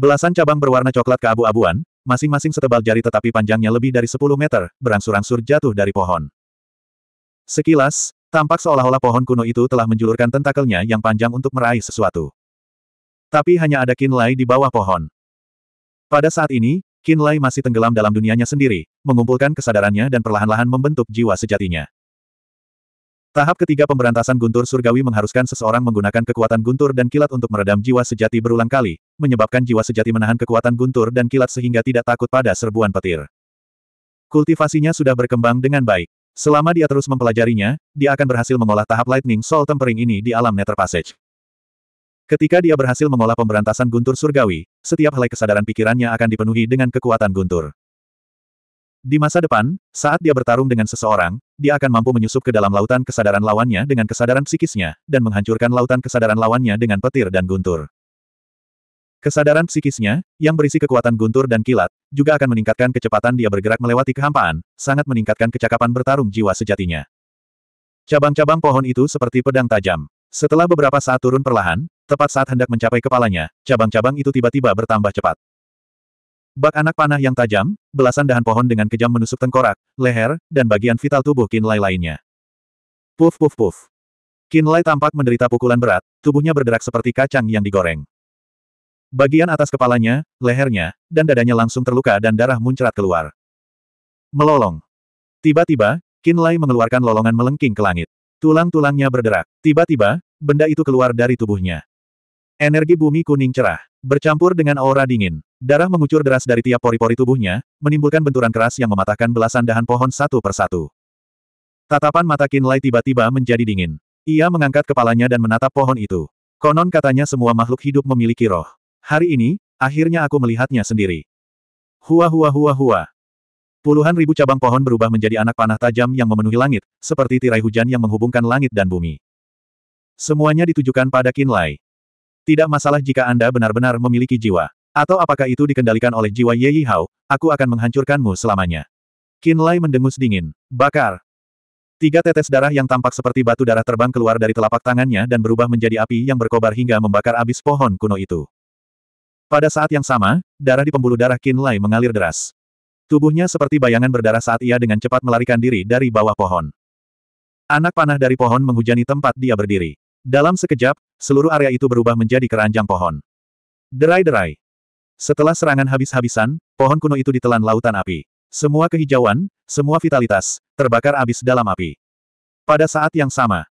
Belasan cabang berwarna coklat keabu-abuan, masing-masing setebal jari tetapi panjangnya lebih dari 10 meter, berangsur-angsur jatuh dari pohon. Sekilas, tampak seolah-olah pohon kuno itu telah menjulurkan tentakelnya yang panjang untuk meraih sesuatu. Tapi hanya ada Kinlay di bawah pohon. Pada saat ini, Kinlay masih tenggelam dalam dunianya sendiri, mengumpulkan kesadarannya dan perlahan-lahan membentuk jiwa sejatinya. Tahap ketiga pemberantasan guntur surgawi mengharuskan seseorang menggunakan kekuatan guntur dan kilat untuk meredam jiwa sejati berulang kali, menyebabkan jiwa sejati menahan kekuatan guntur dan kilat sehingga tidak takut pada serbuan petir. Kultivasinya sudah berkembang dengan baik. Selama dia terus mempelajarinya, dia akan berhasil mengolah tahap Lightning Soul Tempering ini di alam Nether Passage. Ketika dia berhasil mengolah pemberantasan guntur surgawi, setiap helai kesadaran pikirannya akan dipenuhi dengan kekuatan guntur. Di masa depan, saat dia bertarung dengan seseorang, dia akan mampu menyusup ke dalam lautan kesadaran lawannya dengan kesadaran psikisnya, dan menghancurkan lautan kesadaran lawannya dengan petir dan guntur. Kesadaran psikisnya, yang berisi kekuatan guntur dan kilat, juga akan meningkatkan kecepatan dia bergerak melewati kehampaan, sangat meningkatkan kecakapan bertarung jiwa sejatinya. Cabang-cabang pohon itu seperti pedang tajam. Setelah beberapa saat turun perlahan, tepat saat hendak mencapai kepalanya, cabang-cabang itu tiba-tiba bertambah cepat. Bak anak panah yang tajam, belasan dahan pohon dengan kejam menusuk tengkorak, leher, dan bagian vital tubuh Kinlay lainnya. Puf puf puf. Kinlay tampak menderita pukulan berat, tubuhnya berderak seperti kacang yang digoreng. Bagian atas kepalanya, lehernya, dan dadanya langsung terluka dan darah muncrat keluar. Melolong. Tiba-tiba, Kinlay mengeluarkan lolongan melengking ke langit. Tulang-tulangnya berderak. Tiba-tiba, benda itu keluar dari tubuhnya. Energi bumi kuning cerah, bercampur dengan aura dingin, Darah mengucur deras dari tiap pori-pori tubuhnya, menimbulkan benturan keras yang mematahkan belasan dahan pohon satu persatu. Tatapan mata Kinlay tiba-tiba menjadi dingin. Ia mengangkat kepalanya dan menatap pohon itu. Konon katanya semua makhluk hidup memiliki roh. Hari ini, akhirnya aku melihatnya sendiri. Hua hua hua hua. Puluhan ribu cabang pohon berubah menjadi anak panah tajam yang memenuhi langit, seperti tirai hujan yang menghubungkan langit dan bumi. Semuanya ditujukan pada Kinlay. Tidak masalah jika Anda benar-benar memiliki jiwa. Atau apakah itu dikendalikan oleh jiwa Ye Yi Hao, aku akan menghancurkanmu selamanya. Qin Lai mendengus dingin. Bakar. Tiga tetes darah yang tampak seperti batu darah terbang keluar dari telapak tangannya dan berubah menjadi api yang berkobar hingga membakar abis pohon kuno itu. Pada saat yang sama, darah di pembuluh darah Qin Lai mengalir deras. Tubuhnya seperti bayangan berdarah saat ia dengan cepat melarikan diri dari bawah pohon. Anak panah dari pohon menghujani tempat dia berdiri. Dalam sekejap, seluruh area itu berubah menjadi keranjang pohon. Derai-derai. Setelah serangan habis-habisan, pohon kuno itu ditelan lautan api. Semua kehijauan, semua vitalitas, terbakar abis dalam api. Pada saat yang sama,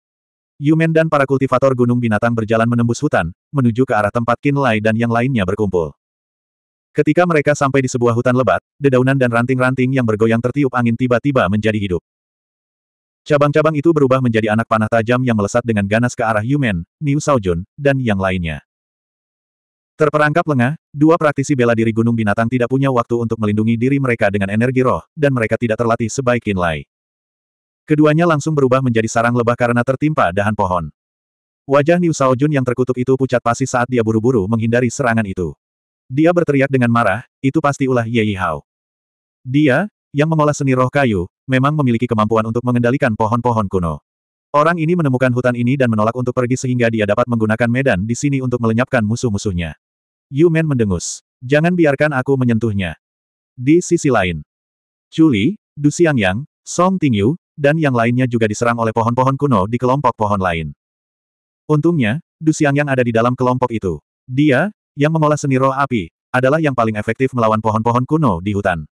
Yumen dan para kultivator gunung binatang berjalan menembus hutan, menuju ke arah tempat Kinlai dan yang lainnya berkumpul. Ketika mereka sampai di sebuah hutan lebat, dedaunan dan ranting-ranting yang bergoyang tertiup angin tiba-tiba menjadi hidup. Cabang-cabang itu berubah menjadi anak panah tajam yang melesat dengan ganas ke arah Yumen, Niu Saojun, dan yang lainnya. Terperangkap lengah, dua praktisi bela diri gunung binatang tidak punya waktu untuk melindungi diri mereka dengan energi roh, dan mereka tidak terlatih sebaik Inlay. Keduanya langsung berubah menjadi sarang lebah karena tertimpa dahan pohon. Wajah Niu Saojun yang terkutuk itu pucat pasi saat dia buru-buru menghindari serangan itu. Dia berteriak dengan marah, itu pasti ulah Ye Hao. Dia, yang mengolah seni roh kayu, memang memiliki kemampuan untuk mengendalikan pohon-pohon kuno. Orang ini menemukan hutan ini dan menolak untuk pergi sehingga dia dapat menggunakan medan di sini untuk melenyapkan musuh-musuhnya. Yumen mendengus. Jangan biarkan aku menyentuhnya. Di sisi lain, Chuli, Du Xiangyang, Song Tingyu, dan yang lainnya juga diserang oleh pohon-pohon kuno di kelompok pohon lain. Untungnya, Du Xiangyang ada di dalam kelompok itu. Dia, yang mengolah seni roh api, adalah yang paling efektif melawan pohon-pohon kuno di hutan.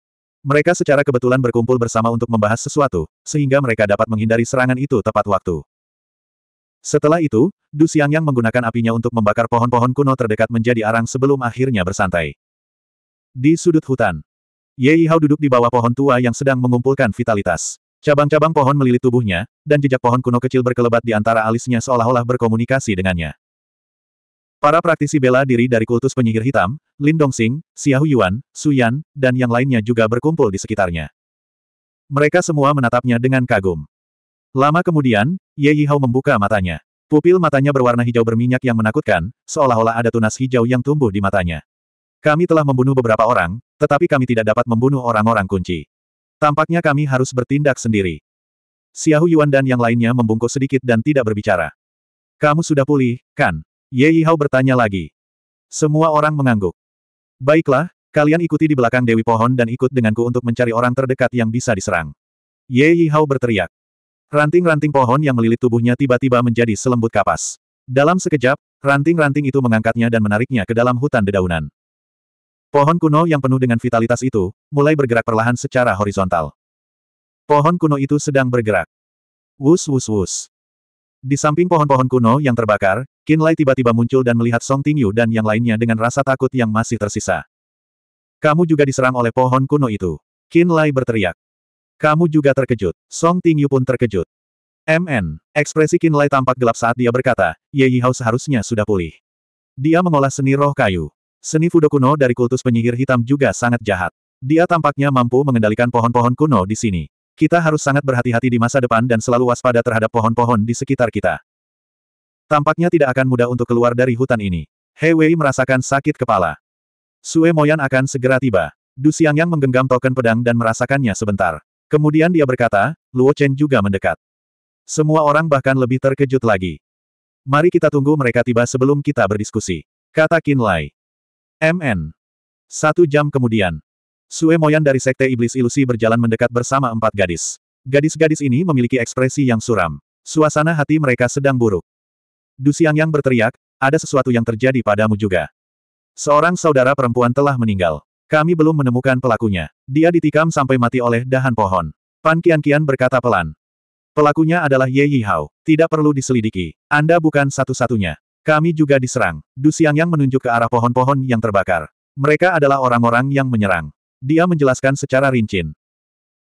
Mereka secara kebetulan berkumpul bersama untuk membahas sesuatu, sehingga mereka dapat menghindari serangan itu tepat waktu. Setelah itu, Du yang menggunakan apinya untuk membakar pohon-pohon kuno terdekat menjadi arang sebelum akhirnya bersantai. Di sudut hutan, Ye Yihao duduk di bawah pohon tua yang sedang mengumpulkan vitalitas. Cabang-cabang pohon melilit tubuhnya, dan jejak pohon kuno kecil berkelebat di antara alisnya seolah-olah berkomunikasi dengannya. Para praktisi bela diri dari kultus penyihir hitam, Lin Xia Hu Yuan, Su Yan, dan yang lainnya juga berkumpul di sekitarnya. Mereka semua menatapnya dengan kagum. Lama kemudian, Ye Yihao membuka matanya. Pupil matanya berwarna hijau berminyak yang menakutkan, seolah-olah ada tunas hijau yang tumbuh di matanya. Kami telah membunuh beberapa orang, tetapi kami tidak dapat membunuh orang-orang kunci. Tampaknya kami harus bertindak sendiri. Xiahu Yuan dan yang lainnya membungkuk sedikit dan tidak berbicara. Kamu sudah pulih, kan? Ye Yihao bertanya lagi. Semua orang mengangguk. Baiklah, kalian ikuti di belakang Dewi Pohon dan ikut denganku untuk mencari orang terdekat yang bisa diserang. Ye Yihao berteriak. Ranting-ranting pohon yang melilit tubuhnya tiba-tiba menjadi selembut kapas. Dalam sekejap, ranting-ranting itu mengangkatnya dan menariknya ke dalam hutan dedaunan. Pohon kuno yang penuh dengan vitalitas itu, mulai bergerak perlahan secara horizontal. Pohon kuno itu sedang bergerak. Wus wus wus. Di samping pohon-pohon kuno yang terbakar, Kinlay tiba-tiba muncul dan melihat Song Tingyu dan yang lainnya dengan rasa takut yang masih tersisa. Kamu juga diserang oleh pohon kuno itu. Kinlay berteriak. Kamu juga terkejut. Song Tingyu pun terkejut. MN, ekspresi Kinlay tampak gelap saat dia berkata, Ye Yihao seharusnya sudah pulih. Dia mengolah seni roh kayu. Seni Fudo kuno dari kultus penyihir hitam juga sangat jahat. Dia tampaknya mampu mengendalikan pohon-pohon kuno di sini. Kita harus sangat berhati-hati di masa depan dan selalu waspada terhadap pohon-pohon di sekitar kita. Tampaknya tidak akan mudah untuk keluar dari hutan ini. He Wei merasakan sakit kepala. Sue Moyan akan segera tiba. Du Xiangyang menggenggam token pedang dan merasakannya sebentar. Kemudian dia berkata, Luo Chen juga mendekat. Semua orang bahkan lebih terkejut lagi. Mari kita tunggu mereka tiba sebelum kita berdiskusi. Kata Qin Lai. MN. Satu jam kemudian. Sue Moyan dari Sekte Iblis Ilusi berjalan mendekat bersama empat gadis. Gadis-gadis ini memiliki ekspresi yang suram. Suasana hati mereka sedang buruk. Du Xiangyang berteriak, ada sesuatu yang terjadi padamu juga. Seorang saudara perempuan telah meninggal. Kami belum menemukan pelakunya. Dia ditikam sampai mati oleh dahan pohon. Pan Kian Kian berkata pelan. Pelakunya adalah Ye Yihao. Tidak perlu diselidiki. Anda bukan satu-satunya. Kami juga diserang. Du Yang menunjuk ke arah pohon-pohon yang terbakar. Mereka adalah orang-orang yang menyerang. Dia menjelaskan secara rinci.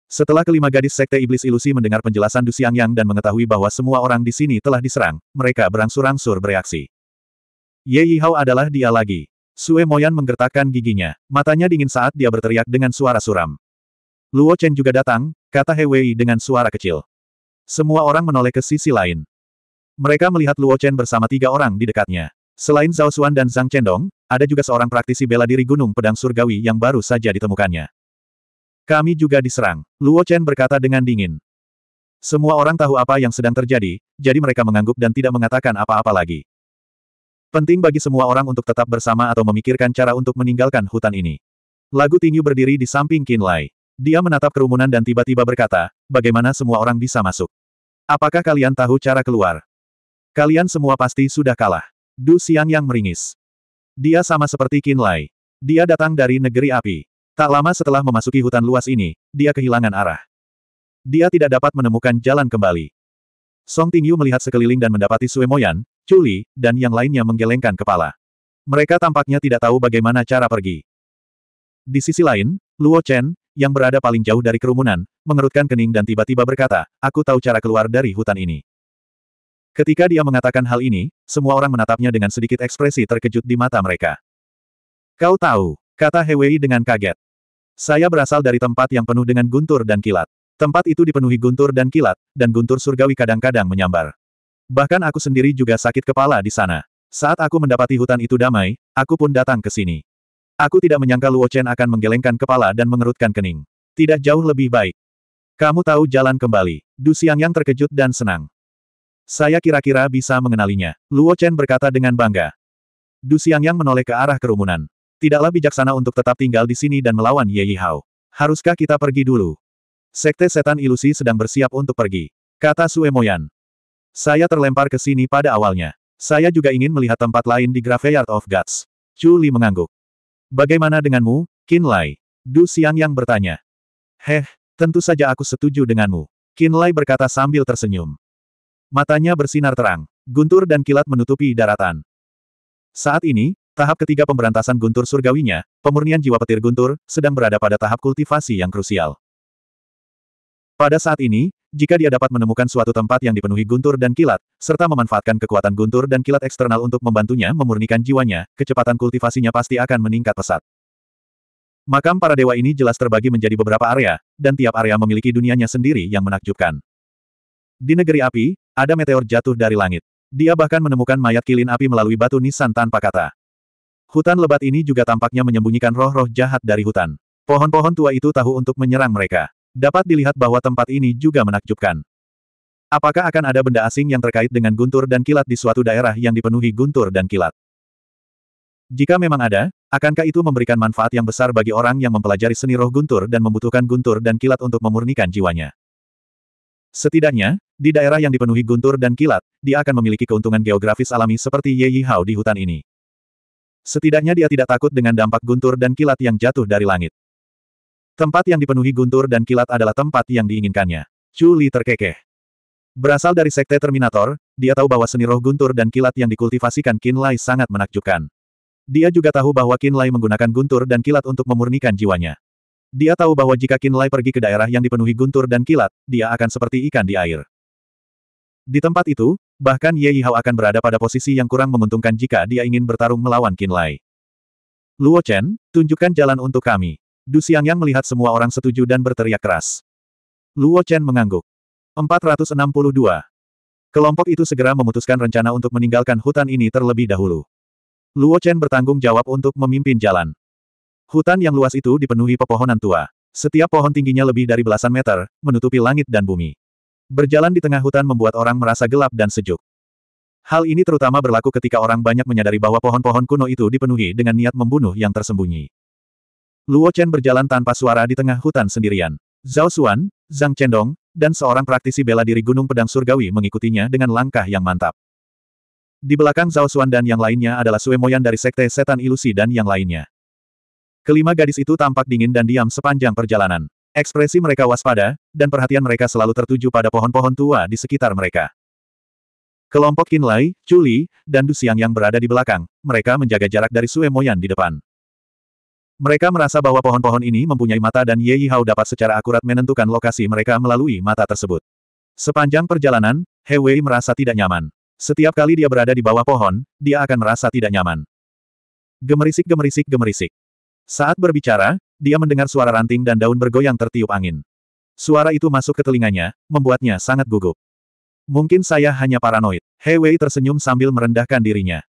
Setelah kelima gadis sekte iblis ilusi mendengar penjelasan Du Yang dan mengetahui bahwa semua orang di sini telah diserang, mereka berangsur-angsur bereaksi. Ye Yihao adalah dia lagi. Sue Moyan menggertakkan giginya. Matanya dingin saat dia berteriak dengan suara suram. Luo Chen juga datang, kata He Wei dengan suara kecil. Semua orang menoleh ke sisi lain. Mereka melihat Luo Chen bersama tiga orang di dekatnya. Selain Zhao Xuan dan Zhang Chendong, ada juga seorang praktisi bela diri Gunung Pedang Surgawi yang baru saja ditemukannya. Kami juga diserang, Luo Chen berkata dengan dingin. Semua orang tahu apa yang sedang terjadi, jadi mereka mengangguk dan tidak mengatakan apa-apa lagi. Penting bagi semua orang untuk tetap bersama atau memikirkan cara untuk meninggalkan hutan ini. Lagu Tingyu berdiri di samping Qin Lai. Dia menatap kerumunan dan tiba-tiba berkata, bagaimana semua orang bisa masuk? Apakah kalian tahu cara keluar? Kalian semua pasti sudah kalah. Du Siang yang meringis. Dia sama seperti Qin Lai. Dia datang dari negeri api. Tak lama setelah memasuki hutan luas ini, dia kehilangan arah. Dia tidak dapat menemukan jalan kembali. Song Tingyu melihat sekeliling dan mendapati Sue Moyan, Culi, dan yang lainnya menggelengkan kepala. Mereka tampaknya tidak tahu bagaimana cara pergi. Di sisi lain, Luo Chen, yang berada paling jauh dari kerumunan, mengerutkan kening dan tiba-tiba berkata, aku tahu cara keluar dari hutan ini. Ketika dia mengatakan hal ini, semua orang menatapnya dengan sedikit ekspresi terkejut di mata mereka. Kau tahu, kata He Wei dengan kaget. Saya berasal dari tempat yang penuh dengan guntur dan kilat. Tempat itu dipenuhi guntur dan kilat, dan guntur surgawi kadang-kadang menyambar. Bahkan aku sendiri juga sakit kepala di sana. Saat aku mendapati hutan itu damai, aku pun datang ke sini. Aku tidak menyangka Luo Chen akan menggelengkan kepala dan mengerutkan kening. Tidak jauh lebih baik. Kamu tahu jalan kembali. Du Siang yang terkejut dan senang. Saya kira-kira bisa mengenalinya. Luo Chen berkata dengan bangga. Du Siang yang menoleh ke arah kerumunan. Tidaklah bijaksana untuk tetap tinggal di sini dan melawan Ye Yi Hao. Haruskah kita pergi dulu? Sekte setan ilusi sedang bersiap untuk pergi. Kata Sue Moyan. Saya terlempar ke sini pada awalnya. Saya juga ingin melihat tempat lain di Graveyard of Gods. Chu Li mengangguk. Bagaimana denganmu, Qin Lai? Du Xiang yang bertanya. Heh, tentu saja aku setuju denganmu. Qin Lai berkata sambil tersenyum. Matanya bersinar terang. Guntur dan kilat menutupi daratan. Saat ini, tahap ketiga pemberantasan guntur surgawinya, pemurnian jiwa petir guntur, sedang berada pada tahap kultivasi yang krusial. Pada saat ini, jika dia dapat menemukan suatu tempat yang dipenuhi guntur dan kilat, serta memanfaatkan kekuatan guntur dan kilat eksternal untuk membantunya memurnikan jiwanya, kecepatan kultivasinya pasti akan meningkat pesat. Makam para dewa ini jelas terbagi menjadi beberapa area, dan tiap area memiliki dunianya sendiri yang menakjubkan. Di negeri api, ada meteor jatuh dari langit. Dia bahkan menemukan mayat kilin api melalui batu nisan tanpa kata. Hutan lebat ini juga tampaknya menyembunyikan roh-roh jahat dari hutan. Pohon-pohon tua itu tahu untuk menyerang mereka. Dapat dilihat bahwa tempat ini juga menakjubkan. Apakah akan ada benda asing yang terkait dengan guntur dan kilat di suatu daerah yang dipenuhi guntur dan kilat? Jika memang ada, akankah itu memberikan manfaat yang besar bagi orang yang mempelajari seni roh guntur dan membutuhkan guntur dan kilat untuk memurnikan jiwanya? Setidaknya, di daerah yang dipenuhi guntur dan kilat, dia akan memiliki keuntungan geografis alami seperti Ye Yi Hao di hutan ini. Setidaknya dia tidak takut dengan dampak guntur dan kilat yang jatuh dari langit. Tempat yang dipenuhi guntur dan kilat adalah tempat yang diinginkannya. Chu Li terkekeh. Berasal dari sekte Terminator, dia tahu bahwa seni roh guntur dan kilat yang dikultivasikan Qin Lai sangat menakjubkan. Dia juga tahu bahwa Qin Lai menggunakan guntur dan kilat untuk memurnikan jiwanya. Dia tahu bahwa jika Qin Lai pergi ke daerah yang dipenuhi guntur dan kilat, dia akan seperti ikan di air. Di tempat itu, bahkan Ye Yihao akan berada pada posisi yang kurang menguntungkan jika dia ingin bertarung melawan Qin Lai. Luo Chen, tunjukkan jalan untuk kami. Du Xiangyang melihat semua orang setuju dan berteriak keras. Luo Chen mengangguk. 462. Kelompok itu segera memutuskan rencana untuk meninggalkan hutan ini terlebih dahulu. Luo Chen bertanggung jawab untuk memimpin jalan. Hutan yang luas itu dipenuhi pepohonan tua. Setiap pohon tingginya lebih dari belasan meter, menutupi langit dan bumi. Berjalan di tengah hutan membuat orang merasa gelap dan sejuk. Hal ini terutama berlaku ketika orang banyak menyadari bahwa pohon-pohon kuno itu dipenuhi dengan niat membunuh yang tersembunyi. Luo Chen berjalan tanpa suara di tengah hutan sendirian. Zhao Xuan, Zhang Chendong, dan seorang praktisi bela diri Gunung Pedang Surgawi mengikutinya dengan langkah yang mantap. Di belakang Zhao Xuan dan yang lainnya adalah Sue Moyan dari Sekte Setan Ilusi dan yang lainnya. Kelima gadis itu tampak dingin dan diam sepanjang perjalanan. Ekspresi mereka waspada, dan perhatian mereka selalu tertuju pada pohon-pohon tua di sekitar mereka. Kelompok Kinlai, Chuli, dan Dusiang yang berada di belakang, mereka menjaga jarak dari Sue Moyan di depan. Mereka merasa bahwa pohon-pohon ini mempunyai mata dan Ye Yihao dapat secara akurat menentukan lokasi mereka melalui mata tersebut. Sepanjang perjalanan, He Wei merasa tidak nyaman. Setiap kali dia berada di bawah pohon, dia akan merasa tidak nyaman. Gemerisik gemerisik gemerisik. Saat berbicara, dia mendengar suara ranting dan daun bergoyang tertiup angin. Suara itu masuk ke telinganya, membuatnya sangat gugup. Mungkin saya hanya paranoid. He Wei tersenyum sambil merendahkan dirinya.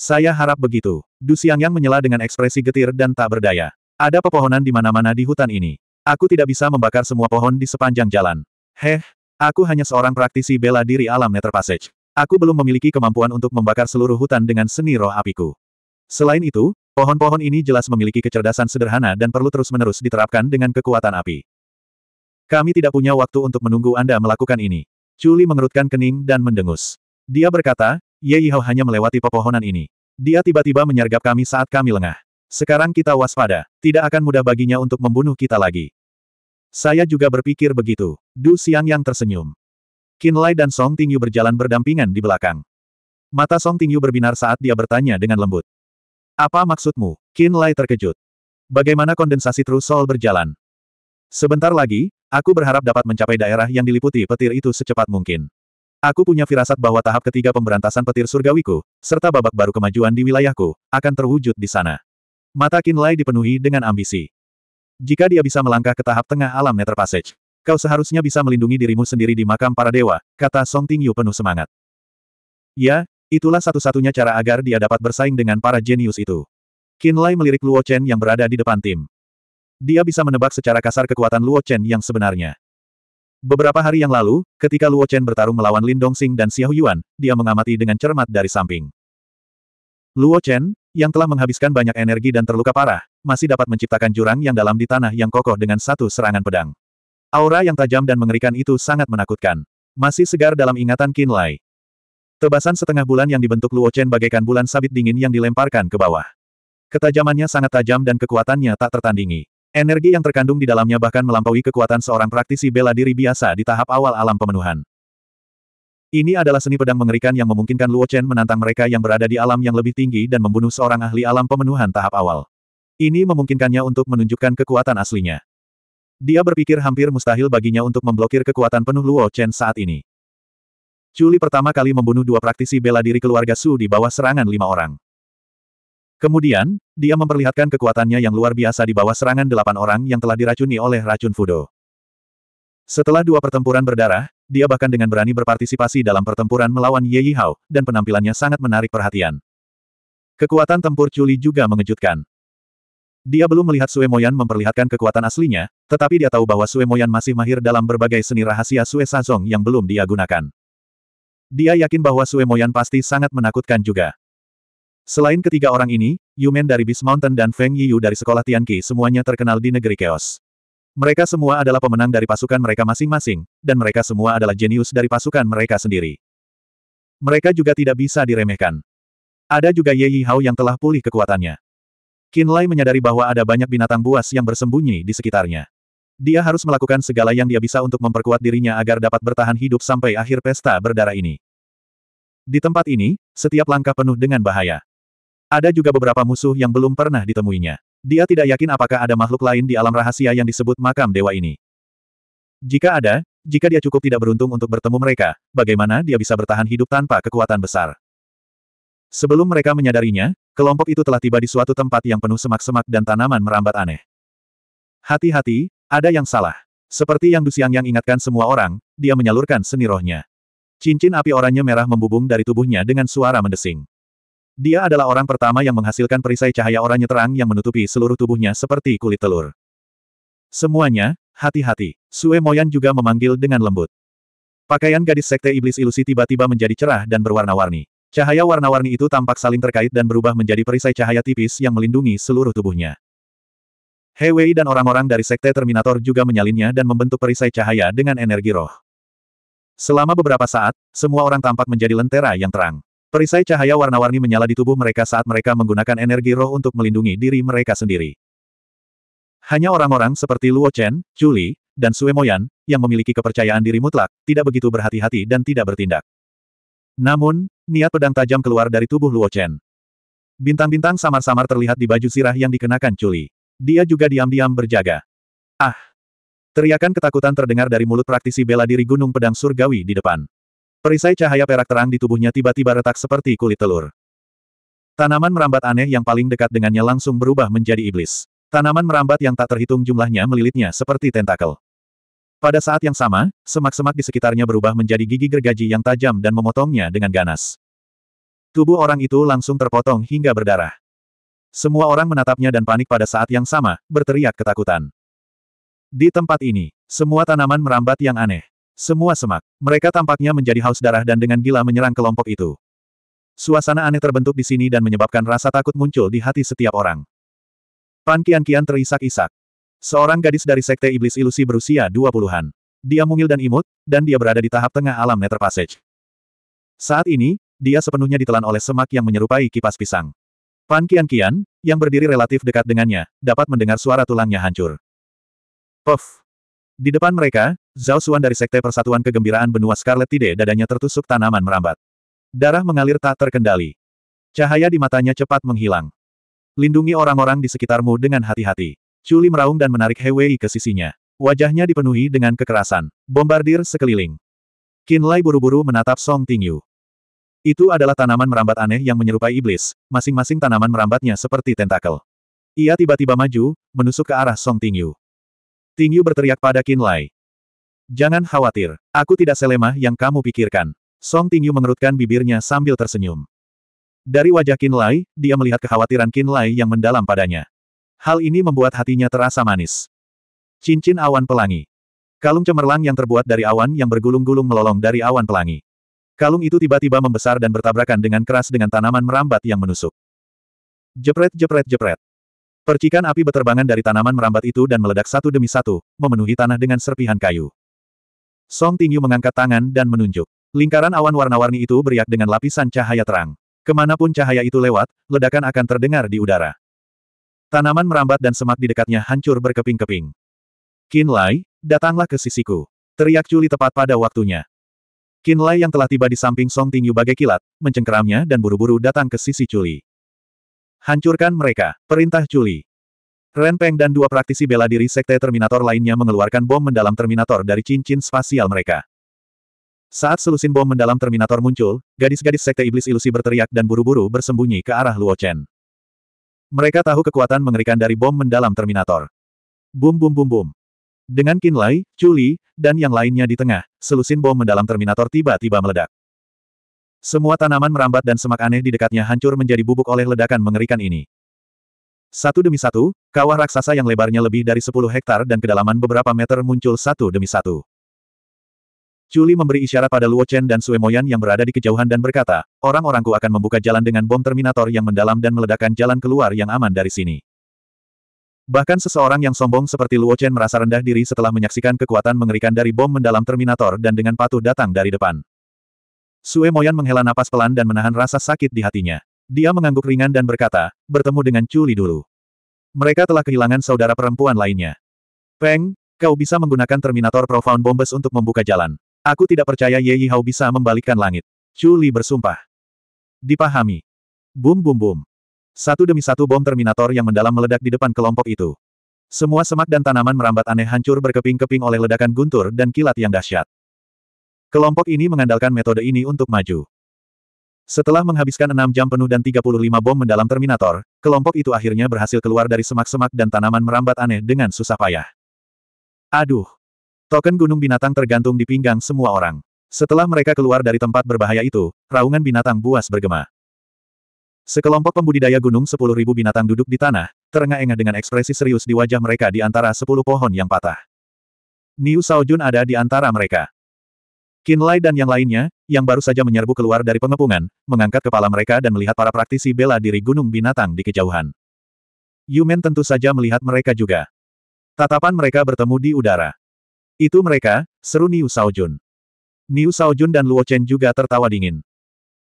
Saya harap begitu. Du Xiangyang menyela dengan ekspresi getir dan tak berdaya. Ada pepohonan di mana-mana di hutan ini. Aku tidak bisa membakar semua pohon di sepanjang jalan. Heh, aku hanya seorang praktisi bela diri alam Nether Passage. Aku belum memiliki kemampuan untuk membakar seluruh hutan dengan seni roh apiku. Selain itu, pohon-pohon ini jelas memiliki kecerdasan sederhana dan perlu terus-menerus diterapkan dengan kekuatan api. Kami tidak punya waktu untuk menunggu Anda melakukan ini. Chuli mengerutkan kening dan mendengus. Dia berkata, Ye Yihao hanya melewati pepohonan ini. Dia tiba-tiba menyergap kami saat kami lengah. Sekarang kita waspada, tidak akan mudah baginya untuk membunuh kita lagi. Saya juga berpikir begitu. Du Siang yang tersenyum. Qin Lai dan Song Tingyu berjalan berdampingan di belakang. Mata Song Tingyu berbinar saat dia bertanya dengan lembut. Apa maksudmu? Qin Lai terkejut. Bagaimana kondensasi True Soul berjalan? Sebentar lagi, aku berharap dapat mencapai daerah yang diliputi petir itu secepat mungkin. Aku punya firasat bahwa tahap ketiga pemberantasan petir surgawiku, serta babak baru kemajuan di wilayahku, akan terwujud di sana. Mata Kinlay dipenuhi dengan ambisi. Jika dia bisa melangkah ke tahap tengah alam Nether Passage, kau seharusnya bisa melindungi dirimu sendiri di makam para dewa, kata Song Tingyu penuh semangat. Ya, itulah satu-satunya cara agar dia dapat bersaing dengan para jenius itu. Kinlay melirik Luo Chen yang berada di depan tim. Dia bisa menebak secara kasar kekuatan Luo Chen yang sebenarnya. Beberapa hari yang lalu, ketika Luo Chen bertarung melawan Lin Dongxing dan Xiao Yuan, dia mengamati dengan cermat dari samping. Luo Chen, yang telah menghabiskan banyak energi dan terluka parah, masih dapat menciptakan jurang yang dalam di tanah yang kokoh dengan satu serangan pedang. Aura yang tajam dan mengerikan itu sangat menakutkan. Masih segar dalam ingatan Qin Lai. Tebasan setengah bulan yang dibentuk Luo Chen bagaikan bulan sabit dingin yang dilemparkan ke bawah. Ketajamannya sangat tajam dan kekuatannya tak tertandingi. Energi yang terkandung di dalamnya bahkan melampaui kekuatan seorang praktisi bela diri biasa di tahap awal alam pemenuhan. Ini adalah seni pedang mengerikan yang memungkinkan Luo Chen menantang mereka yang berada di alam yang lebih tinggi dan membunuh seorang ahli alam pemenuhan tahap awal. Ini memungkinkannya untuk menunjukkan kekuatan aslinya. Dia berpikir hampir mustahil baginya untuk memblokir kekuatan penuh Luo Chen saat ini. Culi pertama kali membunuh dua praktisi bela diri keluarga Su di bawah serangan lima orang. Kemudian, dia memperlihatkan kekuatannya yang luar biasa di bawah serangan delapan orang yang telah diracuni oleh racun Fudo. Setelah dua pertempuran berdarah, dia bahkan dengan berani berpartisipasi dalam pertempuran melawan Ye Yihao, dan penampilannya sangat menarik perhatian. Kekuatan tempur Chuli juga mengejutkan. Dia belum melihat Sue Moyan memperlihatkan kekuatan aslinya, tetapi dia tahu bahwa Sue Moyan masih mahir dalam berbagai seni rahasia Sue Sazong yang belum dia gunakan. Dia yakin bahwa Sue Moyan pasti sangat menakutkan juga. Selain ketiga orang ini, Yumen dari Beast Mountain dan Feng Yiyu dari sekolah Tianqi semuanya terkenal di negeri Chaos. Mereka semua adalah pemenang dari pasukan mereka masing-masing, dan mereka semua adalah jenius dari pasukan mereka sendiri. Mereka juga tidak bisa diremehkan. Ada juga Ye Yi Hao yang telah pulih kekuatannya. Qin Lai menyadari bahwa ada banyak binatang buas yang bersembunyi di sekitarnya. Dia harus melakukan segala yang dia bisa untuk memperkuat dirinya agar dapat bertahan hidup sampai akhir pesta berdarah ini. Di tempat ini, setiap langkah penuh dengan bahaya. Ada juga beberapa musuh yang belum pernah ditemuinya. Dia tidak yakin apakah ada makhluk lain di alam rahasia yang disebut makam dewa ini. Jika ada, jika dia cukup tidak beruntung untuk bertemu mereka, bagaimana dia bisa bertahan hidup tanpa kekuatan besar? Sebelum mereka menyadarinya, kelompok itu telah tiba di suatu tempat yang penuh semak-semak dan tanaman merambat aneh. Hati-hati, ada yang salah. Seperti yang Dusiang yang ingatkan semua orang, dia menyalurkan seni rohnya. Cincin api oranye merah membubung dari tubuhnya dengan suara mendesing. Dia adalah orang pertama yang menghasilkan perisai cahaya oranye terang yang menutupi seluruh tubuhnya seperti kulit telur. Semuanya, hati-hati. Sue Moyan juga memanggil dengan lembut. Pakaian gadis sekte iblis ilusi tiba-tiba menjadi cerah dan berwarna-warni. Cahaya warna-warni itu tampak saling terkait dan berubah menjadi perisai cahaya tipis yang melindungi seluruh tubuhnya. Hewei dan orang-orang dari sekte Terminator juga menyalinnya dan membentuk perisai cahaya dengan energi roh. Selama beberapa saat, semua orang tampak menjadi lentera yang terang. Perisai cahaya warna-warni menyala di tubuh mereka saat mereka menggunakan energi roh untuk melindungi diri mereka sendiri. Hanya orang-orang seperti Luo Chen, Li, dan Sue Moyan, yang memiliki kepercayaan diri mutlak, tidak begitu berhati-hati dan tidak bertindak. Namun, niat pedang tajam keluar dari tubuh Luo Chen. Bintang-bintang samar-samar terlihat di baju sirah yang dikenakan Li. Dia juga diam-diam berjaga. Ah! Teriakan ketakutan terdengar dari mulut praktisi bela diri Gunung Pedang Surgawi di depan. Perisai cahaya perak terang di tubuhnya tiba-tiba retak seperti kulit telur. Tanaman merambat aneh yang paling dekat dengannya langsung berubah menjadi iblis. Tanaman merambat yang tak terhitung jumlahnya melilitnya seperti tentakel. Pada saat yang sama, semak-semak di sekitarnya berubah menjadi gigi gergaji yang tajam dan memotongnya dengan ganas. Tubuh orang itu langsung terpotong hingga berdarah. Semua orang menatapnya dan panik pada saat yang sama, berteriak ketakutan. Di tempat ini, semua tanaman merambat yang aneh. Semua semak. Mereka tampaknya menjadi haus darah dan dengan gila menyerang kelompok itu. Suasana aneh terbentuk di sini dan menyebabkan rasa takut muncul di hati setiap orang. Pan Kian Kian terisak-isak. Seorang gadis dari Sekte Iblis Ilusi berusia 20-an. Dia mungil dan imut, dan dia berada di tahap tengah alam Nether Passage. Saat ini, dia sepenuhnya ditelan oleh semak yang menyerupai kipas pisang. Pan Kian Kian, yang berdiri relatif dekat dengannya, dapat mendengar suara tulangnya hancur. Puff! Di depan mereka, Zhao Xuan dari Sekte Persatuan Kegembiraan Benua Scarlet Tide dadanya tertusuk tanaman merambat. Darah mengalir tak terkendali. Cahaya di matanya cepat menghilang. Lindungi orang-orang di sekitarmu dengan hati-hati. Culi meraung dan menarik He Wei ke sisinya. Wajahnya dipenuhi dengan kekerasan. Bombardir sekeliling. Qin Lai buru-buru menatap Song Tingyu. Itu adalah tanaman merambat aneh yang menyerupai iblis, masing-masing tanaman merambatnya seperti tentakel. Ia tiba-tiba maju, menusuk ke arah Song Tingyu. Ting Yu berteriak pada Qin Lai. Jangan khawatir, aku tidak selemah yang kamu pikirkan. Song Ting mengerutkan bibirnya sambil tersenyum. Dari wajah Qin Lai, dia melihat kekhawatiran Qin Lai yang mendalam padanya. Hal ini membuat hatinya terasa manis. Cincin awan pelangi. Kalung cemerlang yang terbuat dari awan yang bergulung-gulung melolong dari awan pelangi. Kalung itu tiba-tiba membesar dan bertabrakan dengan keras dengan tanaman merambat yang menusuk. Jepret jepret jepret. Percikan api beterbangan dari tanaman merambat itu dan meledak satu demi satu, memenuhi tanah dengan serpihan kayu. Song Tingyu mengangkat tangan dan menunjuk. Lingkaran awan warna-warni itu beriak dengan lapisan cahaya terang. Kemanapun cahaya itu lewat, ledakan akan terdengar di udara. Tanaman merambat dan semak di dekatnya hancur berkeping-keping. Qin Lai, datanglah ke sisiku. Teriak Culi tepat pada waktunya. Qin Lai yang telah tiba di samping Song Tingyu bagai kilat, mencengkeramnya dan buru-buru datang ke sisi Culi. Hancurkan mereka, perintah Juli. Ren Peng dan dua praktisi bela diri Sekte Terminator lainnya mengeluarkan bom mendalam Terminator dari cincin spasial mereka. Saat selusin bom mendalam Terminator muncul, gadis-gadis Sekte Iblis Ilusi berteriak dan buru-buru bersembunyi ke arah Luo Chen. Mereka tahu kekuatan mengerikan dari bom mendalam Terminator. Bum bum bum bum. Dengan Kinlay, Chuli, dan yang lainnya di tengah, selusin bom mendalam Terminator tiba-tiba meledak. Semua tanaman merambat dan semak aneh di dekatnya hancur menjadi bubuk oleh ledakan mengerikan ini. Satu demi satu, kawah raksasa yang lebarnya lebih dari 10 hektar dan kedalaman beberapa meter muncul satu demi satu. Chuli memberi isyarat pada Luo Chen dan Suemoyan yang berada di kejauhan dan berkata, orang-orangku akan membuka jalan dengan bom Terminator yang mendalam dan meledakkan jalan keluar yang aman dari sini. Bahkan seseorang yang sombong seperti Luo Chen merasa rendah diri setelah menyaksikan kekuatan mengerikan dari bom mendalam Terminator dan dengan patuh datang dari depan. Sue Moyan menghela napas pelan dan menahan rasa sakit di hatinya. Dia mengangguk ringan dan berkata, bertemu dengan Culi dulu. Mereka telah kehilangan saudara perempuan lainnya. Peng, kau bisa menggunakan Terminator Profound Bombes untuk membuka jalan. Aku tidak percaya Ye Yihao bisa membalikkan langit. Culi bersumpah. Dipahami. Boom, boom, boom. Satu demi satu bom Terminator yang mendalam meledak di depan kelompok itu. Semua semak dan tanaman merambat aneh hancur berkeping-keping oleh ledakan guntur dan kilat yang dahsyat. Kelompok ini mengandalkan metode ini untuk maju. Setelah menghabiskan enam jam penuh dan 35 bom mendalam Terminator, kelompok itu akhirnya berhasil keluar dari semak-semak dan tanaman merambat aneh dengan susah payah. Aduh! Token gunung binatang tergantung di pinggang semua orang. Setelah mereka keluar dari tempat berbahaya itu, raungan binatang buas bergema. Sekelompok pembudidaya gunung 10.000 binatang duduk di tanah, terengah-engah dengan ekspresi serius di wajah mereka di antara 10 pohon yang patah. Niu Saojun ada di antara mereka. Kinlay dan yang lainnya, yang baru saja menyerbu keluar dari pengepungan, mengangkat kepala mereka dan melihat para praktisi bela diri gunung binatang di kejauhan. Yumen tentu saja melihat mereka juga. Tatapan mereka bertemu di udara. Itu mereka, seru Niu Saojun. Niu Saojun dan Luo Chen juga tertawa dingin.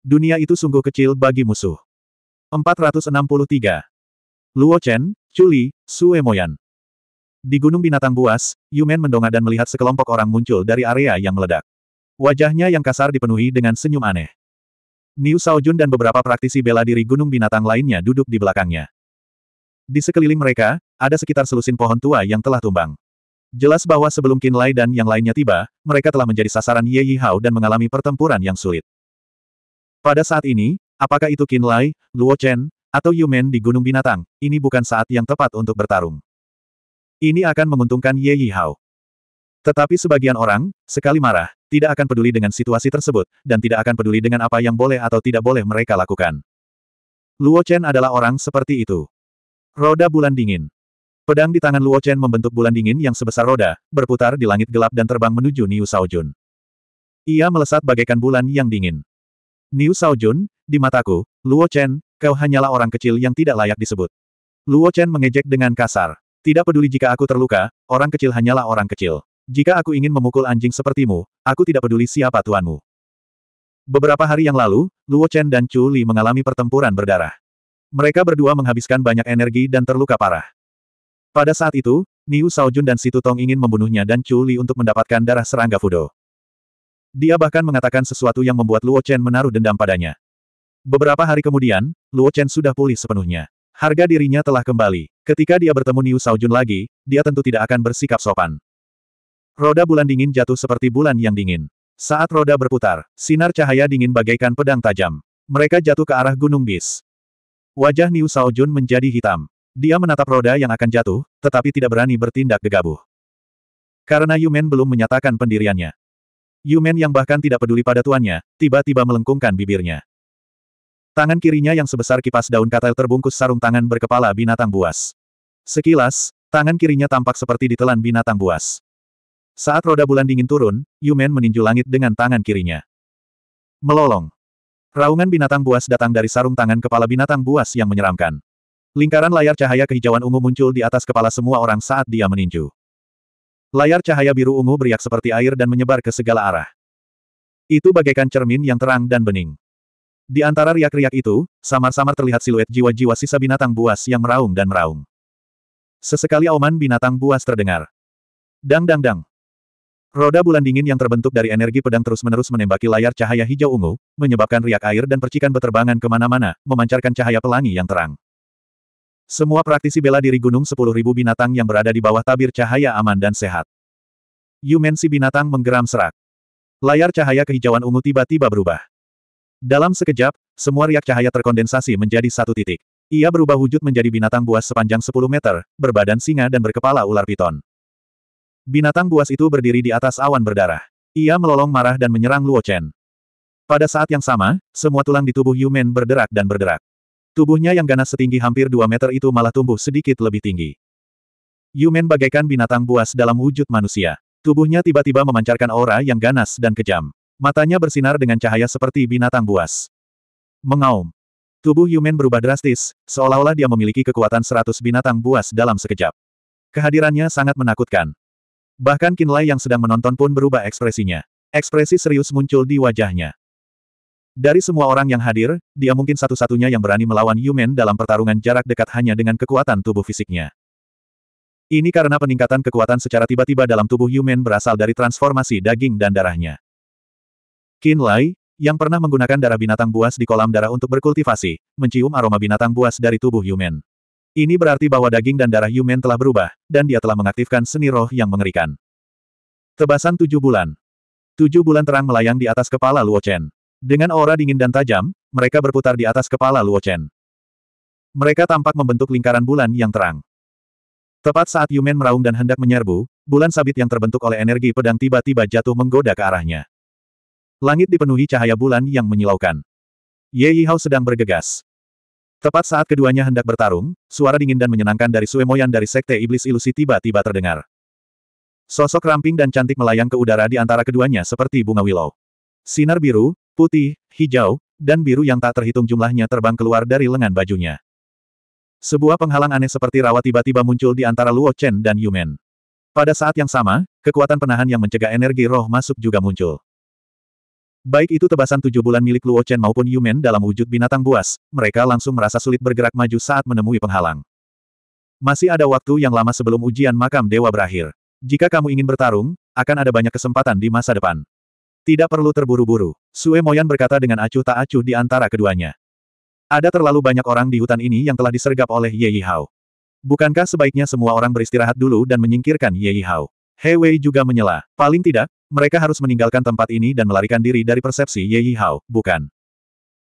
Dunia itu sungguh kecil bagi musuh. 463. Luo Chen, Chuli, Sue Di Gunung Binatang Buas, Yumen mendongak dan melihat sekelompok orang muncul dari area yang meledak. Wajahnya yang kasar dipenuhi dengan senyum aneh. Niu Saojun dan beberapa praktisi bela diri Gunung Binatang lainnya duduk di belakangnya. Di sekeliling mereka, ada sekitar selusin pohon tua yang telah tumbang. Jelas bahwa sebelum Qin Lai dan yang lainnya tiba, mereka telah menjadi sasaran Ye Yi Hao dan mengalami pertempuran yang sulit. Pada saat ini, apakah itu Qin Lai, Luo Chen, atau Yu Men di Gunung Binatang, ini bukan saat yang tepat untuk bertarung. Ini akan menguntungkan Ye Yi Hao. Tetapi sebagian orang, sekali marah, tidak akan peduli dengan situasi tersebut, dan tidak akan peduli dengan apa yang boleh atau tidak boleh mereka lakukan. Luo Chen adalah orang seperti itu. Roda bulan dingin. Pedang di tangan Luo Chen membentuk bulan dingin yang sebesar roda, berputar di langit gelap dan terbang menuju Niu Saojun. Ia melesat bagaikan bulan yang dingin. Niu Saojun, di mataku, Luo Chen, kau hanyalah orang kecil yang tidak layak disebut. Luo Chen mengejek dengan kasar. Tidak peduli jika aku terluka, orang kecil hanyalah orang kecil. Jika aku ingin memukul anjing sepertimu, aku tidak peduli siapa tuanmu. Beberapa hari yang lalu, Luo Chen dan Chu Li mengalami pertempuran berdarah. Mereka berdua menghabiskan banyak energi dan terluka parah. Pada saat itu, Niu Saojun dan Situ Tong ingin membunuhnya dan Chu Li untuk mendapatkan darah serangga Fudo. Dia bahkan mengatakan sesuatu yang membuat Luo Chen menaruh dendam padanya. Beberapa hari kemudian, Luo Chen sudah pulih sepenuhnya. Harga dirinya telah kembali. Ketika dia bertemu Niu Saojun lagi, dia tentu tidak akan bersikap sopan. Roda bulan dingin jatuh seperti bulan yang dingin. Saat roda berputar, sinar cahaya dingin bagaikan pedang tajam. Mereka jatuh ke arah gunung bis. Wajah Niu Saojun menjadi hitam. Dia menatap roda yang akan jatuh, tetapi tidak berani bertindak gegabah. Karena Yumen belum menyatakan pendiriannya. Yumen yang bahkan tidak peduli pada tuannya, tiba-tiba melengkungkan bibirnya. Tangan kirinya yang sebesar kipas daun katel terbungkus sarung tangan berkepala binatang buas. Sekilas, tangan kirinya tampak seperti ditelan binatang buas. Saat roda bulan dingin turun, Yumen meninju langit dengan tangan kirinya. Melolong. Raungan binatang buas datang dari sarung tangan kepala binatang buas yang menyeramkan. Lingkaran layar cahaya kehijauan ungu muncul di atas kepala semua orang saat dia meninju. Layar cahaya biru ungu beriak seperti air dan menyebar ke segala arah. Itu bagaikan cermin yang terang dan bening. Di antara riak-riak itu, samar-samar terlihat siluet jiwa-jiwa sisa binatang buas yang meraung dan meraung. Sesekali auman binatang buas terdengar. Dang-dang-dang. Roda bulan dingin yang terbentuk dari energi pedang terus-menerus menembaki layar cahaya hijau ungu, menyebabkan riak air dan percikan beterbangan kemana-mana, memancarkan cahaya pelangi yang terang. Semua praktisi bela diri gunung 10.000 binatang yang berada di bawah tabir cahaya aman dan sehat. Yumensi binatang menggeram serak. Layar cahaya kehijauan ungu tiba-tiba berubah. Dalam sekejap, semua riak cahaya terkondensasi menjadi satu titik. Ia berubah wujud menjadi binatang buas sepanjang 10 meter, berbadan singa dan berkepala ular piton. Binatang buas itu berdiri di atas awan berdarah. Ia melolong marah dan menyerang Luo Chen. Pada saat yang sama, semua tulang di tubuh Yumen berderak dan berderak. Tubuhnya yang ganas setinggi hampir 2 meter itu malah tumbuh sedikit lebih tinggi. Yumen bagaikan binatang buas dalam wujud manusia. Tubuhnya tiba-tiba memancarkan aura yang ganas dan kejam. Matanya bersinar dengan cahaya seperti binatang buas. Mengaum. Tubuh Yumen berubah drastis, seolah-olah dia memiliki kekuatan seratus binatang buas dalam sekejap. Kehadirannya sangat menakutkan. Bahkan Kinlay yang sedang menonton pun berubah ekspresinya. Ekspresi serius muncul di wajahnya. Dari semua orang yang hadir, dia mungkin satu-satunya yang berani melawan Yumen dalam pertarungan jarak dekat hanya dengan kekuatan tubuh fisiknya. Ini karena peningkatan kekuatan secara tiba-tiba dalam tubuh Yumen berasal dari transformasi daging dan darahnya. Kinlay yang pernah menggunakan darah binatang buas di kolam darah untuk berkultivasi, mencium aroma binatang buas dari tubuh Yumen. Ini berarti bahwa daging dan darah Yumen telah berubah, dan dia telah mengaktifkan seni roh yang mengerikan. Tebasan tujuh bulan. Tujuh bulan terang melayang di atas kepala Luo Chen. Dengan aura dingin dan tajam, mereka berputar di atas kepala Luo Chen. Mereka tampak membentuk lingkaran bulan yang terang. Tepat saat Yumen meraung dan hendak menyerbu, bulan sabit yang terbentuk oleh energi pedang tiba-tiba jatuh menggoda ke arahnya. Langit dipenuhi cahaya bulan yang menyilaukan. Ye Yihao sedang bergegas. Tepat saat keduanya hendak bertarung, suara dingin dan menyenangkan dari Sue Moyan dari Sekte Iblis Ilusi tiba-tiba terdengar. Sosok ramping dan cantik melayang ke udara di antara keduanya seperti bunga willow. Sinar biru, putih, hijau, dan biru yang tak terhitung jumlahnya terbang keluar dari lengan bajunya. Sebuah penghalang aneh seperti rawa tiba-tiba muncul di antara Luo Chen dan Yumen. Pada saat yang sama, kekuatan penahan yang mencegah energi roh masuk juga muncul. Baik itu tebasan tujuh bulan milik Luo Chen maupun Yumen dalam wujud binatang buas, mereka langsung merasa sulit bergerak maju saat menemui penghalang. Masih ada waktu yang lama sebelum ujian makam dewa berakhir. Jika kamu ingin bertarung, akan ada banyak kesempatan di masa depan. Tidak perlu terburu-buru, Sue Moyan berkata dengan acuh tak acuh di antara keduanya. Ada terlalu banyak orang di hutan ini yang telah disergap oleh Ye Yihao. Bukankah sebaiknya semua orang beristirahat dulu dan menyingkirkan Ye Yihao? He Wei juga menyela, paling tidak, mereka harus meninggalkan tempat ini dan melarikan diri dari persepsi Ye Yihao, bukan?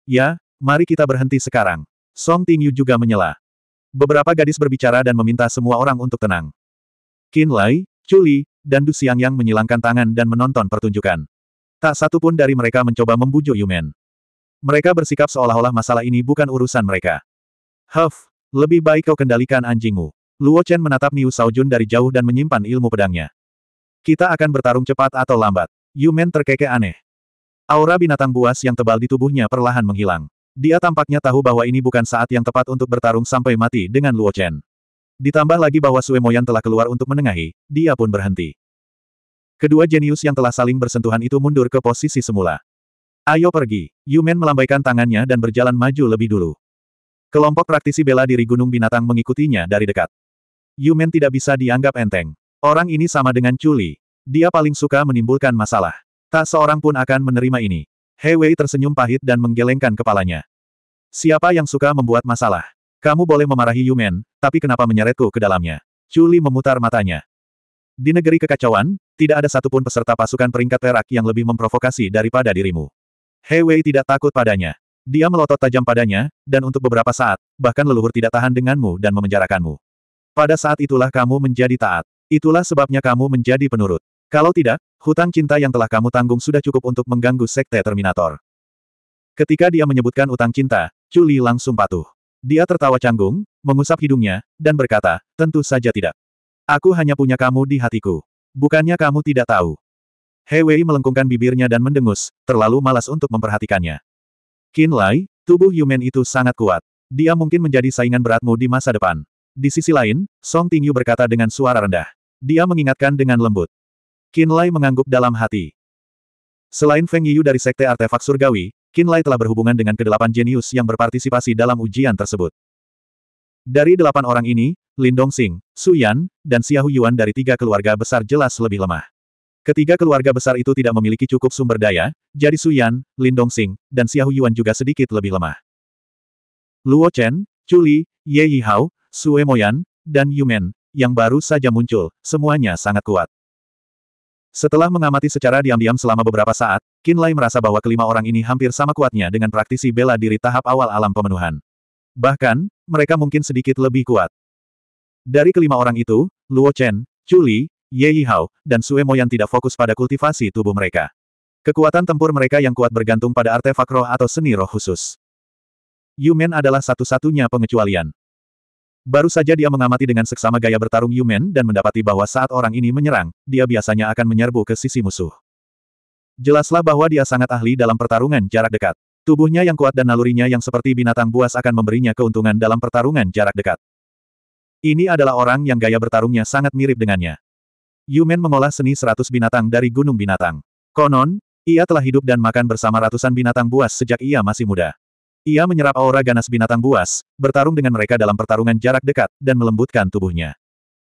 Ya, mari kita berhenti sekarang. Song Tingyu juga menyela. Beberapa gadis berbicara dan meminta semua orang untuk tenang. Qin Lai, Chu Li, dan Du Xiang Yang menyilangkan tangan dan menonton pertunjukan. Tak satu pun dari mereka mencoba membujuk Yumen. Mereka bersikap seolah-olah masalah ini bukan urusan mereka. Huff, lebih baik kau kendalikan anjingmu. Luo Chen menatap Niu Saojun dari jauh dan menyimpan ilmu pedangnya. Kita akan bertarung cepat atau lambat. Yumen terkekeh aneh. Aura binatang buas yang tebal di tubuhnya perlahan menghilang. Dia tampaknya tahu bahwa ini bukan saat yang tepat untuk bertarung sampai mati dengan Luo Chen. Ditambah lagi bahwa Sue Moyan telah keluar untuk menengahi, dia pun berhenti. Kedua jenius yang telah saling bersentuhan itu mundur ke posisi semula. Ayo pergi. Yumen melambaikan tangannya dan berjalan maju lebih dulu. Kelompok praktisi bela diri Gunung Binatang mengikutinya dari dekat. Yumen tidak bisa dianggap enteng. Orang ini sama dengan Culi. Dia paling suka menimbulkan masalah. Tak seorang pun akan menerima ini. He Wei tersenyum pahit dan menggelengkan kepalanya. Siapa yang suka membuat masalah? Kamu boleh memarahi Yumen, tapi kenapa menyeretku ke dalamnya? Culi memutar matanya. Di negeri kekacauan, tidak ada satupun peserta pasukan peringkat perak yang lebih memprovokasi daripada dirimu. He Wei tidak takut padanya. Dia melotot tajam padanya, dan untuk beberapa saat, bahkan leluhur tidak tahan denganmu dan memenjarakanmu. Pada saat itulah kamu menjadi taat. Itulah sebabnya kamu menjadi penurut. Kalau tidak, hutang cinta yang telah kamu tanggung sudah cukup untuk mengganggu sekte Terminator. Ketika dia menyebutkan utang cinta, Juli langsung patuh. Dia tertawa canggung, mengusap hidungnya, dan berkata, tentu saja tidak. Aku hanya punya kamu di hatiku. Bukannya kamu tidak tahu. Wei melengkungkan bibirnya dan mendengus, terlalu malas untuk memperhatikannya. Qin Lai, tubuh Yumen itu sangat kuat. Dia mungkin menjadi saingan beratmu di masa depan. Di sisi lain, Song Tingyu berkata dengan suara rendah. Dia mengingatkan dengan lembut. Kinlay mengangguk dalam hati. Selain Feng Yu dari Sekte Artefak Surgawi, Kinlay telah berhubungan dengan kedelapan jenius yang berpartisipasi dalam ujian tersebut. Dari delapan orang ini, Lin Dongxing, Su Yan, dan Xiahu Yuan dari tiga keluarga besar jelas lebih lemah. Ketiga keluarga besar itu tidak memiliki cukup sumber daya, jadi Su Yan, Lin Dongxing, dan Xiahu Yuan juga sedikit lebih lemah. Luo Chen, Chuli, Ye Yihao, Sue Moyan, dan Yumen, yang baru saja muncul, semuanya sangat kuat. Setelah mengamati secara diam-diam selama beberapa saat, Kinlay merasa bahwa kelima orang ini hampir sama kuatnya dengan praktisi bela diri tahap awal alam pemenuhan. Bahkan, mereka mungkin sedikit lebih kuat. Dari kelima orang itu, Luo Chen, Chu Li, Ye Yihao, dan Sue Mo yang tidak fokus pada kultivasi tubuh mereka. Kekuatan tempur mereka yang kuat bergantung pada artefak roh atau seni roh khusus. Yumen adalah satu-satunya pengecualian. Baru saja dia mengamati dengan seksama gaya bertarung Yumen dan mendapati bahwa saat orang ini menyerang, dia biasanya akan menyerbu ke sisi musuh. Jelaslah bahwa dia sangat ahli dalam pertarungan jarak dekat. Tubuhnya yang kuat dan nalurinya yang seperti binatang buas akan memberinya keuntungan dalam pertarungan jarak dekat. Ini adalah orang yang gaya bertarungnya sangat mirip dengannya. Yumen mengolah seni seratus binatang dari Gunung Binatang. Konon, ia telah hidup dan makan bersama ratusan binatang buas sejak ia masih muda. Ia menyerap aura ganas binatang buas, bertarung dengan mereka dalam pertarungan jarak dekat, dan melembutkan tubuhnya.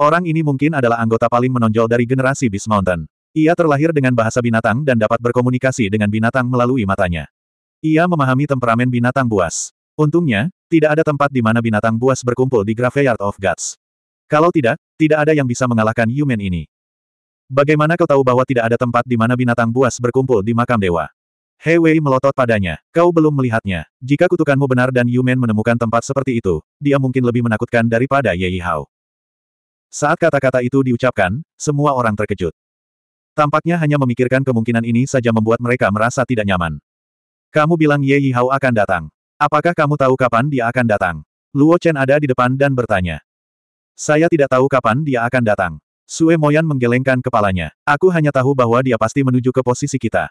Orang ini mungkin adalah anggota paling menonjol dari generasi Beast Mountain. Ia terlahir dengan bahasa binatang dan dapat berkomunikasi dengan binatang melalui matanya. Ia memahami temperamen binatang buas. Untungnya, tidak ada tempat di mana binatang buas berkumpul di Graveyard of Gods. Kalau tidak, tidak ada yang bisa mengalahkan Yumen ini. Bagaimana kau tahu bahwa tidak ada tempat di mana binatang buas berkumpul di makam dewa? He Wei melotot padanya. Kau belum melihatnya. Jika kutukanmu benar dan Yumen menemukan tempat seperti itu, dia mungkin lebih menakutkan daripada Ye Yihao. Saat kata-kata itu diucapkan, semua orang terkejut. Tampaknya hanya memikirkan kemungkinan ini saja membuat mereka merasa tidak nyaman. Kamu bilang Ye Yihao akan datang. Apakah kamu tahu kapan dia akan datang? Luo Chen ada di depan dan bertanya. Saya tidak tahu kapan dia akan datang. Sue Moyan menggelengkan kepalanya. Aku hanya tahu bahwa dia pasti menuju ke posisi kita.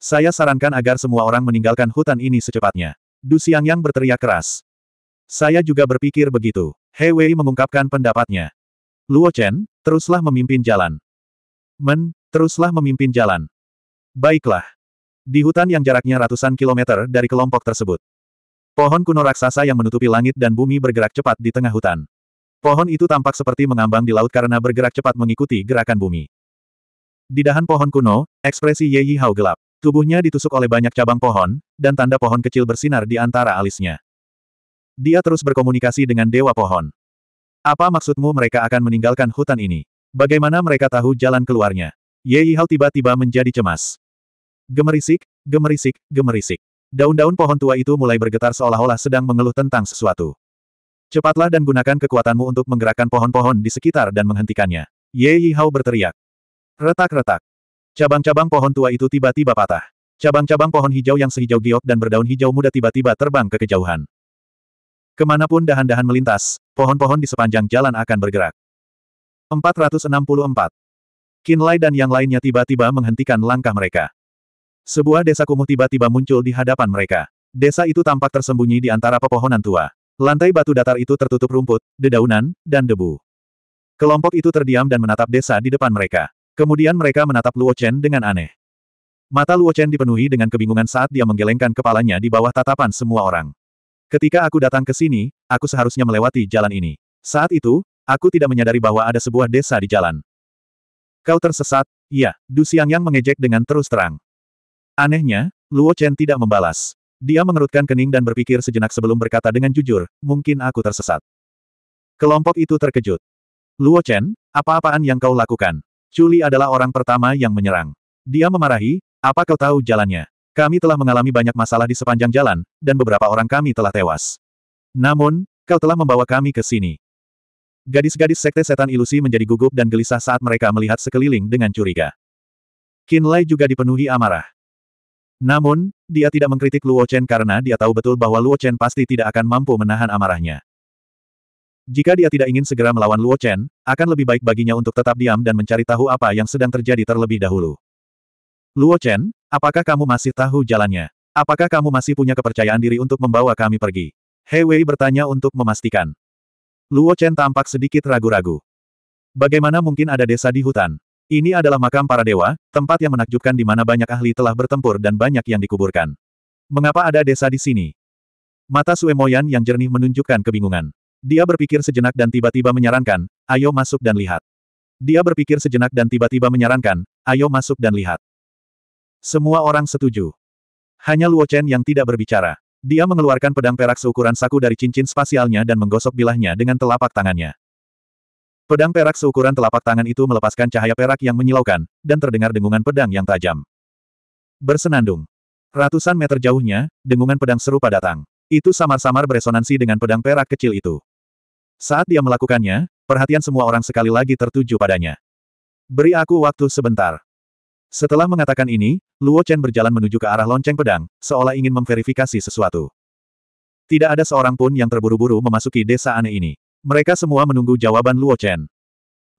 Saya sarankan agar semua orang meninggalkan hutan ini secepatnya. Du yang berteriak keras. Saya juga berpikir begitu. He Wei mengungkapkan pendapatnya. Luo Chen, teruslah memimpin jalan. Men, teruslah memimpin jalan. Baiklah. Di hutan yang jaraknya ratusan kilometer dari kelompok tersebut. Pohon kuno raksasa yang menutupi langit dan bumi bergerak cepat di tengah hutan. Pohon itu tampak seperti mengambang di laut karena bergerak cepat mengikuti gerakan bumi. Di dahan pohon kuno, ekspresi Ye Yi Hao gelap. Tubuhnya ditusuk oleh banyak cabang pohon, dan tanda pohon kecil bersinar di antara alisnya. Dia terus berkomunikasi dengan Dewa Pohon. Apa maksudmu mereka akan meninggalkan hutan ini? Bagaimana mereka tahu jalan keluarnya? Ye Hao tiba-tiba menjadi cemas. Gemerisik, gemerisik, gemerisik. Daun-daun pohon tua itu mulai bergetar seolah-olah sedang mengeluh tentang sesuatu. Cepatlah dan gunakan kekuatanmu untuk menggerakkan pohon-pohon di sekitar dan menghentikannya. Ye Hao berteriak. Retak-retak. Cabang-cabang pohon tua itu tiba-tiba patah. Cabang-cabang pohon hijau yang sehijau giok dan berdaun hijau muda tiba-tiba terbang ke kejauhan. Kemanapun dahan-dahan melintas, pohon-pohon di sepanjang jalan akan bergerak. 464. Kinlai dan yang lainnya tiba-tiba menghentikan langkah mereka. Sebuah desa kumuh tiba-tiba muncul di hadapan mereka. Desa itu tampak tersembunyi di antara pepohonan tua. Lantai batu datar itu tertutup rumput, dedaunan, dan debu. Kelompok itu terdiam dan menatap desa di depan mereka. Kemudian mereka menatap Luo Chen dengan aneh. Mata Luo Chen dipenuhi dengan kebingungan saat dia menggelengkan kepalanya di bawah tatapan semua orang. Ketika aku datang ke sini, aku seharusnya melewati jalan ini. Saat itu, aku tidak menyadari bahwa ada sebuah desa di jalan. Kau tersesat, Ya, Du Xiang Yang mengejek dengan terus terang. Anehnya, Luo Chen tidak membalas. Dia mengerutkan kening dan berpikir sejenak sebelum berkata dengan jujur, mungkin aku tersesat. Kelompok itu terkejut. Luo Chen, apa-apaan yang kau lakukan? Chuli adalah orang pertama yang menyerang. Dia memarahi, apa kau tahu jalannya? Kami telah mengalami banyak masalah di sepanjang jalan, dan beberapa orang kami telah tewas. Namun, kau telah membawa kami ke sini. Gadis-gadis sekte setan ilusi menjadi gugup dan gelisah saat mereka melihat sekeliling dengan curiga. Lai juga dipenuhi amarah. Namun, dia tidak mengkritik Luo Chen karena dia tahu betul bahwa Luo Chen pasti tidak akan mampu menahan amarahnya. Jika dia tidak ingin segera melawan Luo Chen, akan lebih baik baginya untuk tetap diam dan mencari tahu apa yang sedang terjadi terlebih dahulu. Luo Chen, apakah kamu masih tahu jalannya? Apakah kamu masih punya kepercayaan diri untuk membawa kami pergi? He Wei bertanya untuk memastikan. Luo Chen tampak sedikit ragu-ragu. Bagaimana mungkin ada desa di hutan? Ini adalah makam para dewa, tempat yang menakjubkan di mana banyak ahli telah bertempur dan banyak yang dikuburkan. Mengapa ada desa di sini? Mata Sue Moyan yang jernih menunjukkan kebingungan. Dia berpikir sejenak dan tiba-tiba menyarankan, ayo masuk dan lihat. Dia berpikir sejenak dan tiba-tiba menyarankan, ayo masuk dan lihat. Semua orang setuju. Hanya Luo Chen yang tidak berbicara. Dia mengeluarkan pedang perak seukuran saku dari cincin spasialnya dan menggosok bilahnya dengan telapak tangannya. Pedang perak seukuran telapak tangan itu melepaskan cahaya perak yang menyilaukan, dan terdengar dengungan pedang yang tajam. Bersenandung. Ratusan meter jauhnya, dengungan pedang serupa datang. Itu samar-samar beresonansi dengan pedang perak kecil itu. Saat dia melakukannya, perhatian semua orang sekali lagi tertuju padanya. Beri aku waktu sebentar. Setelah mengatakan ini, Luo Chen berjalan menuju ke arah lonceng pedang, seolah ingin memverifikasi sesuatu. Tidak ada seorang pun yang terburu-buru memasuki desa aneh ini. Mereka semua menunggu jawaban Luo Chen.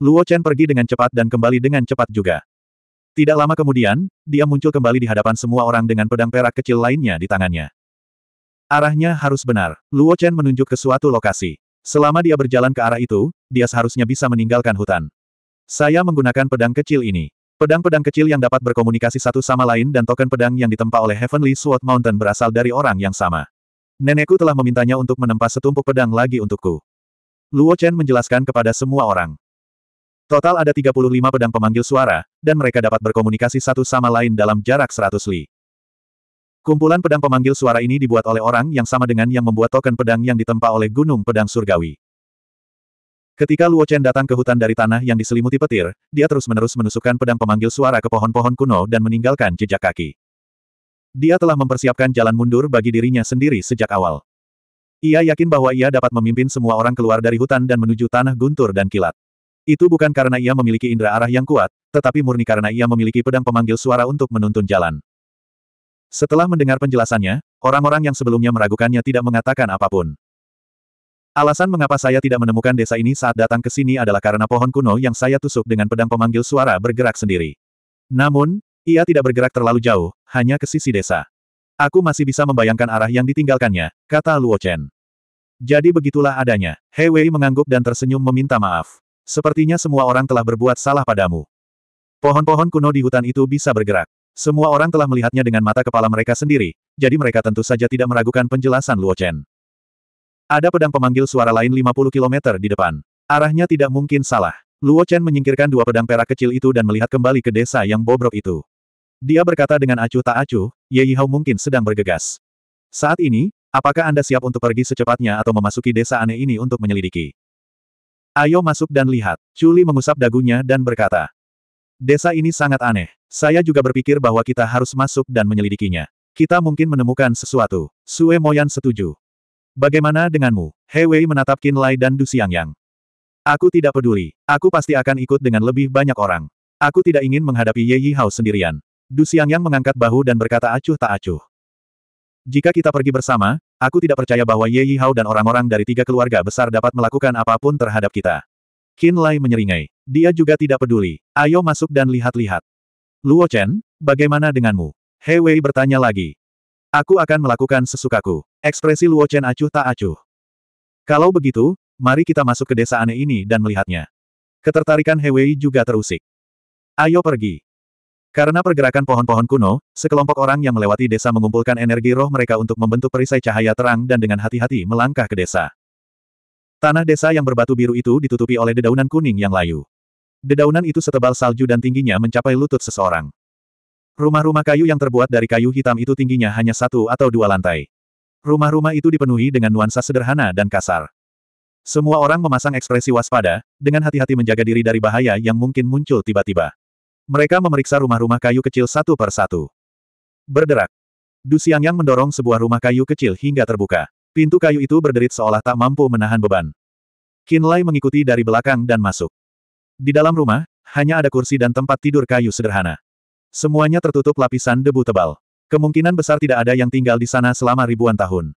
Luo Chen pergi dengan cepat dan kembali dengan cepat juga. Tidak lama kemudian, dia muncul kembali di hadapan semua orang dengan pedang perak kecil lainnya di tangannya. Arahnya harus benar. Luo Chen menunjuk ke suatu lokasi. Selama dia berjalan ke arah itu, dia seharusnya bisa meninggalkan hutan. Saya menggunakan pedang kecil ini. Pedang-pedang kecil yang dapat berkomunikasi satu sama lain dan token pedang yang ditempa oleh Heavenly Sword Mountain berasal dari orang yang sama. Nenekku telah memintanya untuk menempa setumpuk pedang lagi untukku. Luo Chen menjelaskan kepada semua orang. Total ada 35 pedang pemanggil suara, dan mereka dapat berkomunikasi satu sama lain dalam jarak 100 li. Kumpulan pedang pemanggil suara ini dibuat oleh orang yang sama dengan yang membuat token pedang yang ditempa oleh Gunung Pedang Surgawi. Ketika Luo Chen datang ke hutan dari tanah yang diselimuti petir, dia terus-menerus menusukkan pedang pemanggil suara ke pohon-pohon kuno dan meninggalkan jejak kaki. Dia telah mempersiapkan jalan mundur bagi dirinya sendiri sejak awal. Ia yakin bahwa ia dapat memimpin semua orang keluar dari hutan dan menuju tanah guntur dan kilat. Itu bukan karena ia memiliki indera arah yang kuat, tetapi murni karena ia memiliki pedang pemanggil suara untuk menuntun jalan. Setelah mendengar penjelasannya, orang-orang yang sebelumnya meragukannya tidak mengatakan apapun. Alasan mengapa saya tidak menemukan desa ini saat datang ke sini adalah karena pohon kuno yang saya tusuk dengan pedang pemanggil suara bergerak sendiri. Namun, ia tidak bergerak terlalu jauh, hanya ke sisi desa. Aku masih bisa membayangkan arah yang ditinggalkannya, kata Luo Chen. Jadi begitulah adanya. He Wei mengangguk dan tersenyum meminta maaf. Sepertinya semua orang telah berbuat salah padamu. Pohon-pohon kuno di hutan itu bisa bergerak. Semua orang telah melihatnya dengan mata kepala mereka sendiri, jadi mereka tentu saja tidak meragukan penjelasan Luo Chen. Ada pedang pemanggil suara lain 50 km di depan. Arahnya tidak mungkin salah. Luo Chen menyingkirkan dua pedang perak kecil itu dan melihat kembali ke desa yang bobrok itu. Dia berkata dengan acuh tak acuh, Ye Yihao mungkin sedang bergegas. Saat ini, apakah Anda siap untuk pergi secepatnya atau memasuki desa aneh ini untuk menyelidiki? Ayo masuk dan lihat. Chuli mengusap dagunya dan berkata, Desa ini sangat aneh. Saya juga berpikir bahwa kita harus masuk dan menyelidikinya. Kita mungkin menemukan sesuatu. Sue Moyan setuju. Bagaimana denganmu? He Wei menatap Qin Lai dan Du Xiangyang. Aku tidak peduli. Aku pasti akan ikut dengan lebih banyak orang. Aku tidak ingin menghadapi Ye Yi Hao sendirian. Du Xiangyang mengangkat bahu dan berkata acuh tak acuh. Jika kita pergi bersama, aku tidak percaya bahwa Ye Yi Hao dan orang-orang dari tiga keluarga besar dapat melakukan apapun terhadap kita. Qin Lai menyeringai. Dia juga tidak peduli. Ayo masuk dan lihat-lihat. Luo Chen, bagaimana denganmu? He Wei bertanya lagi. Aku akan melakukan sesukaku. Ekspresi Luo Chen acuh tak acuh. Kalau begitu, mari kita masuk ke desa aneh ini dan melihatnya. Ketertarikan He Wei juga terusik. Ayo pergi. Karena pergerakan pohon-pohon kuno, sekelompok orang yang melewati desa mengumpulkan energi roh mereka untuk membentuk perisai cahaya terang dan dengan hati-hati melangkah ke desa. Tanah desa yang berbatu biru itu ditutupi oleh dedaunan kuning yang layu. Dedaunan itu setebal salju dan tingginya mencapai lutut seseorang. Rumah-rumah kayu yang terbuat dari kayu hitam itu tingginya hanya satu atau dua lantai. Rumah-rumah itu dipenuhi dengan nuansa sederhana dan kasar. Semua orang memasang ekspresi waspada, dengan hati-hati menjaga diri dari bahaya yang mungkin muncul tiba-tiba. Mereka memeriksa rumah-rumah kayu kecil satu per satu. Berderak. Du Xiangyang mendorong sebuah rumah kayu kecil hingga terbuka. Pintu kayu itu berderit seolah tak mampu menahan beban. Kinlay mengikuti dari belakang dan masuk. Di dalam rumah, hanya ada kursi dan tempat tidur kayu sederhana. Semuanya tertutup lapisan debu tebal. Kemungkinan besar tidak ada yang tinggal di sana selama ribuan tahun.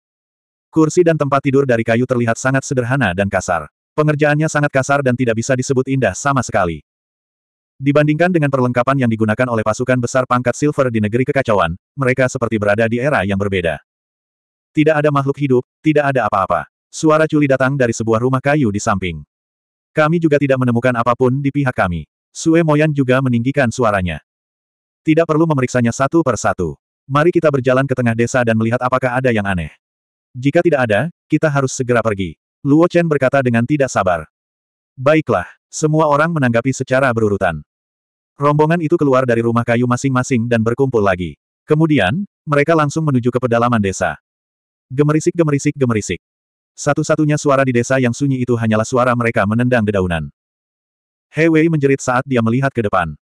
Kursi dan tempat tidur dari kayu terlihat sangat sederhana dan kasar. Pengerjaannya sangat kasar dan tidak bisa disebut indah sama sekali. Dibandingkan dengan perlengkapan yang digunakan oleh pasukan besar pangkat silver di negeri kekacauan, mereka seperti berada di era yang berbeda. Tidak ada makhluk hidup, tidak ada apa-apa. Suara culi datang dari sebuah rumah kayu di samping. Kami juga tidak menemukan apapun di pihak kami. Sue Moyan juga meninggikan suaranya. Tidak perlu memeriksanya satu per satu. Mari kita berjalan ke tengah desa dan melihat apakah ada yang aneh. Jika tidak ada, kita harus segera pergi. Luo Chen berkata dengan tidak sabar. Baiklah, semua orang menanggapi secara berurutan. Rombongan itu keluar dari rumah kayu masing-masing dan berkumpul lagi. Kemudian, mereka langsung menuju ke pedalaman desa. Gemerisik gemerisik gemerisik. Satu-satunya suara di desa yang sunyi itu hanyalah suara mereka menendang dedaunan. He Wei menjerit saat dia melihat ke depan.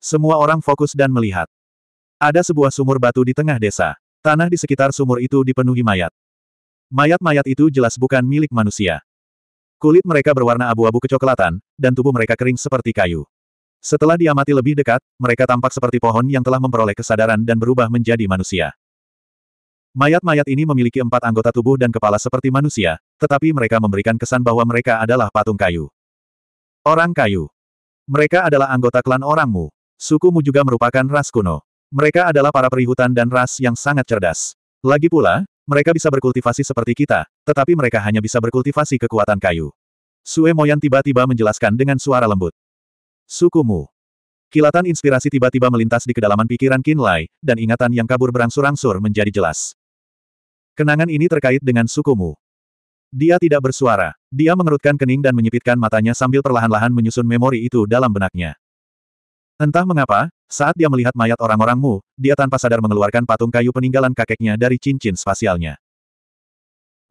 Semua orang fokus dan melihat. Ada sebuah sumur batu di tengah desa. Tanah di sekitar sumur itu dipenuhi mayat. Mayat-mayat itu jelas bukan milik manusia. Kulit mereka berwarna abu-abu kecoklatan, dan tubuh mereka kering seperti kayu. Setelah diamati lebih dekat, mereka tampak seperti pohon yang telah memperoleh kesadaran dan berubah menjadi manusia. Mayat-mayat ini memiliki empat anggota tubuh dan kepala seperti manusia, tetapi mereka memberikan kesan bahwa mereka adalah patung kayu. Orang kayu. Mereka adalah anggota klan orangmu. Sukumu juga merupakan ras kuno. Mereka adalah para perihutan dan ras yang sangat cerdas. Lagi pula, mereka bisa berkultivasi seperti kita, tetapi mereka hanya bisa berkultivasi kekuatan kayu. Sue Moyan tiba-tiba menjelaskan dengan suara lembut. Sukumu. Kilatan inspirasi tiba-tiba melintas di kedalaman pikiran Kinlay, dan ingatan yang kabur berangsur-angsur menjadi jelas. Kenangan ini terkait dengan sukumu. Dia tidak bersuara. Dia mengerutkan kening dan menyipitkan matanya sambil perlahan-lahan menyusun memori itu dalam benaknya. Entah mengapa, saat dia melihat mayat orang-orangmu, dia tanpa sadar mengeluarkan patung kayu peninggalan kakeknya dari cincin spasialnya.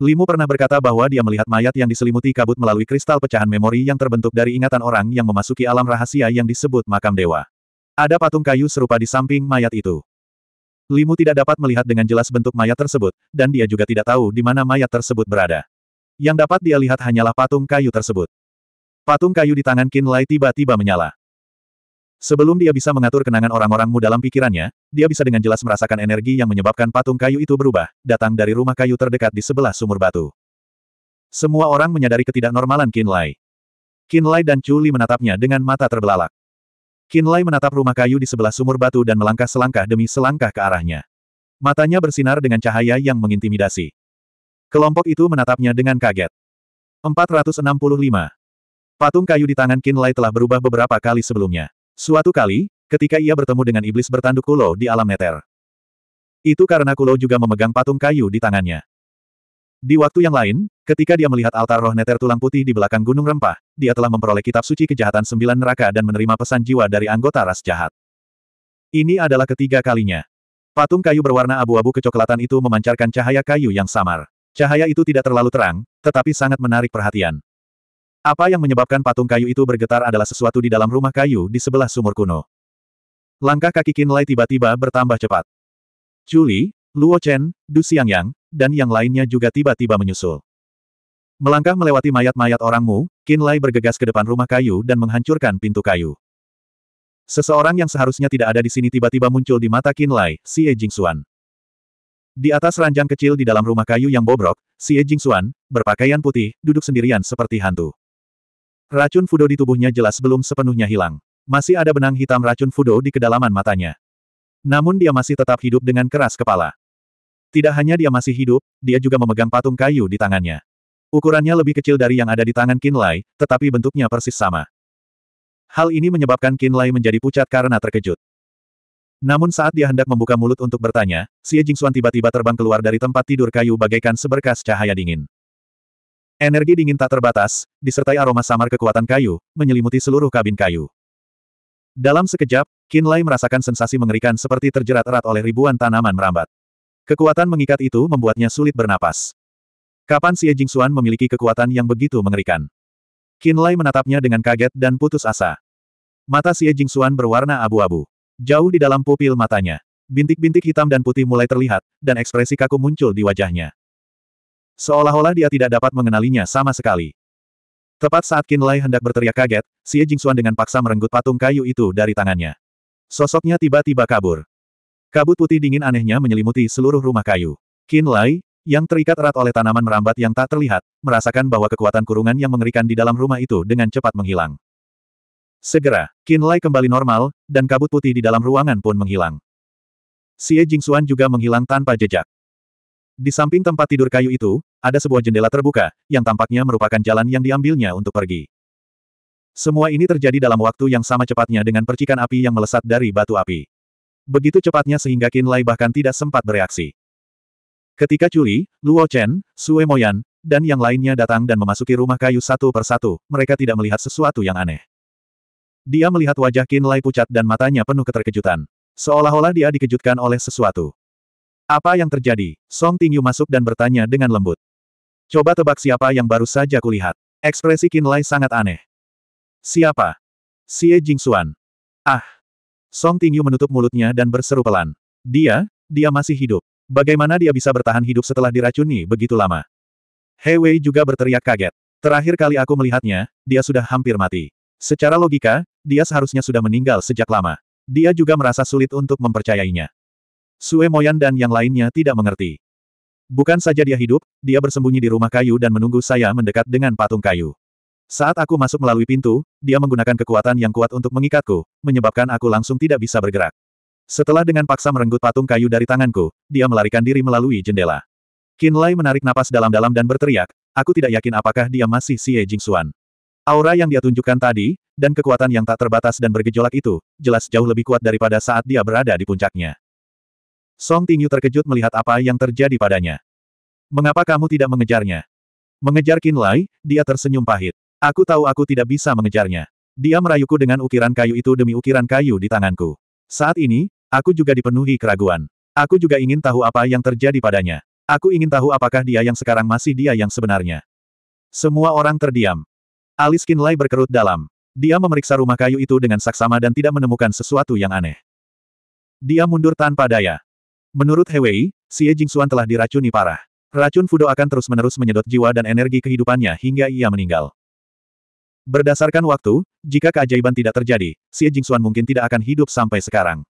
Limu pernah berkata bahwa dia melihat mayat yang diselimuti kabut melalui kristal pecahan memori yang terbentuk dari ingatan orang yang memasuki alam rahasia yang disebut makam dewa. Ada patung kayu serupa di samping mayat itu. Limu tidak dapat melihat dengan jelas bentuk mayat tersebut, dan dia juga tidak tahu di mana mayat tersebut berada. Yang dapat dia lihat hanyalah patung kayu tersebut. Patung kayu di tangan Qin Lai tiba-tiba menyala. Sebelum dia bisa mengatur kenangan orang orangmu dalam pikirannya, dia bisa dengan jelas merasakan energi yang menyebabkan patung kayu itu berubah, datang dari rumah kayu terdekat di sebelah sumur batu. Semua orang menyadari ketidaknormalan Qin Lai. Qin Lai dan Chu menatapnya dengan mata terbelalak. Kinlay menatap rumah kayu di sebelah sumur batu dan melangkah selangkah demi selangkah ke arahnya. Matanya bersinar dengan cahaya yang mengintimidasi. Kelompok itu menatapnya dengan kaget. 465. Patung kayu di tangan Kinlay telah berubah beberapa kali sebelumnya. Suatu kali, ketika ia bertemu dengan iblis bertanduk Kulo di alam neter. Itu karena Kulo juga memegang patung kayu di tangannya. Di waktu yang lain, ketika dia melihat altar roh neter tulang putih di belakang gunung rempah, dia telah memperoleh kitab suci kejahatan sembilan neraka dan menerima pesan jiwa dari anggota ras jahat. Ini adalah ketiga kalinya. Patung kayu berwarna abu-abu kecoklatan itu memancarkan cahaya kayu yang samar. Cahaya itu tidak terlalu terang, tetapi sangat menarik perhatian. Apa yang menyebabkan patung kayu itu bergetar adalah sesuatu di dalam rumah kayu di sebelah sumur kuno. Langkah kaki Kinlay tiba-tiba bertambah cepat. Julie, Luo Chen, Du Xiangyang, dan yang lainnya juga tiba-tiba menyusul. Melangkah melewati mayat-mayat orangmu, Qin Lai bergegas ke depan rumah kayu dan menghancurkan pintu kayu. Seseorang yang seharusnya tidak ada di sini tiba-tiba muncul di mata Qin Lai, si E Jingxuan. Di atas ranjang kecil di dalam rumah kayu yang bobrok, si E Jingxuan, berpakaian putih, duduk sendirian seperti hantu. Racun Fudo di tubuhnya jelas belum sepenuhnya hilang. Masih ada benang hitam racun Fudo di kedalaman matanya. Namun dia masih tetap hidup dengan keras kepala. Tidak hanya dia masih hidup, dia juga memegang patung kayu di tangannya. Ukurannya lebih kecil dari yang ada di tangan Kinlay, tetapi bentuknya persis sama. Hal ini menyebabkan Kinlay menjadi pucat karena terkejut. Namun saat dia hendak membuka mulut untuk bertanya, Xie Jingxuan tiba-tiba terbang keluar dari tempat tidur kayu bagaikan seberkas cahaya dingin. Energi dingin tak terbatas, disertai aroma samar kekuatan kayu, menyelimuti seluruh kabin kayu. Dalam sekejap, Kinlay merasakan sensasi mengerikan seperti terjerat erat oleh ribuan tanaman merambat. Kekuatan mengikat itu membuatnya sulit bernapas. Kapan si Jingxuan memiliki kekuatan yang begitu mengerikan? Lai menatapnya dengan kaget dan putus asa. Mata si Jingxuan berwarna abu-abu. Jauh di dalam pupil matanya. Bintik-bintik hitam dan putih mulai terlihat, dan ekspresi kaku muncul di wajahnya. Seolah-olah dia tidak dapat mengenalinya sama sekali. Tepat saat Qin Lai hendak berteriak kaget, Xie Jingxuan dengan paksa merenggut patung kayu itu dari tangannya. Sosoknya tiba-tiba kabur. Kabut putih dingin anehnya menyelimuti seluruh rumah kayu. Qin Lai, yang terikat erat oleh tanaman merambat yang tak terlihat, merasakan bahwa kekuatan kurungan yang mengerikan di dalam rumah itu dengan cepat menghilang. Segera, Qin Lai kembali normal, dan kabut putih di dalam ruangan pun menghilang. Xie Jingxuan juga menghilang tanpa jejak. Di samping tempat tidur kayu itu, ada sebuah jendela terbuka, yang tampaknya merupakan jalan yang diambilnya untuk pergi. Semua ini terjadi dalam waktu yang sama cepatnya dengan percikan api yang melesat dari batu api. Begitu cepatnya sehingga Qin Lai bahkan tidak sempat bereaksi. Ketika Curi, Luo Chen, Sue Moyan, dan yang lainnya datang dan memasuki rumah kayu satu persatu, mereka tidak melihat sesuatu yang aneh. Dia melihat wajah Qin Lai pucat dan matanya penuh keterkejutan. Seolah-olah dia dikejutkan oleh sesuatu. Apa yang terjadi? Song Tingyu masuk dan bertanya dengan lembut. Coba tebak siapa yang baru saja kulihat. Ekspresi Qin Lai sangat aneh. Siapa? Xie Jingxuan. Ah, Song Tingyu menutup mulutnya dan berseru pelan. Dia, dia masih hidup. Bagaimana dia bisa bertahan hidup setelah diracuni begitu lama? He Wei juga berteriak kaget. Terakhir kali aku melihatnya, dia sudah hampir mati. Secara logika, dia seharusnya sudah meninggal sejak lama. Dia juga merasa sulit untuk mempercayainya. Sue Moyan dan yang lainnya tidak mengerti. Bukan saja dia hidup, dia bersembunyi di rumah kayu dan menunggu saya mendekat dengan patung kayu. Saat aku masuk melalui pintu, dia menggunakan kekuatan yang kuat untuk mengikatku, menyebabkan aku langsung tidak bisa bergerak. Setelah dengan paksa merenggut patung kayu dari tanganku, dia melarikan diri melalui jendela. Lai menarik napas dalam-dalam dan berteriak, aku tidak yakin apakah dia masih si Jingxuan. Aura yang dia tunjukkan tadi, dan kekuatan yang tak terbatas dan bergejolak itu, jelas jauh lebih kuat daripada saat dia berada di puncaknya. Song Tingyu terkejut melihat apa yang terjadi padanya. Mengapa kamu tidak mengejarnya? Mengejar Qin Lai, dia tersenyum pahit. Aku tahu aku tidak bisa mengejarnya. Dia merayuku dengan ukiran kayu itu demi ukiran kayu di tanganku. Saat ini, aku juga dipenuhi keraguan. Aku juga ingin tahu apa yang terjadi padanya. Aku ingin tahu apakah dia yang sekarang masih dia yang sebenarnya. Semua orang terdiam. Alis Kinlay berkerut dalam. Dia memeriksa rumah kayu itu dengan saksama dan tidak menemukan sesuatu yang aneh. Dia mundur tanpa daya. Menurut Hewei, Xie Jingxuan telah diracuni parah. Racun Fudo akan terus-menerus menyedot jiwa dan energi kehidupannya hingga ia meninggal. Berdasarkan waktu, jika keajaiban tidak terjadi, Xie Jingxuan mungkin tidak akan hidup sampai sekarang.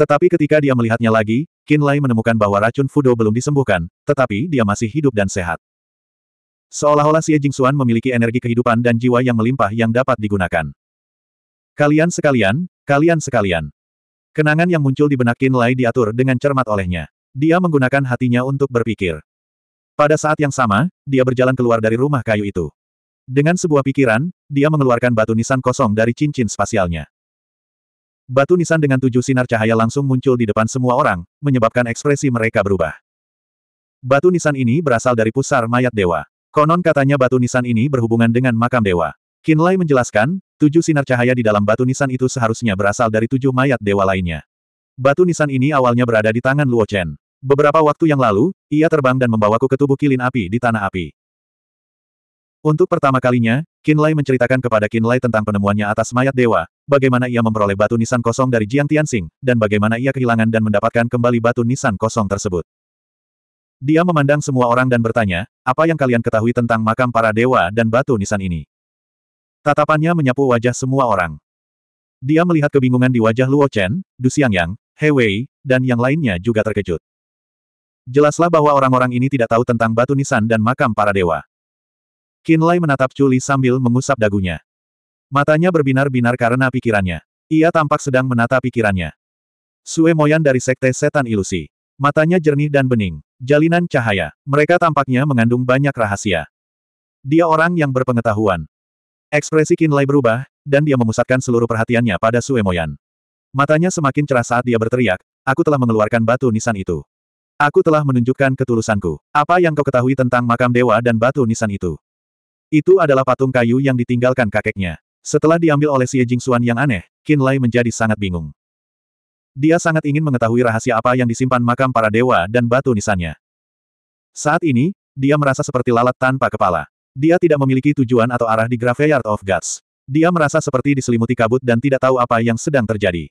Tetapi ketika dia melihatnya lagi, Qin Lai menemukan bahwa racun Fudo belum disembuhkan, tetapi dia masih hidup dan sehat. Seolah-olah Xie Jingxuan memiliki energi kehidupan dan jiwa yang melimpah yang dapat digunakan. Kalian sekalian, kalian sekalian. Kenangan yang muncul di benak Qin Lai diatur dengan cermat olehnya. Dia menggunakan hatinya untuk berpikir. Pada saat yang sama, dia berjalan keluar dari rumah kayu itu. Dengan sebuah pikiran, dia mengeluarkan batu nisan kosong dari cincin spasialnya. Batu nisan dengan tujuh sinar cahaya langsung muncul di depan semua orang, menyebabkan ekspresi mereka berubah. Batu nisan ini berasal dari pusar mayat dewa. Konon katanya batu nisan ini berhubungan dengan makam dewa. Kinlay menjelaskan, tujuh sinar cahaya di dalam batu nisan itu seharusnya berasal dari tujuh mayat dewa lainnya. Batu nisan ini awalnya berada di tangan Luo Chen. Beberapa waktu yang lalu, ia terbang dan membawaku ke tubuh kilin api di tanah api. Untuk pertama kalinya, Kinlay menceritakan kepada Kinlay tentang penemuannya atas mayat dewa, bagaimana ia memperoleh batu nisan kosong dari Jiang Tianxing, dan bagaimana ia kehilangan dan mendapatkan kembali batu nisan kosong tersebut. Dia memandang semua orang dan bertanya, apa yang kalian ketahui tentang makam para dewa dan batu nisan ini? Tatapannya menyapu wajah semua orang. Dia melihat kebingungan di wajah Luo Chen, Du Xiangyang, He Wei, dan yang lainnya juga terkejut. Jelaslah bahwa orang-orang ini tidak tahu tentang batu nisan dan makam para dewa. Kinlay menatap Chuli sambil mengusap dagunya. Matanya berbinar-binar karena pikirannya. Ia tampak sedang menata pikirannya. Sue Moyan dari Sekte Setan Ilusi. Matanya jernih dan bening. Jalinan cahaya. Mereka tampaknya mengandung banyak rahasia. Dia orang yang berpengetahuan. Ekspresi Kinlay berubah, dan dia memusatkan seluruh perhatiannya pada Sue Moyan. Matanya semakin cerah saat dia berteriak, aku telah mengeluarkan batu nisan itu. Aku telah menunjukkan ketulusanku. Apa yang kau ketahui tentang makam dewa dan batu nisan itu? Itu adalah patung kayu yang ditinggalkan kakeknya. Setelah diambil oleh Xie Jingxuan yang aneh, Qin Lai menjadi sangat bingung. Dia sangat ingin mengetahui rahasia apa yang disimpan makam para dewa dan batu nisannya. Saat ini, dia merasa seperti lalat tanpa kepala. Dia tidak memiliki tujuan atau arah di Graveyard of Gods. Dia merasa seperti diselimuti kabut dan tidak tahu apa yang sedang terjadi.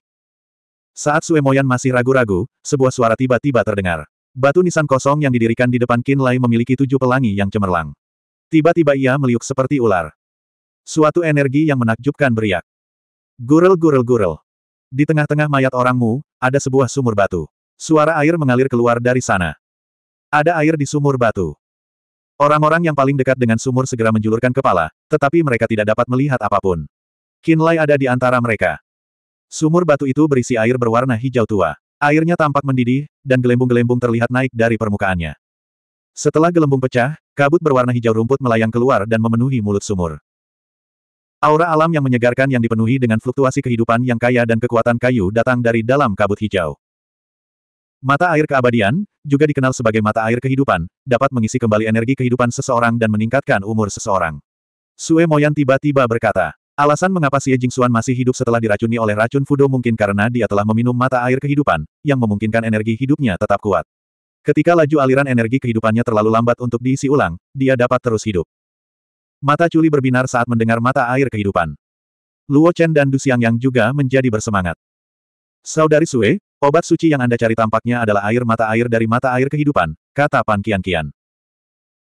Saat Suemoyan masih ragu-ragu, sebuah suara tiba-tiba terdengar. Batu nisan kosong yang didirikan di depan Qin Lai memiliki tujuh pelangi yang cemerlang. Tiba-tiba ia meliuk seperti ular. Suatu energi yang menakjubkan beriak. Gurel gurel gurel. Di tengah-tengah mayat orangmu, ada sebuah sumur batu. Suara air mengalir keluar dari sana. Ada air di sumur batu. Orang-orang yang paling dekat dengan sumur segera menjulurkan kepala, tetapi mereka tidak dapat melihat apapun. Kinlay ada di antara mereka. Sumur batu itu berisi air berwarna hijau tua. Airnya tampak mendidih, dan gelembung-gelembung terlihat naik dari permukaannya. Setelah gelembung pecah, kabut berwarna hijau rumput melayang keluar dan memenuhi mulut sumur. Aura alam yang menyegarkan yang dipenuhi dengan fluktuasi kehidupan yang kaya dan kekuatan kayu datang dari dalam kabut hijau. Mata air keabadian, juga dikenal sebagai mata air kehidupan, dapat mengisi kembali energi kehidupan seseorang dan meningkatkan umur seseorang. Sue Moyan tiba-tiba berkata, alasan mengapa Xie Jingxuan masih hidup setelah diracuni oleh racun Fudo mungkin karena dia telah meminum mata air kehidupan, yang memungkinkan energi hidupnya tetap kuat. Ketika laju aliran energi kehidupannya terlalu lambat untuk diisi ulang, dia dapat terus hidup. Mata Culi berbinar saat mendengar mata air kehidupan. Luo Chen dan Du Xiang Yang juga menjadi bersemangat. Saudari Sue, obat suci yang Anda cari tampaknya adalah air mata air dari mata air kehidupan, kata Pan Kian Kian.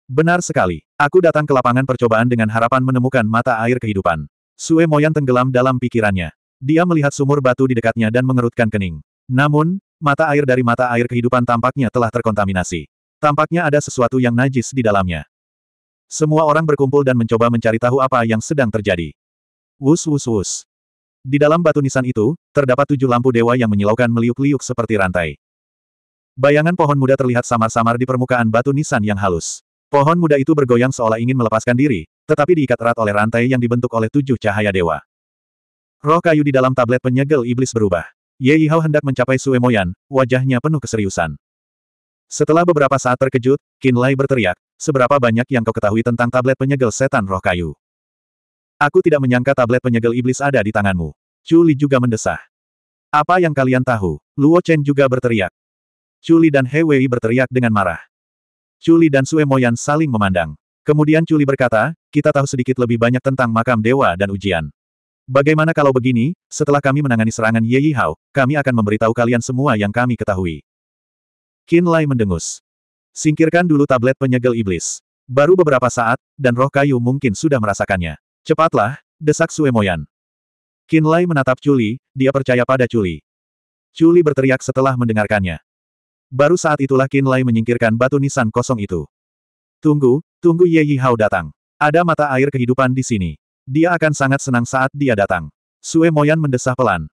Benar sekali. Aku datang ke lapangan percobaan dengan harapan menemukan mata air kehidupan. Sue Moyan tenggelam dalam pikirannya. Dia melihat sumur batu di dekatnya dan mengerutkan kening. Namun, Mata air dari mata air kehidupan tampaknya telah terkontaminasi. Tampaknya ada sesuatu yang najis di dalamnya. Semua orang berkumpul dan mencoba mencari tahu apa yang sedang terjadi. Wus wus wus. Di dalam batu nisan itu, terdapat tujuh lampu dewa yang menyilaukan meliuk-liuk seperti rantai. Bayangan pohon muda terlihat samar-samar di permukaan batu nisan yang halus. Pohon muda itu bergoyang seolah ingin melepaskan diri, tetapi diikat erat oleh rantai yang dibentuk oleh tujuh cahaya dewa. Roh kayu di dalam tablet penyegel iblis berubah. Ye Yihao hendak mencapai Sue Moyan, wajahnya penuh keseriusan. Setelah beberapa saat terkejut, Qin Lai berteriak, seberapa banyak yang kau ketahui tentang tablet penyegel setan roh kayu? Aku tidak menyangka tablet penyegel iblis ada di tanganmu. Chuli juga mendesah. Apa yang kalian tahu? Luo Chen juga berteriak. Chuli dan He Wei berteriak dengan marah. Chuli dan Sue Moyan saling memandang. Kemudian Chuli berkata, kita tahu sedikit lebih banyak tentang makam dewa dan ujian. Bagaimana kalau begini, setelah kami menangani serangan Ye Yihao, kami akan memberitahu kalian semua yang kami ketahui. Qin Lai mendengus. Singkirkan dulu tablet penyegel iblis. Baru beberapa saat, dan roh kayu mungkin sudah merasakannya. Cepatlah, desak Suemoyan. Qin Lai menatap Chuli, dia percaya pada Chuli. Chuli berteriak setelah mendengarkannya. Baru saat itulah Qin Lai menyingkirkan batu nisan kosong itu. Tunggu, tunggu Ye Yihao datang. Ada mata air kehidupan di sini. Dia akan sangat senang saat dia datang. Sue Moyan mendesah pelan.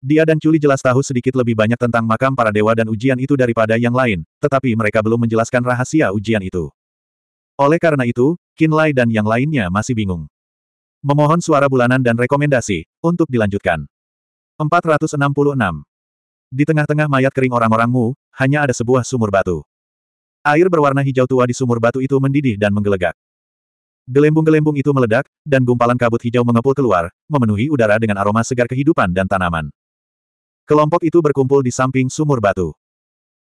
Dia dan Culi jelas tahu sedikit lebih banyak tentang makam para dewa dan ujian itu daripada yang lain, tetapi mereka belum menjelaskan rahasia ujian itu. Oleh karena itu, Lai dan yang lainnya masih bingung. Memohon suara bulanan dan rekomendasi, untuk dilanjutkan. 466. Di tengah-tengah mayat kering orang-orangmu, hanya ada sebuah sumur batu. Air berwarna hijau tua di sumur batu itu mendidih dan menggelegak. Gelembung-gelembung itu meledak, dan gumpalan kabut hijau mengepul keluar, memenuhi udara dengan aroma segar kehidupan dan tanaman. Kelompok itu berkumpul di samping sumur batu.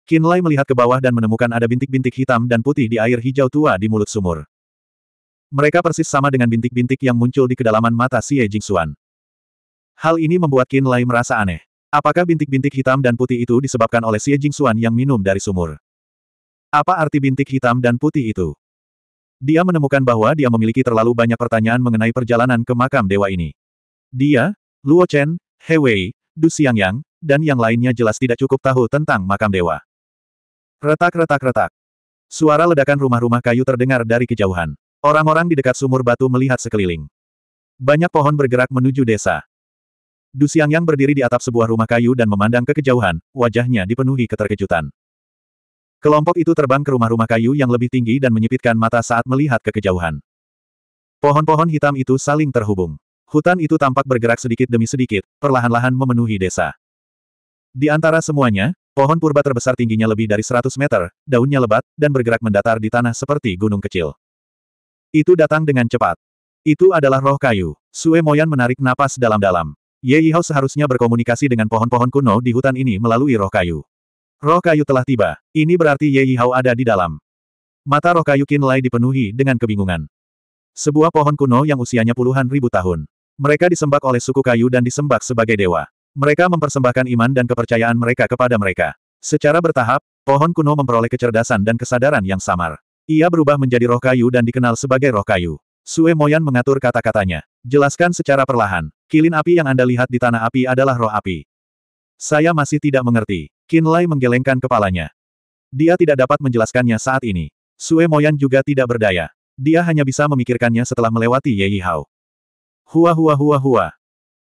Lai melihat ke bawah dan menemukan ada bintik-bintik hitam dan putih di air hijau tua di mulut sumur. Mereka persis sama dengan bintik-bintik yang muncul di kedalaman mata Xie Jingxuan. Hal ini membuat Lai merasa aneh. Apakah bintik-bintik hitam dan putih itu disebabkan oleh Xie Jingxuan yang minum dari sumur? Apa arti bintik hitam dan putih itu? Dia menemukan bahwa dia memiliki terlalu banyak pertanyaan mengenai perjalanan ke makam dewa ini. Dia, Luo Chen, He Wei, Du Xiangyang, dan yang lainnya jelas tidak cukup tahu tentang makam dewa. Retak-retak-retak. Suara ledakan rumah-rumah kayu terdengar dari kejauhan. Orang-orang di dekat sumur batu melihat sekeliling. Banyak pohon bergerak menuju desa. Du Xiangyang berdiri di atap sebuah rumah kayu dan memandang ke kejauhan, wajahnya dipenuhi keterkejutan. Kelompok itu terbang ke rumah-rumah kayu yang lebih tinggi dan menyipitkan mata saat melihat ke kejauhan. Pohon-pohon hitam itu saling terhubung. Hutan itu tampak bergerak sedikit demi sedikit, perlahan-lahan memenuhi desa. Di antara semuanya, pohon purba terbesar tingginya lebih dari 100 meter, daunnya lebat, dan bergerak mendatar di tanah seperti gunung kecil. Itu datang dengan cepat. Itu adalah roh kayu. Sue Moyan menarik napas dalam-dalam. Ye Yihao seharusnya berkomunikasi dengan pohon-pohon kuno di hutan ini melalui roh kayu. Roh kayu telah tiba. Ini berarti Ye Yihao ada di dalam. Mata roh kayu Lai dipenuhi dengan kebingungan. Sebuah pohon kuno yang usianya puluhan ribu tahun. Mereka disembak oleh suku kayu dan disembak sebagai dewa. Mereka mempersembahkan iman dan kepercayaan mereka kepada mereka. Secara bertahap, pohon kuno memperoleh kecerdasan dan kesadaran yang samar. Ia berubah menjadi roh kayu dan dikenal sebagai roh kayu. Sue Moyan mengatur kata-katanya. Jelaskan secara perlahan. Kilin api yang Anda lihat di tanah api adalah roh api. Saya masih tidak mengerti. Kinlay menggelengkan kepalanya. Dia tidak dapat menjelaskannya saat ini. Sue Moyan juga tidak berdaya. Dia hanya bisa memikirkannya setelah melewati Ye Hao. Hua hua hua hua.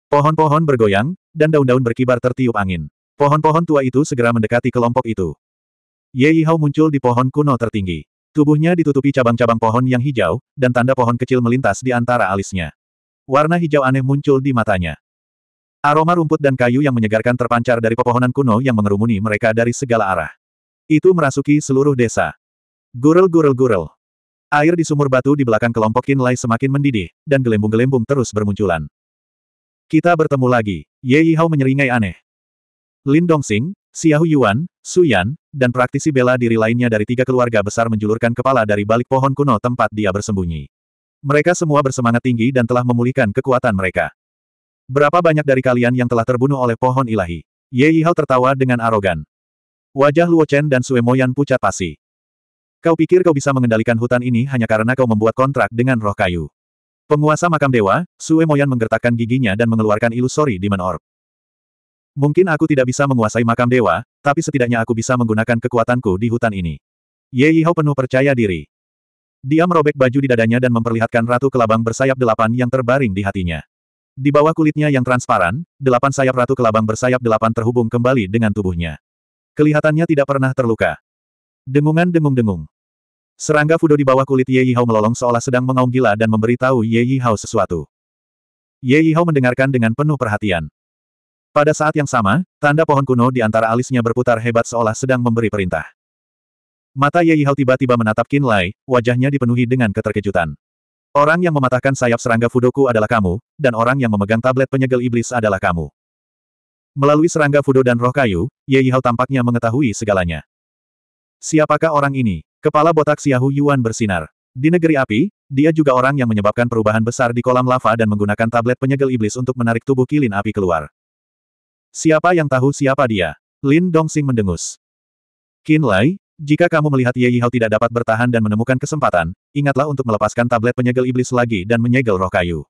Pohon-pohon bergoyang, dan daun-daun berkibar tertiup angin. Pohon-pohon tua itu segera mendekati kelompok itu. Ye Hao muncul di pohon kuno tertinggi. Tubuhnya ditutupi cabang-cabang pohon yang hijau, dan tanda pohon kecil melintas di antara alisnya. Warna hijau aneh muncul di matanya. Aroma rumput dan kayu yang menyegarkan terpancar dari pepohonan kuno yang mengerumuni mereka dari segala arah. Itu merasuki seluruh desa. Gurel gurel gurel. Air di sumur batu di belakang kelompok Kinlay semakin mendidih, dan gelembung-gelembung terus bermunculan. Kita bertemu lagi. Ye Yihao menyeringai aneh. Lin Dongxing, Xiahu Yuan, Su Yan, dan praktisi bela diri lainnya dari tiga keluarga besar menjulurkan kepala dari balik pohon kuno tempat dia bersembunyi. Mereka semua bersemangat tinggi dan telah memulihkan kekuatan mereka. Berapa banyak dari kalian yang telah terbunuh oleh pohon ilahi? Ye Yihao tertawa dengan arogan. Wajah Luo Chen dan Sue Moyan pucat pasi. Kau pikir kau bisa mengendalikan hutan ini hanya karena kau membuat kontrak dengan roh kayu. Penguasa makam dewa, Sue Moyan menggertakkan giginya dan mengeluarkan ilusori di Orb. Mungkin aku tidak bisa menguasai makam dewa, tapi setidaknya aku bisa menggunakan kekuatanku di hutan ini. Ye Yihao penuh percaya diri. Dia merobek baju di dadanya dan memperlihatkan Ratu Kelabang bersayap delapan yang terbaring di hatinya. Di bawah kulitnya yang transparan, delapan sayap ratu kelabang bersayap delapan terhubung kembali dengan tubuhnya. Kelihatannya tidak pernah terluka. Dengungan dengung-dengung. Serangga Fudo di bawah kulit Ye Yihao melolong seolah sedang mengaum gila dan memberitahu Ye Yihao sesuatu. Ye Yihao mendengarkan dengan penuh perhatian. Pada saat yang sama, tanda pohon kuno di antara alisnya berputar hebat seolah sedang memberi perintah. Mata Ye Yihao tiba-tiba menatap Qin Lai, wajahnya dipenuhi dengan keterkejutan. Orang yang mematahkan sayap serangga Fudoku adalah kamu, dan orang yang memegang tablet penyegel iblis adalah kamu. Melalui serangga Fudo dan roh kayu, Ye Yihao tampaknya mengetahui segalanya. Siapakah orang ini? Kepala botak Xiahu Yuan bersinar. Di negeri api, dia juga orang yang menyebabkan perubahan besar di kolam lava dan menggunakan tablet penyegel iblis untuk menarik tubuh kilin api keluar. Siapa yang tahu siapa dia? Lin Dongxing mendengus. Qin Lai, jika kamu melihat Ye Yihao tidak dapat bertahan dan menemukan kesempatan, ingatlah untuk melepaskan tablet penyegel iblis lagi dan menyegel roh kayu.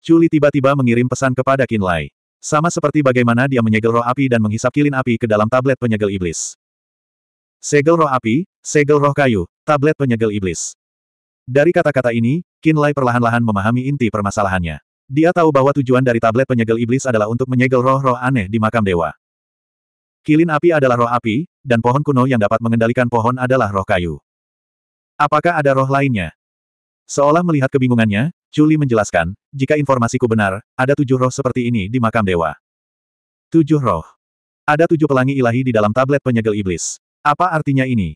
Chuli tiba-tiba mengirim pesan kepada Lai. Sama seperti bagaimana dia menyegel roh api dan menghisap kilin api ke dalam tablet penyegel iblis. Segel roh api, segel roh kayu, tablet penyegel iblis. Dari kata-kata ini, Lai perlahan-lahan memahami inti permasalahannya. Dia tahu bahwa tujuan dari tablet penyegel iblis adalah untuk menyegel roh-roh aneh di makam dewa. Kilin api adalah roh api, dan pohon kuno yang dapat mengendalikan pohon adalah roh kayu. Apakah ada roh lainnya? Seolah melihat kebingungannya, Chuli menjelaskan, jika informasiku benar, ada tujuh roh seperti ini di makam dewa. Tujuh roh. Ada tujuh pelangi ilahi di dalam tablet penyegel iblis. Apa artinya ini?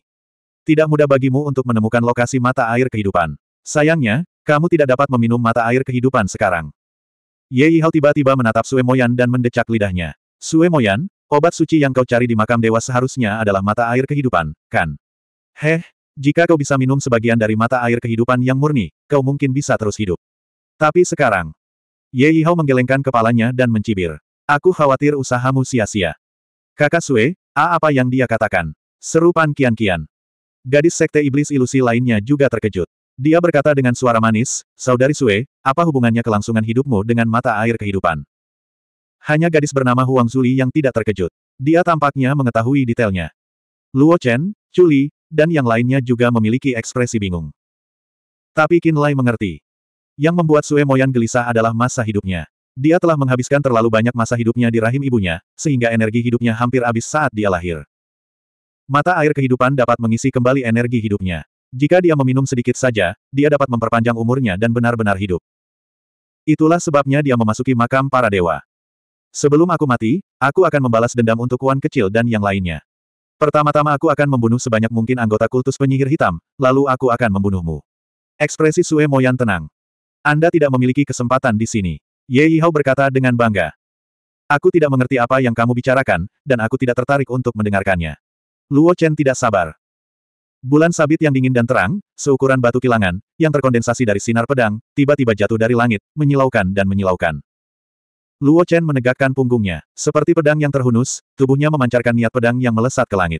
Tidak mudah bagimu untuk menemukan lokasi mata air kehidupan. Sayangnya, kamu tidak dapat meminum mata air kehidupan sekarang. Ye Yihao tiba-tiba menatap Sue Moyan dan mendecak lidahnya. Sue Moyan, Obat suci yang kau cari di makam dewa seharusnya adalah mata air kehidupan, kan? Heh, jika kau bisa minum sebagian dari mata air kehidupan yang murni, kau mungkin bisa terus hidup. Tapi sekarang, Ye Yihao menggelengkan kepalanya dan mencibir. Aku khawatir usahamu sia-sia. Kakak Sue, A apa yang dia katakan? Serupan Kian Kian. Gadis sekte iblis ilusi lainnya juga terkejut. Dia berkata dengan suara manis, Saudari Sue, apa hubungannya kelangsungan hidupmu dengan mata air kehidupan? Hanya gadis bernama Huang Zuli yang tidak terkejut. Dia tampaknya mengetahui detailnya. Luo Chen, Chuli, dan yang lainnya juga memiliki ekspresi bingung. Tapi Qin Lai mengerti. Yang membuat Sue Moyan gelisah adalah masa hidupnya. Dia telah menghabiskan terlalu banyak masa hidupnya di rahim ibunya, sehingga energi hidupnya hampir habis saat dia lahir. Mata air kehidupan dapat mengisi kembali energi hidupnya. Jika dia meminum sedikit saja, dia dapat memperpanjang umurnya dan benar-benar hidup. Itulah sebabnya dia memasuki makam para dewa. Sebelum aku mati, aku akan membalas dendam untuk Wan kecil dan yang lainnya. Pertama-tama aku akan membunuh sebanyak mungkin anggota kultus penyihir hitam, lalu aku akan membunuhmu. Ekspresi Sue Moyan tenang. Anda tidak memiliki kesempatan di sini. Ye Yihao berkata dengan bangga. Aku tidak mengerti apa yang kamu bicarakan, dan aku tidak tertarik untuk mendengarkannya. Luo Chen tidak sabar. Bulan sabit yang dingin dan terang, seukuran batu kilangan, yang terkondensasi dari sinar pedang, tiba-tiba jatuh dari langit, menyilaukan dan menyilaukan. Luo Chen menegakkan punggungnya. Seperti pedang yang terhunus, tubuhnya memancarkan niat pedang yang melesat ke langit.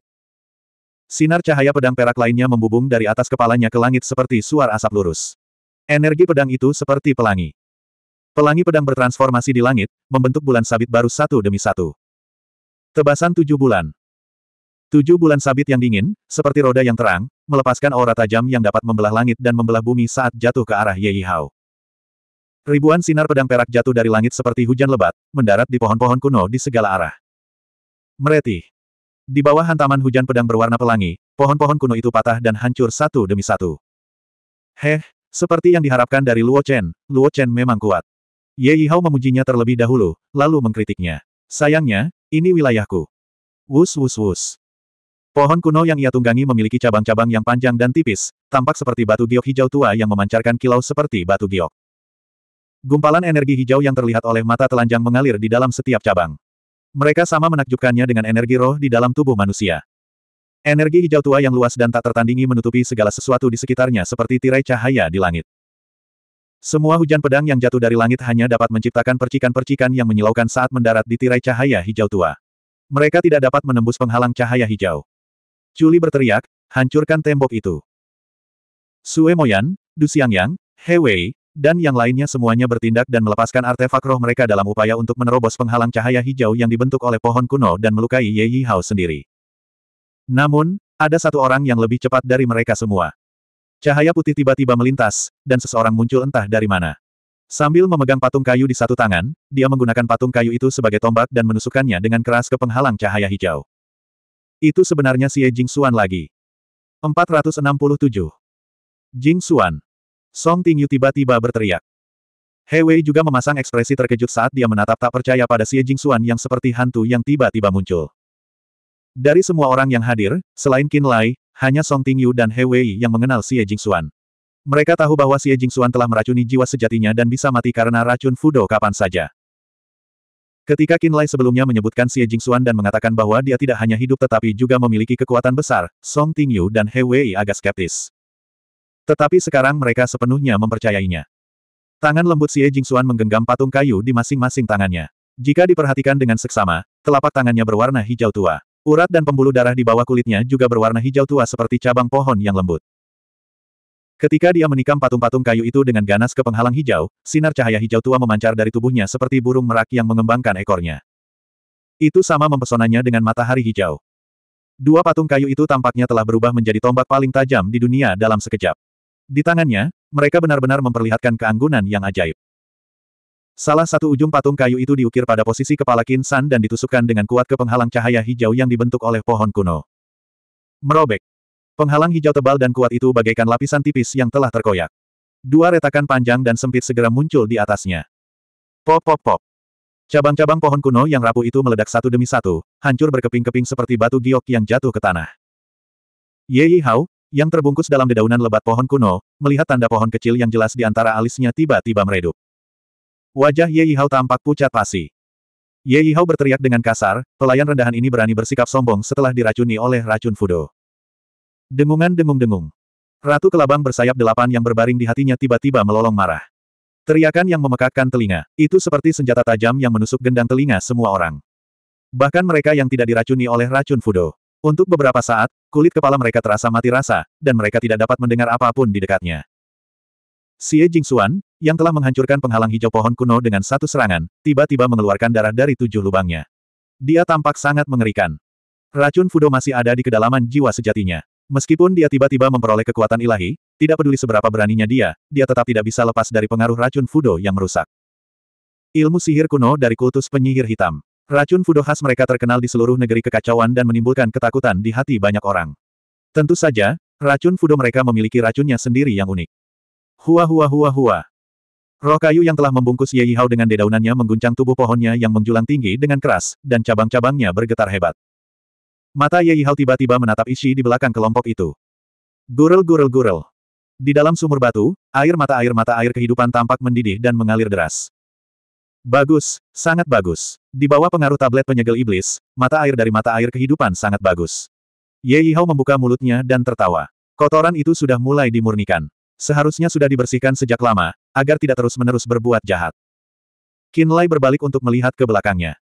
Sinar cahaya pedang perak lainnya membubung dari atas kepalanya ke langit seperti suar asap lurus. Energi pedang itu seperti pelangi. Pelangi pedang bertransformasi di langit, membentuk bulan sabit baru satu demi satu. Tebasan tujuh bulan. Tujuh bulan sabit yang dingin, seperti roda yang terang, melepaskan aura tajam yang dapat membelah langit dan membelah bumi saat jatuh ke arah Ye Hao. Ribuan sinar pedang perak jatuh dari langit seperti hujan lebat, mendarat di pohon-pohon kuno di segala arah. Mereti, Di bawah hantaman hujan pedang berwarna pelangi, pohon-pohon kuno itu patah dan hancur satu demi satu. Heh, seperti yang diharapkan dari Luo Chen, Luo Chen memang kuat. Ye Yihao memujinya terlebih dahulu, lalu mengkritiknya. Sayangnya, ini wilayahku. Wus wus wus. Pohon kuno yang ia tunggangi memiliki cabang-cabang yang panjang dan tipis, tampak seperti batu giok hijau tua yang memancarkan kilau seperti batu giok. Gumpalan energi hijau yang terlihat oleh mata telanjang mengalir di dalam setiap cabang. Mereka sama menakjubkannya dengan energi roh di dalam tubuh manusia. Energi hijau tua yang luas dan tak tertandingi menutupi segala sesuatu di sekitarnya seperti tirai cahaya di langit. Semua hujan pedang yang jatuh dari langit hanya dapat menciptakan percikan-percikan yang menyilaukan saat mendarat di tirai cahaya hijau tua. Mereka tidak dapat menembus penghalang cahaya hijau. Culi berteriak, hancurkan tembok itu. Sue Moyan, Du Xiangyang, He Wei, dan yang lainnya semuanya bertindak dan melepaskan artefak roh mereka dalam upaya untuk menerobos penghalang cahaya hijau yang dibentuk oleh pohon kuno dan melukai Ye Yi Hao sendiri. Namun, ada satu orang yang lebih cepat dari mereka semua. Cahaya putih tiba-tiba melintas, dan seseorang muncul entah dari mana. Sambil memegang patung kayu di satu tangan, dia menggunakan patung kayu itu sebagai tombak dan menusukkannya dengan keras ke penghalang cahaya hijau. Itu sebenarnya si Ye Jing Xuan lagi. 467. Jing Xuan. Song Tingyu tiba-tiba berteriak. He Wei juga memasang ekspresi terkejut saat dia menatap tak percaya pada Xie Jingxuan yang seperti hantu yang tiba-tiba muncul. Dari semua orang yang hadir, selain Qin Lai, hanya Song Tingyu dan He Wei yang mengenal Xie Jingxuan. Mereka tahu bahwa Xie Jingxuan telah meracuni jiwa sejatinya dan bisa mati karena racun Fudo kapan saja. Ketika Qin Lai sebelumnya menyebutkan Xie Jingxuan dan mengatakan bahwa dia tidak hanya hidup tetapi juga memiliki kekuatan besar, Song Tingyu dan He Wei agak skeptis. Tetapi sekarang mereka sepenuhnya mempercayainya. Tangan lembut Xie Jingxuan menggenggam patung kayu di masing-masing tangannya. Jika diperhatikan dengan seksama, telapak tangannya berwarna hijau tua. Urat dan pembuluh darah di bawah kulitnya juga berwarna hijau tua seperti cabang pohon yang lembut. Ketika dia menikam patung-patung kayu itu dengan ganas ke penghalang hijau, sinar cahaya hijau tua memancar dari tubuhnya seperti burung merak yang mengembangkan ekornya. Itu sama mempesonanya dengan matahari hijau. Dua patung kayu itu tampaknya telah berubah menjadi tombak paling tajam di dunia dalam sekejap. Di tangannya, mereka benar-benar memperlihatkan keanggunan yang ajaib. Salah satu ujung patung kayu itu diukir pada posisi kepala Qin San dan ditusukkan dengan kuat ke penghalang cahaya hijau yang dibentuk oleh pohon kuno. Merobek. Penghalang hijau tebal dan kuat itu bagaikan lapisan tipis yang telah terkoyak. Dua retakan panjang dan sempit segera muncul di atasnya. Pop pop pop. Cabang-cabang pohon kuno yang rapuh itu meledak satu demi satu, hancur berkeping-keping seperti batu giok yang jatuh ke tanah. Ye Yi Hao, yang terbungkus dalam dedaunan lebat pohon kuno, melihat tanda pohon kecil yang jelas di antara alisnya tiba-tiba meredup. Wajah Ye Yihao tampak pucat pasi. Ye Yihao berteriak dengan kasar, pelayan rendahan ini berani bersikap sombong setelah diracuni oleh racun Fudo. Dengungan dengung-dengung. Ratu kelabang bersayap delapan yang berbaring di hatinya tiba-tiba melolong marah. Teriakan yang memekakkan telinga, itu seperti senjata tajam yang menusuk gendang telinga semua orang. Bahkan mereka yang tidak diracuni oleh racun Fudo. Untuk beberapa saat, kulit kepala mereka terasa mati rasa, dan mereka tidak dapat mendengar apapun di dekatnya. Xie Jingxuan, yang telah menghancurkan penghalang hijau pohon kuno dengan satu serangan, tiba-tiba mengeluarkan darah dari tujuh lubangnya. Dia tampak sangat mengerikan. Racun Fudo masih ada di kedalaman jiwa sejatinya. Meskipun dia tiba-tiba memperoleh kekuatan ilahi, tidak peduli seberapa beraninya dia, dia tetap tidak bisa lepas dari pengaruh racun Fudo yang merusak. Ilmu sihir kuno dari kultus penyihir hitam. Racun Fudo khas mereka terkenal di seluruh negeri kekacauan dan menimbulkan ketakutan di hati banyak orang. Tentu saja, racun Fudo mereka memiliki racunnya sendiri yang unik. Hua hua hua hua. Roh kayu yang telah membungkus Ye Hao dengan dedaunannya mengguncang tubuh pohonnya yang menjulang tinggi dengan keras, dan cabang-cabangnya bergetar hebat. Mata Ye Hao tiba-tiba menatap isi di belakang kelompok itu. Gurel gurel gurel. Di dalam sumur batu, air mata-air mata-air kehidupan tampak mendidih dan mengalir deras. Bagus, sangat bagus. Di bawah pengaruh tablet penyegel iblis, mata air dari mata air kehidupan sangat bagus. Ye Yihao membuka mulutnya dan tertawa. Kotoran itu sudah mulai dimurnikan. Seharusnya sudah dibersihkan sejak lama, agar tidak terus-menerus berbuat jahat. Qin Lai berbalik untuk melihat ke belakangnya.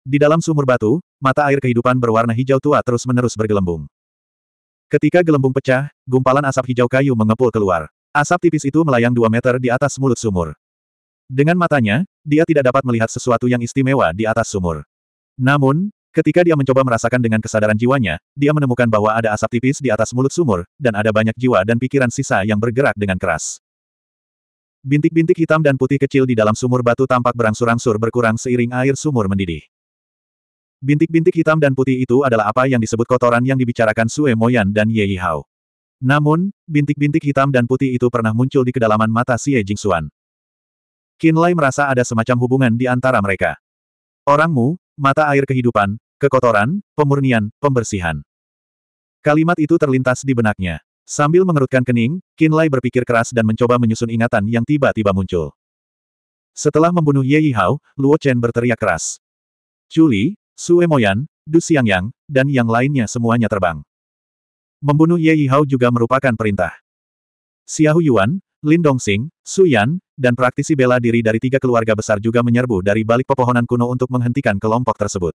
Di dalam sumur batu, mata air kehidupan berwarna hijau tua terus-menerus bergelembung. Ketika gelembung pecah, gumpalan asap hijau kayu mengepul keluar. Asap tipis itu melayang dua meter di atas mulut sumur. Dengan matanya, dia tidak dapat melihat sesuatu yang istimewa di atas sumur. Namun, ketika dia mencoba merasakan dengan kesadaran jiwanya, dia menemukan bahwa ada asap tipis di atas mulut sumur, dan ada banyak jiwa dan pikiran sisa yang bergerak dengan keras. Bintik-bintik hitam dan putih kecil di dalam sumur batu tampak berangsur-angsur berkurang seiring air sumur mendidih. Bintik-bintik hitam dan putih itu adalah apa yang disebut kotoran yang dibicarakan Sue Moyan dan Ye Yihao. Namun, bintik-bintik hitam dan putih itu pernah muncul di kedalaman mata Xie Jingxuan. Lai merasa ada semacam hubungan di antara mereka. Orangmu, mata air kehidupan, kekotoran, pemurnian, pembersihan. Kalimat itu terlintas di benaknya. Sambil mengerutkan kening, Lai berpikir keras dan mencoba menyusun ingatan yang tiba-tiba muncul. Setelah membunuh Ye Yihao, Luo Chen berteriak keras. Chuli, Sue Moyan, Du Xiangyang, dan yang lainnya semuanya terbang. Membunuh Ye Yihao juga merupakan perintah. Xiahu Yuan, Lin Dongxing, Su Yan, dan praktisi bela diri dari tiga keluarga besar juga menyerbu dari balik pepohonan kuno untuk menghentikan kelompok tersebut.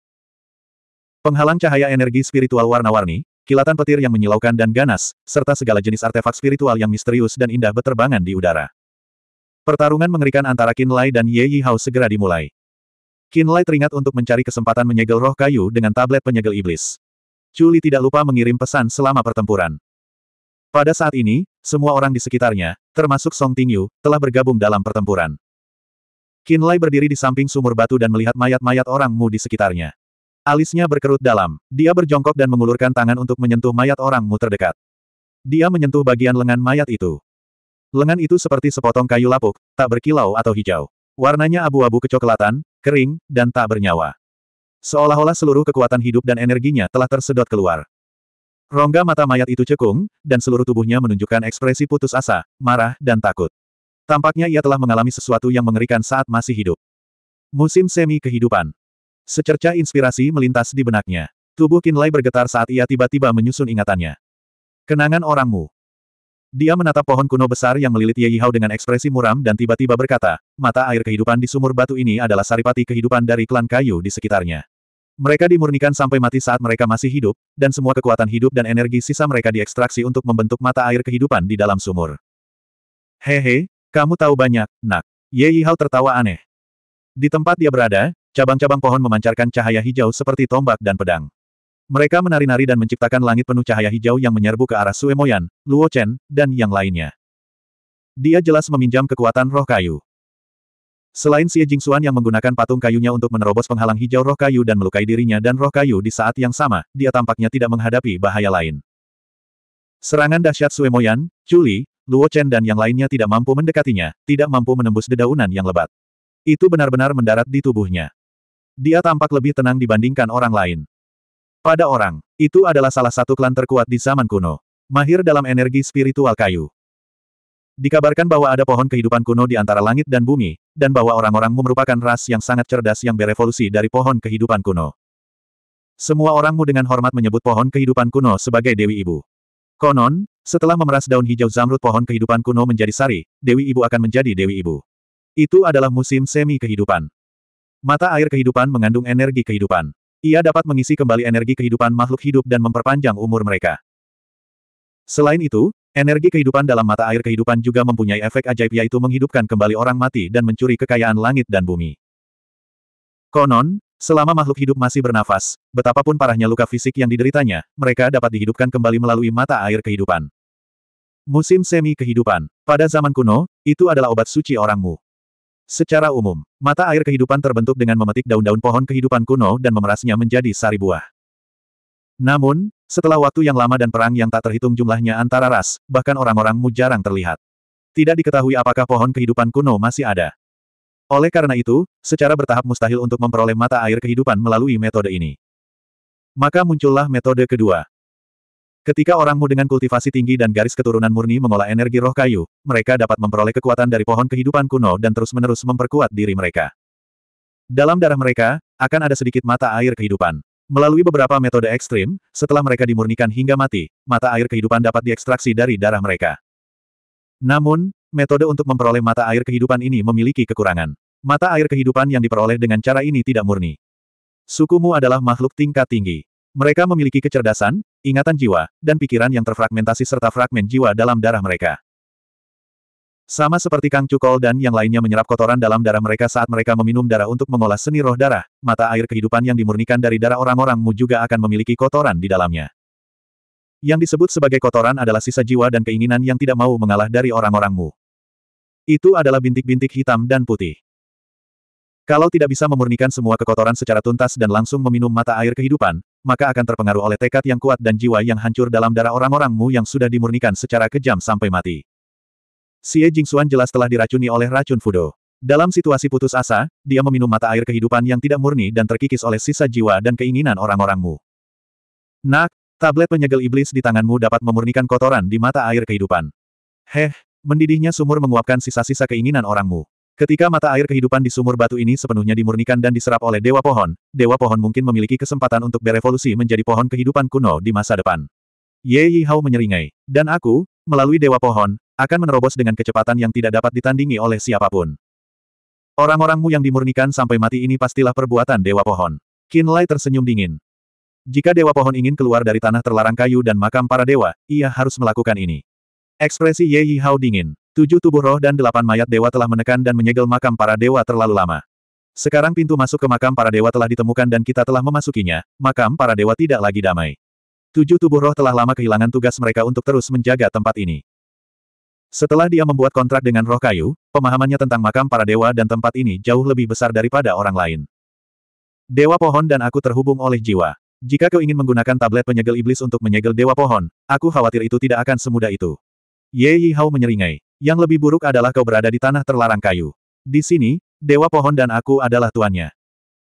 Penghalang cahaya energi spiritual warna-warni, kilatan petir yang menyilaukan dan ganas, serta segala jenis artefak spiritual yang misterius dan indah beterbangan di udara. Pertarungan mengerikan antara Qin Lai dan Ye Yi Hao segera dimulai. Qin Lai teringat untuk mencari kesempatan menyegel roh kayu dengan tablet penyegel iblis. Chuli tidak lupa mengirim pesan selama pertempuran. Pada saat ini, semua orang di sekitarnya, termasuk Song Tingyu, telah bergabung dalam pertempuran. Qin Lai berdiri di samping sumur batu dan melihat mayat-mayat orang Mu di sekitarnya. Alisnya berkerut dalam, dia berjongkok dan mengulurkan tangan untuk menyentuh mayat orang Mu terdekat. Dia menyentuh bagian lengan mayat itu. Lengan itu seperti sepotong kayu lapuk, tak berkilau atau hijau. Warnanya abu-abu kecoklatan, kering, dan tak bernyawa. Seolah-olah seluruh kekuatan hidup dan energinya telah tersedot keluar. Rongga mata mayat itu cekung, dan seluruh tubuhnya menunjukkan ekspresi putus asa, marah, dan takut. Tampaknya ia telah mengalami sesuatu yang mengerikan saat masih hidup. Musim semi kehidupan. Secerca inspirasi melintas di benaknya. Tubuh Kinlay bergetar saat ia tiba-tiba menyusun ingatannya. Kenangan orangmu. Dia menatap pohon kuno besar yang melilit Ye Yihau dengan ekspresi muram dan tiba-tiba berkata, mata air kehidupan di sumur batu ini adalah saripati kehidupan dari klan kayu di sekitarnya. Mereka dimurnikan sampai mati saat mereka masih hidup, dan semua kekuatan hidup dan energi sisa mereka diekstraksi untuk membentuk mata air kehidupan di dalam sumur. Hehe, kamu tahu banyak, nak. Ye Yihao tertawa aneh. Di tempat dia berada, cabang-cabang pohon memancarkan cahaya hijau seperti tombak dan pedang. Mereka menari-nari dan menciptakan langit penuh cahaya hijau yang menyerbu ke arah Sue Moyan, Luo Chen, dan yang lainnya. Dia jelas meminjam kekuatan roh kayu. Selain Xie Jingxuan yang menggunakan patung kayunya untuk menerobos penghalang hijau roh kayu dan melukai dirinya dan roh kayu di saat yang sama, dia tampaknya tidak menghadapi bahaya lain. Serangan dahsyat Suemoyan, Chuli, Luo Chen dan yang lainnya tidak mampu mendekatinya, tidak mampu menembus dedaunan yang lebat. Itu benar-benar mendarat di tubuhnya. Dia tampak lebih tenang dibandingkan orang lain. Pada orang, itu adalah salah satu klan terkuat di zaman kuno. Mahir dalam energi spiritual kayu. Dikabarkan bahwa ada pohon kehidupan kuno di antara langit dan bumi, dan bahwa orang-orangmu merupakan ras yang sangat cerdas yang berevolusi dari pohon kehidupan kuno. Semua orangmu dengan hormat menyebut pohon kehidupan kuno sebagai Dewi Ibu. Konon, setelah memeras daun hijau zamrud pohon kehidupan kuno menjadi sari, Dewi Ibu akan menjadi Dewi Ibu. Itu adalah musim semi kehidupan. Mata air kehidupan mengandung energi kehidupan. Ia dapat mengisi kembali energi kehidupan makhluk hidup dan memperpanjang umur mereka. Selain itu, Energi kehidupan dalam mata air kehidupan juga mempunyai efek ajaib yaitu menghidupkan kembali orang mati dan mencuri kekayaan langit dan bumi. Konon, selama makhluk hidup masih bernafas, betapapun parahnya luka fisik yang dideritanya, mereka dapat dihidupkan kembali melalui mata air kehidupan. Musim semi kehidupan. Pada zaman kuno, itu adalah obat suci orangmu. Secara umum, mata air kehidupan terbentuk dengan memetik daun-daun pohon kehidupan kuno dan memerasnya menjadi sari buah. Namun, setelah waktu yang lama dan perang yang tak terhitung jumlahnya antara ras, bahkan orang-orangmu jarang terlihat. Tidak diketahui apakah pohon kehidupan kuno masih ada. Oleh karena itu, secara bertahap mustahil untuk memperoleh mata air kehidupan melalui metode ini. Maka muncullah metode kedua. Ketika orangmu dengan kultivasi tinggi dan garis keturunan murni mengolah energi roh kayu, mereka dapat memperoleh kekuatan dari pohon kehidupan kuno dan terus-menerus memperkuat diri mereka. Dalam darah mereka, akan ada sedikit mata air kehidupan. Melalui beberapa metode ekstrim, setelah mereka dimurnikan hingga mati, mata air kehidupan dapat diekstraksi dari darah mereka. Namun, metode untuk memperoleh mata air kehidupan ini memiliki kekurangan. Mata air kehidupan yang diperoleh dengan cara ini tidak murni. Sukumu adalah makhluk tingkat tinggi. Mereka memiliki kecerdasan, ingatan jiwa, dan pikiran yang terfragmentasi serta fragmen jiwa dalam darah mereka. Sama seperti Kang Cukol dan yang lainnya menyerap kotoran dalam darah mereka saat mereka meminum darah untuk mengolah seni roh darah, mata air kehidupan yang dimurnikan dari darah orang-orangmu juga akan memiliki kotoran di dalamnya. Yang disebut sebagai kotoran adalah sisa jiwa dan keinginan yang tidak mau mengalah dari orang-orangmu. Itu adalah bintik-bintik hitam dan putih. Kalau tidak bisa memurnikan semua kekotoran secara tuntas dan langsung meminum mata air kehidupan, maka akan terpengaruh oleh tekad yang kuat dan jiwa yang hancur dalam darah orang-orangmu yang sudah dimurnikan secara kejam sampai mati. Xie Jingxuan jelas telah diracuni oleh racun Fudo. Dalam situasi putus asa, dia meminum mata air kehidupan yang tidak murni dan terkikis oleh sisa jiwa dan keinginan orang-orangmu. Nak, tablet penyegel iblis di tanganmu dapat memurnikan kotoran di mata air kehidupan. Heh, mendidihnya sumur menguapkan sisa-sisa keinginan orangmu. Ketika mata air kehidupan di sumur batu ini sepenuhnya dimurnikan dan diserap oleh Dewa Pohon, Dewa Pohon mungkin memiliki kesempatan untuk berevolusi menjadi pohon kehidupan kuno di masa depan. Ye Yi Hao menyeringai. Dan aku, melalui Dewa Pohon, akan menerobos dengan kecepatan yang tidak dapat ditandingi oleh siapapun. Orang-orangmu yang dimurnikan sampai mati ini pastilah perbuatan Dewa Pohon. Lai tersenyum dingin. Jika Dewa Pohon ingin keluar dari tanah terlarang kayu dan makam para dewa, ia harus melakukan ini. Ekspresi Ye Yi Hao dingin. Tujuh tubuh roh dan delapan mayat dewa telah menekan dan menyegel makam para dewa terlalu lama. Sekarang pintu masuk ke makam para dewa telah ditemukan dan kita telah memasukinya, makam para dewa tidak lagi damai. Tujuh tubuh roh telah lama kehilangan tugas mereka untuk terus menjaga tempat ini. Setelah dia membuat kontrak dengan roh kayu, pemahamannya tentang makam para dewa dan tempat ini jauh lebih besar daripada orang lain. Dewa pohon dan aku terhubung oleh jiwa. Jika kau ingin menggunakan tablet penyegel iblis untuk menyegel dewa pohon, aku khawatir itu tidak akan semudah itu. Ye Yi Hao menyeringai. Yang lebih buruk adalah kau berada di tanah terlarang kayu. Di sini, dewa pohon dan aku adalah tuannya.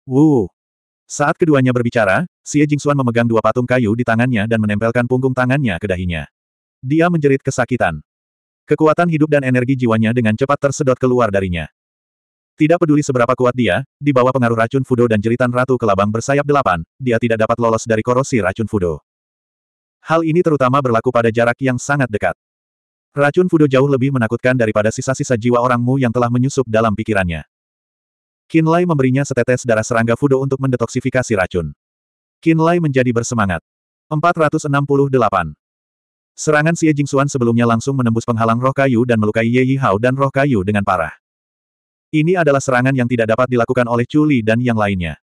Wu. Saat keduanya berbicara, Xie Jingxuan memegang dua patung kayu di tangannya dan menempelkan punggung tangannya ke dahinya. Dia menjerit kesakitan. Kekuatan hidup dan energi jiwanya dengan cepat tersedot keluar darinya. Tidak peduli seberapa kuat dia, di bawah pengaruh racun Fudo dan jeritan Ratu Kelabang bersayap delapan, dia tidak dapat lolos dari korosi racun Fudo. Hal ini terutama berlaku pada jarak yang sangat dekat. Racun Fudo jauh lebih menakutkan daripada sisa-sisa jiwa orangmu yang telah menyusup dalam pikirannya. Kinlay memberinya setetes darah serangga Fudo untuk mendetoksifikasi racun. Kinlay menjadi bersemangat. 468. Serangan Xie Jingxuan sebelumnya langsung menembus penghalang roh kayu dan melukai Ye Yihao dan roh kayu dengan parah. Ini adalah serangan yang tidak dapat dilakukan oleh Chu Li dan yang lainnya.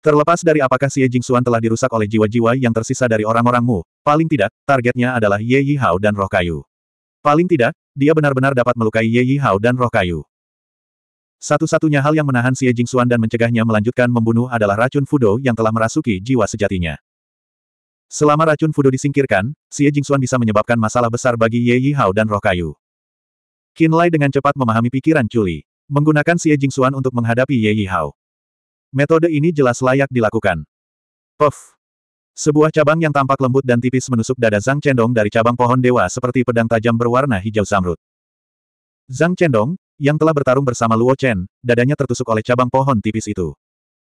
Terlepas dari apakah Xie Jingxuan telah dirusak oleh jiwa-jiwa yang tersisa dari orang-orangmu, paling tidak, targetnya adalah Ye Yihao dan roh kayu. Paling tidak, dia benar-benar dapat melukai Ye Yihao dan roh kayu. Satu-satunya hal yang menahan Xie Jingxuan dan mencegahnya melanjutkan membunuh adalah racun Fudo yang telah merasuki jiwa sejatinya. Selama racun fudo disingkirkan, Xie Jingxuan bisa menyebabkan masalah besar bagi Ye Yihao dan Roh Kayu. Qin Lai dengan cepat memahami pikiran Culi, menggunakan Xie Jingxuan untuk menghadapi Ye Yihao. Metode ini jelas layak dilakukan. Puff. Sebuah cabang yang tampak lembut dan tipis menusuk dada Zhang Chendong dari cabang pohon dewa seperti pedang tajam berwarna hijau samrut. Zhang Chendong, yang telah bertarung bersama Luo Chen, dadanya tertusuk oleh cabang pohon tipis itu.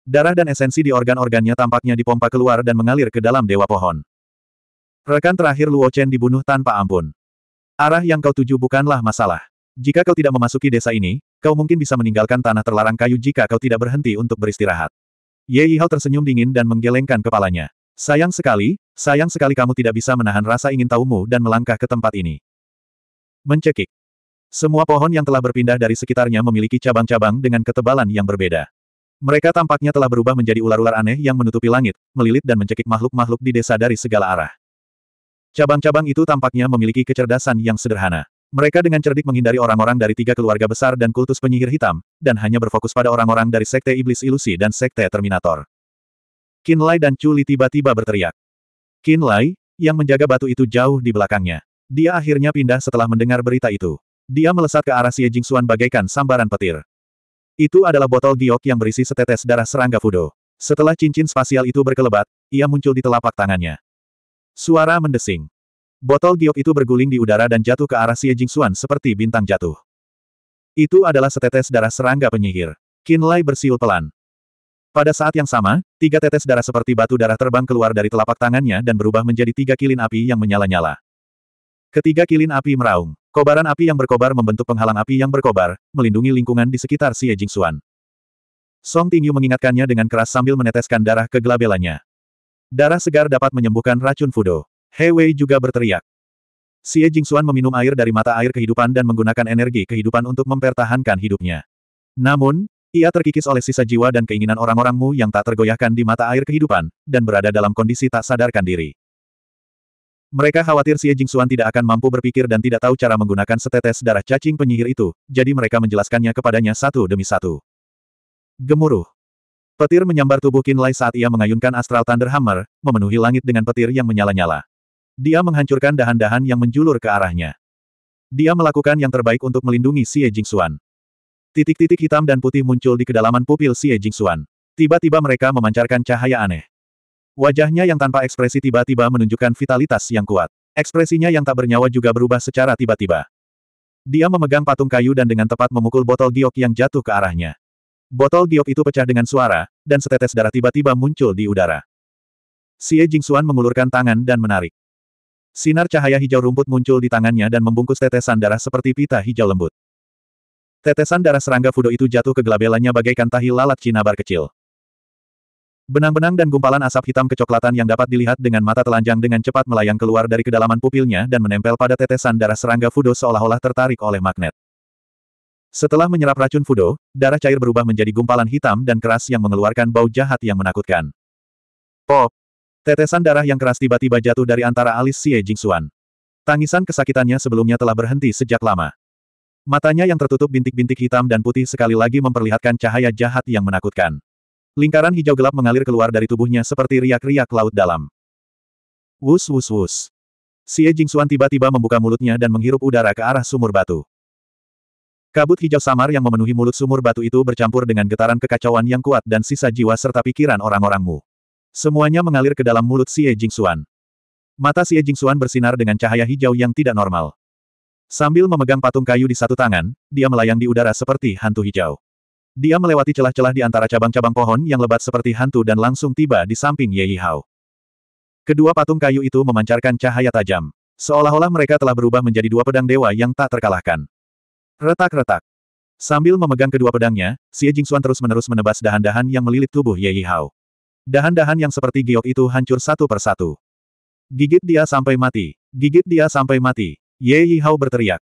Darah dan esensi di organ-organnya tampaknya dipompa keluar dan mengalir ke dalam dewa pohon. Rekan terakhir Luo Chen dibunuh tanpa ampun. Arah yang kau tuju bukanlah masalah. Jika kau tidak memasuki desa ini, kau mungkin bisa meninggalkan tanah terlarang kayu jika kau tidak berhenti untuk beristirahat. Ye Yihao tersenyum dingin dan menggelengkan kepalanya. Sayang sekali, sayang sekali kamu tidak bisa menahan rasa ingin tahumu dan melangkah ke tempat ini. Mencekik. Semua pohon yang telah berpindah dari sekitarnya memiliki cabang-cabang dengan ketebalan yang berbeda. Mereka tampaknya telah berubah menjadi ular-ular aneh yang menutupi langit, melilit dan mencekik makhluk-makhluk di desa dari segala arah. Cabang-cabang itu tampaknya memiliki kecerdasan yang sederhana. Mereka dengan cerdik menghindari orang-orang dari tiga keluarga besar dan kultus penyihir hitam, dan hanya berfokus pada orang-orang dari Sekte Iblis Ilusi dan Sekte Terminator. Lai dan Chuli tiba-tiba berteriak. Lai, yang menjaga batu itu jauh di belakangnya. Dia akhirnya pindah setelah mendengar berita itu. Dia melesat ke arah Xie Jingxuan bagaikan sambaran petir. Itu adalah botol giok yang berisi setetes darah serangga Fudo. Setelah cincin spasial itu berkelebat, ia muncul di telapak tangannya. Suara mendesing. Botol giok itu berguling di udara dan jatuh ke arah Xie Jingxuan seperti bintang jatuh. Itu adalah setetes darah serangga penyihir. Qin Lai bersiul pelan. Pada saat yang sama, tiga tetes darah seperti batu darah terbang keluar dari telapak tangannya dan berubah menjadi tiga kilin api yang menyala-nyala. Ketiga kilin api meraung. Kobaran api yang berkobar membentuk penghalang api yang berkobar, melindungi lingkungan di sekitar Xie Jingxuan. Song Tingyu mengingatkannya dengan keras sambil meneteskan darah ke gelabelanya. Darah segar dapat menyembuhkan racun Fudo. He Wei juga berteriak. Xie Jingxuan meminum air dari mata air kehidupan dan menggunakan energi kehidupan untuk mempertahankan hidupnya. Namun, ia terkikis oleh sisa jiwa dan keinginan orang-orangmu yang tak tergoyahkan di mata air kehidupan, dan berada dalam kondisi tak sadarkan diri. Mereka khawatir Xie Jingxuan tidak akan mampu berpikir dan tidak tahu cara menggunakan setetes darah cacing penyihir itu, jadi mereka menjelaskannya kepadanya satu demi satu. Gemuruh. Petir menyambar tubuh Qin Lai saat ia mengayunkan Astral Thunder Hammer, memenuhi langit dengan petir yang menyala-nyala. Dia menghancurkan dahan-dahan yang menjulur ke arahnya. Dia melakukan yang terbaik untuk melindungi Xie Jingxuan. Titik-titik hitam dan putih muncul di kedalaman pupil Xie Jingxuan. Tiba-tiba mereka memancarkan cahaya aneh. Wajahnya yang tanpa ekspresi tiba-tiba menunjukkan vitalitas yang kuat. Ekspresinya yang tak bernyawa juga berubah secara tiba-tiba. Dia memegang patung kayu dan dengan tepat memukul botol giok yang jatuh ke arahnya. Botol giok itu pecah dengan suara, dan setetes darah tiba-tiba muncul di udara. Xie Jingxuan mengulurkan tangan dan menarik. Sinar cahaya hijau rumput muncul di tangannya dan membungkus tetesan darah seperti pita hijau lembut. Tetesan darah serangga Fudo itu jatuh ke gelabelannya bagaikan tahi lalat cinabar kecil. Benang-benang dan gumpalan asap hitam kecoklatan yang dapat dilihat dengan mata telanjang dengan cepat melayang keluar dari kedalaman pupilnya dan menempel pada tetesan darah serangga Fudo seolah-olah tertarik oleh magnet. Setelah menyerap racun Fudo, darah cair berubah menjadi gumpalan hitam dan keras yang mengeluarkan bau jahat yang menakutkan. Pop! Tetesan darah yang keras tiba-tiba jatuh dari antara alis Xie Jingxuan. Tangisan kesakitannya sebelumnya telah berhenti sejak lama. Matanya yang tertutup bintik-bintik hitam dan putih sekali lagi memperlihatkan cahaya jahat yang menakutkan. Lingkaran hijau gelap mengalir keluar dari tubuhnya seperti riak-riak laut dalam. Wus wus wus. Xie Jingxuan tiba-tiba membuka mulutnya dan menghirup udara ke arah sumur batu. Kabut hijau samar yang memenuhi mulut sumur batu itu bercampur dengan getaran kekacauan yang kuat dan sisa jiwa serta pikiran orang-orangmu. Semuanya mengalir ke dalam mulut Xie Jingxuan. Mata Xie Jingxuan bersinar dengan cahaya hijau yang tidak normal. Sambil memegang patung kayu di satu tangan, dia melayang di udara seperti hantu hijau. Dia melewati celah-celah di antara cabang-cabang pohon yang lebat seperti hantu dan langsung tiba di samping Ye Yihao. Kedua patung kayu itu memancarkan cahaya tajam. Seolah-olah mereka telah berubah menjadi dua pedang dewa yang tak terkalahkan. Retak-retak. Sambil memegang kedua pedangnya, Xie Jingxuan terus-menerus menebas dahan-dahan yang melilit tubuh Ye Yihao. Dahan-dahan yang seperti giok itu hancur satu persatu. Gigit dia sampai mati. Gigit dia sampai mati. Ye Yihao berteriak.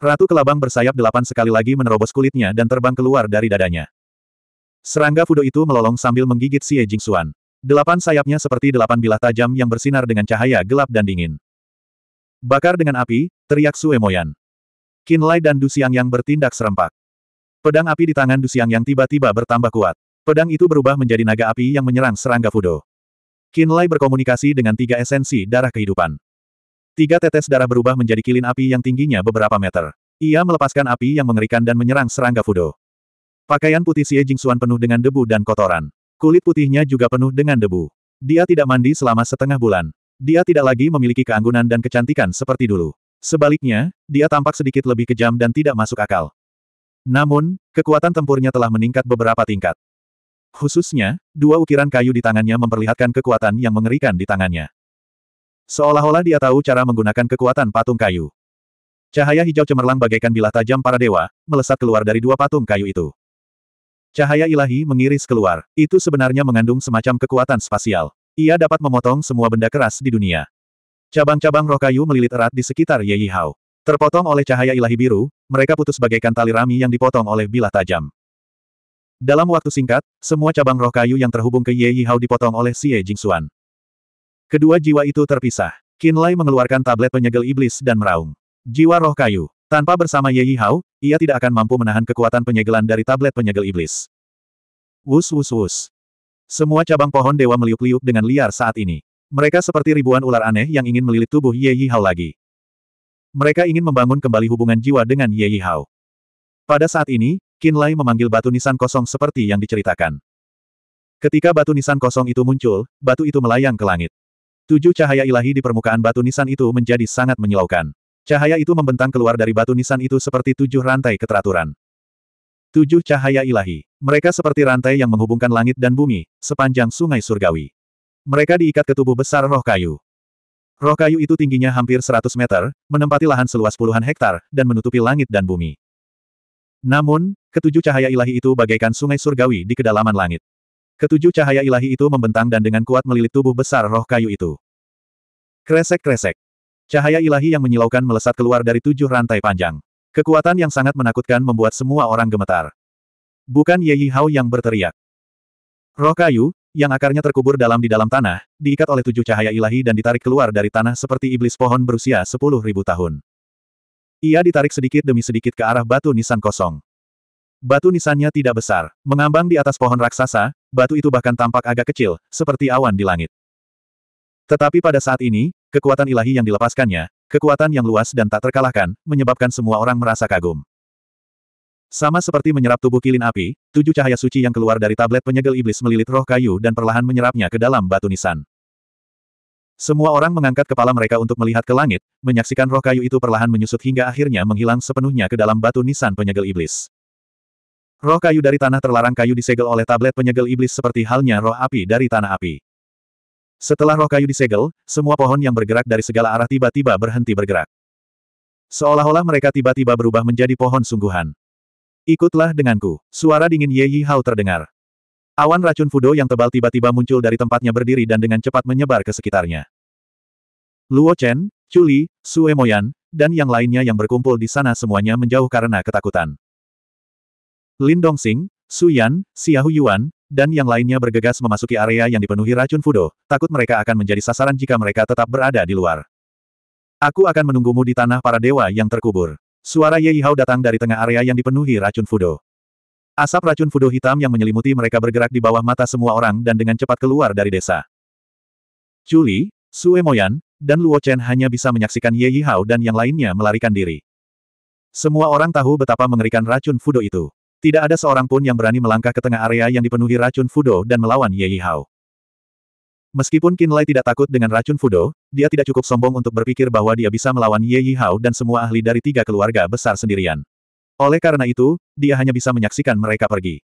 Ratu kelabang bersayap delapan sekali lagi menerobos kulitnya dan terbang keluar dari dadanya. Serangga Fudo itu melolong sambil menggigit Xie Jingxuan. Delapan sayapnya seperti delapan bilah tajam yang bersinar dengan cahaya gelap dan dingin. Bakar dengan api, teriak Sue Moyan. Qin Lai dan Du Xiang yang bertindak serempak. Pedang api di tangan Du Xiang yang tiba-tiba bertambah kuat. Pedang itu berubah menjadi naga api yang menyerang serangga Fudo. Qin Lai berkomunikasi dengan tiga esensi darah kehidupan. Tiga tetes darah berubah menjadi kilin api yang tingginya beberapa meter. Ia melepaskan api yang mengerikan dan menyerang serangga Fudo. Pakaian putih Xie Jingxuan penuh dengan debu dan kotoran. Kulit putihnya juga penuh dengan debu. Dia tidak mandi selama setengah bulan. Dia tidak lagi memiliki keanggunan dan kecantikan seperti dulu. Sebaliknya, dia tampak sedikit lebih kejam dan tidak masuk akal. Namun, kekuatan tempurnya telah meningkat beberapa tingkat. Khususnya, dua ukiran kayu di tangannya memperlihatkan kekuatan yang mengerikan di tangannya. Seolah-olah dia tahu cara menggunakan kekuatan patung kayu. Cahaya hijau cemerlang bagaikan bilah tajam para dewa, melesat keluar dari dua patung kayu itu. Cahaya ilahi mengiris keluar, itu sebenarnya mengandung semacam kekuatan spasial. Ia dapat memotong semua benda keras di dunia. Cabang-cabang roh kayu melilit erat di sekitar Ye Hao. Terpotong oleh cahaya ilahi biru, mereka putus bagaikan tali rami yang dipotong oleh bilah tajam. Dalam waktu singkat, semua cabang roh kayu yang terhubung ke Ye Hao dipotong oleh Xie Jingxuan. Kedua jiwa itu terpisah. Kinlay mengeluarkan tablet penyegel iblis dan meraung. Jiwa roh kayu. Tanpa bersama Ye Hao, ia tidak akan mampu menahan kekuatan penyegelan dari tablet penyegel iblis. Wus wus wus. Semua cabang pohon dewa meliuk-liuk dengan liar saat ini. Mereka seperti ribuan ular aneh yang ingin melilit tubuh Ye Hao lagi. Mereka ingin membangun kembali hubungan jiwa dengan Ye Hao. Pada saat ini, Qin Lai memanggil batu nisan kosong seperti yang diceritakan. Ketika batu nisan kosong itu muncul, batu itu melayang ke langit. Tujuh cahaya ilahi di permukaan batu nisan itu menjadi sangat menyilaukan. Cahaya itu membentang keluar dari batu nisan itu seperti tujuh rantai keteraturan. Tujuh cahaya ilahi. Mereka seperti rantai yang menghubungkan langit dan bumi, sepanjang sungai surgawi. Mereka diikat ke tubuh besar roh kayu. Roh kayu itu tingginya hampir 100 meter, menempati lahan seluas puluhan hektar, dan menutupi langit dan bumi. Namun, ketujuh cahaya ilahi itu bagaikan sungai surgawi di kedalaman langit. Ketujuh cahaya ilahi itu membentang dan dengan kuat melilit tubuh besar roh kayu itu. Kresek-kresek. Cahaya ilahi yang menyilaukan melesat keluar dari tujuh rantai panjang. Kekuatan yang sangat menakutkan membuat semua orang gemetar. Bukan Ye Yi Hao yang berteriak. Roh kayu, yang akarnya terkubur dalam di dalam tanah, diikat oleh tujuh cahaya ilahi dan ditarik keluar dari tanah seperti iblis pohon berusia sepuluh ribu tahun. Ia ditarik sedikit demi sedikit ke arah batu nisan kosong. Batu nisannya tidak besar, mengambang di atas pohon raksasa, batu itu bahkan tampak agak kecil, seperti awan di langit. Tetapi pada saat ini, kekuatan ilahi yang dilepaskannya, kekuatan yang luas dan tak terkalahkan, menyebabkan semua orang merasa kagum. Sama seperti menyerap tubuh kilin api, tujuh cahaya suci yang keluar dari tablet penyegel iblis melilit roh kayu dan perlahan menyerapnya ke dalam batu nisan. Semua orang mengangkat kepala mereka untuk melihat ke langit, menyaksikan roh kayu itu perlahan menyusut hingga akhirnya menghilang sepenuhnya ke dalam batu nisan penyegel iblis. Roh kayu dari tanah terlarang kayu disegel oleh tablet penyegel iblis seperti halnya roh api dari tanah api. Setelah roh kayu disegel, semua pohon yang bergerak dari segala arah tiba-tiba berhenti bergerak. Seolah-olah mereka tiba-tiba berubah menjadi pohon sungguhan. Ikutlah denganku. Suara dingin Ye Yi Hao terdengar. Awan racun Fudo yang tebal tiba-tiba muncul dari tempatnya berdiri dan dengan cepat menyebar ke sekitarnya. Luo Chen, Chuli, Sue Moyan, dan yang lainnya yang berkumpul di sana semuanya menjauh karena ketakutan. Lin Dongxing, Su Yan, Xiahu Yuan, dan yang lainnya bergegas memasuki area yang dipenuhi racun Fudo, takut mereka akan menjadi sasaran jika mereka tetap berada di luar. Aku akan menunggumu di tanah para dewa yang terkubur. Suara Ye Yihao datang dari tengah area yang dipenuhi racun Fudo. Asap racun fudo hitam yang menyelimuti mereka bergerak di bawah mata semua orang dan dengan cepat keluar dari desa. Chuli, Sue Moyan, dan Luo Chen hanya bisa menyaksikan Ye Yihao dan yang lainnya melarikan diri. Semua orang tahu betapa mengerikan racun fudo itu. Tidak ada seorang pun yang berani melangkah ke tengah area yang dipenuhi racun Fudo dan melawan Ye Yihao. Meskipun Lai tidak takut dengan racun Fudo, dia tidak cukup sombong untuk berpikir bahwa dia bisa melawan Ye Yihao dan semua ahli dari tiga keluarga besar sendirian. Oleh karena itu, dia hanya bisa menyaksikan mereka pergi.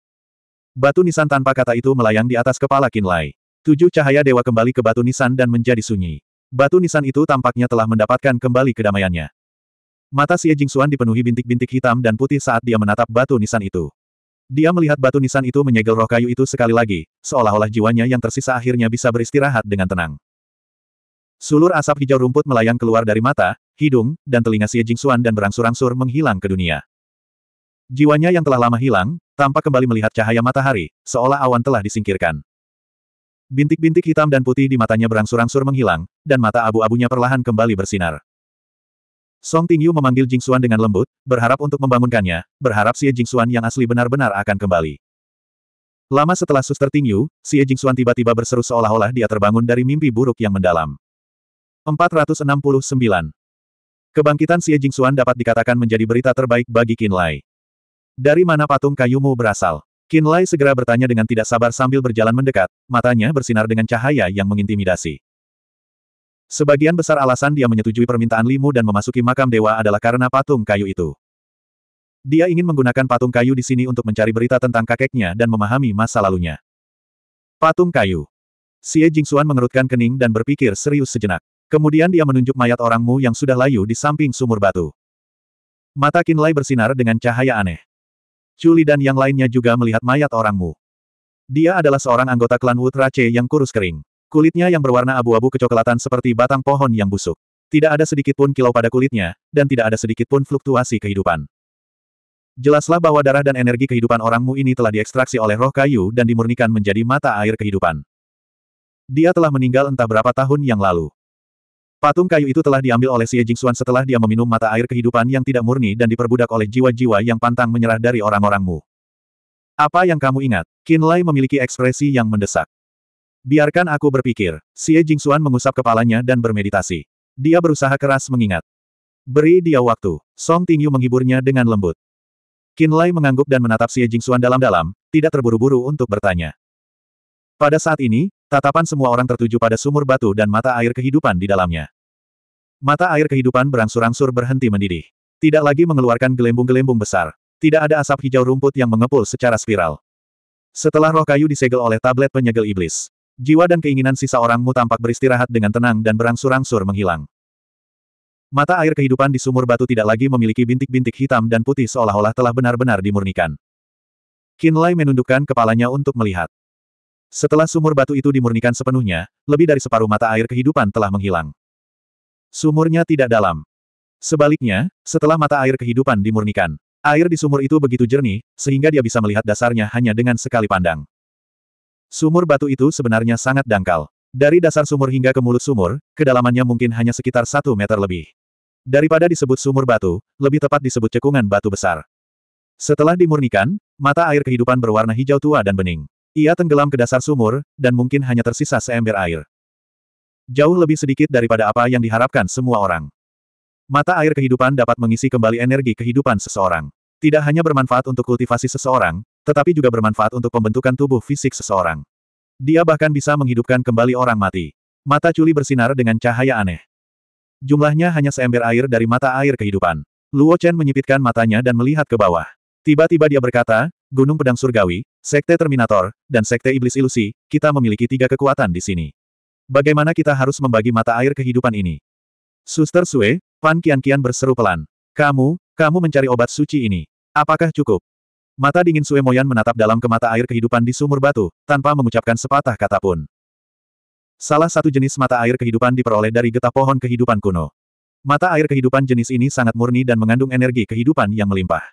Batu nisan tanpa kata itu melayang di atas kepala Lai. Tujuh cahaya dewa kembali ke batu nisan dan menjadi sunyi. Batu nisan itu tampaknya telah mendapatkan kembali kedamaiannya. Mata Xie Jingxuan dipenuhi bintik-bintik hitam dan putih saat dia menatap batu nisan itu. Dia melihat batu nisan itu menyegel roh kayu itu sekali lagi, seolah-olah jiwanya yang tersisa akhirnya bisa beristirahat dengan tenang. Sulur asap hijau rumput melayang keluar dari mata, hidung, dan telinga Xie Jingxuan dan berangsur-angsur menghilang ke dunia. Jiwanya yang telah lama hilang, tampak kembali melihat cahaya matahari, seolah awan telah disingkirkan. Bintik-bintik hitam dan putih di matanya berangsur-angsur menghilang, dan mata abu-abunya perlahan kembali bersinar. Song Tingyu memanggil Jing Xuan dengan lembut, berharap untuk membangunkannya, berharap Xie Xuan yang asli benar-benar akan kembali. Lama setelah suster Tingyu, Xie Xuan tiba-tiba berseru seolah-olah dia terbangun dari mimpi buruk yang mendalam. 469. Kebangkitan Xie Xuan dapat dikatakan menjadi berita terbaik bagi Qin Lai. Dari mana patung kayumu berasal? Qin Lai segera bertanya dengan tidak sabar sambil berjalan mendekat, matanya bersinar dengan cahaya yang mengintimidasi. Sebagian besar alasan dia menyetujui permintaan Limu dan memasuki makam dewa adalah karena patung kayu itu. Dia ingin menggunakan patung kayu di sini untuk mencari berita tentang kakeknya dan memahami masa lalunya. Patung kayu. Xie Jingxuan mengerutkan kening dan berpikir serius sejenak. Kemudian dia menunjuk mayat orangmu yang sudah layu di samping sumur batu. Mata Kinlay bersinar dengan cahaya aneh. Chuli dan yang lainnya juga melihat mayat orangmu. Dia adalah seorang anggota klan Wutrace yang kurus kering. Kulitnya yang berwarna abu-abu kecoklatan seperti batang pohon yang busuk. Tidak ada sedikit pun kilau pada kulitnya, dan tidak ada sedikit pun fluktuasi kehidupan. Jelaslah bahwa darah dan energi kehidupan orangmu ini telah diekstraksi oleh roh kayu dan dimurnikan menjadi mata air kehidupan. Dia telah meninggal entah berapa tahun yang lalu. Patung kayu itu telah diambil oleh Xie Jingxuan setelah dia meminum mata air kehidupan yang tidak murni dan diperbudak oleh jiwa-jiwa yang pantang menyerah dari orang-orangmu. Apa yang kamu ingat? Qin Lai memiliki ekspresi yang mendesak. Biarkan aku berpikir. Xie Jingxuan mengusap kepalanya dan bermeditasi. Dia berusaha keras mengingat. Beri dia waktu. Song Tingyu menghiburnya dengan lembut. Lai mengangguk dan menatap Xie Jingxuan dalam-dalam, tidak terburu-buru untuk bertanya. Pada saat ini, tatapan semua orang tertuju pada sumur batu dan mata air kehidupan di dalamnya. Mata air kehidupan berangsur-angsur berhenti mendidih. Tidak lagi mengeluarkan gelembung-gelembung besar. Tidak ada asap hijau rumput yang mengepul secara spiral. Setelah roh kayu disegel oleh tablet penyegel iblis, Jiwa dan keinginan sisa orangmu tampak beristirahat dengan tenang dan berangsur-angsur menghilang. Mata air kehidupan di sumur batu tidak lagi memiliki bintik-bintik hitam dan putih seolah-olah telah benar-benar dimurnikan. Kinlay menundukkan kepalanya untuk melihat. Setelah sumur batu itu dimurnikan sepenuhnya, lebih dari separuh mata air kehidupan telah menghilang. Sumurnya tidak dalam. Sebaliknya, setelah mata air kehidupan dimurnikan, air di sumur itu begitu jernih, sehingga dia bisa melihat dasarnya hanya dengan sekali pandang. Sumur batu itu sebenarnya sangat dangkal. Dari dasar sumur hingga ke mulut sumur, kedalamannya mungkin hanya sekitar satu meter lebih. Daripada disebut sumur batu, lebih tepat disebut cekungan batu besar. Setelah dimurnikan, mata air kehidupan berwarna hijau tua dan bening. Ia tenggelam ke dasar sumur, dan mungkin hanya tersisa seember air. Jauh lebih sedikit daripada apa yang diharapkan semua orang. Mata air kehidupan dapat mengisi kembali energi kehidupan seseorang. Tidak hanya bermanfaat untuk kultivasi seseorang, tetapi juga bermanfaat untuk pembentukan tubuh fisik seseorang. Dia bahkan bisa menghidupkan kembali orang mati. Mata Culi bersinar dengan cahaya aneh. Jumlahnya hanya seember air dari mata air kehidupan. Luo Chen menyipitkan matanya dan melihat ke bawah. Tiba-tiba dia berkata, Gunung Pedang Surgawi, Sekte Terminator, dan Sekte Iblis Ilusi, kita memiliki tiga kekuatan di sini. Bagaimana kita harus membagi mata air kehidupan ini? Suster Sue, Pan Kian Kian berseru pelan. Kamu, kamu mencari obat suci ini. Apakah cukup? Mata dingin Sue Moyan menatap dalam ke mata air kehidupan di sumur batu, tanpa mengucapkan sepatah kata pun. Salah satu jenis mata air kehidupan diperoleh dari getah pohon kehidupan kuno. Mata air kehidupan jenis ini sangat murni dan mengandung energi kehidupan yang melimpah.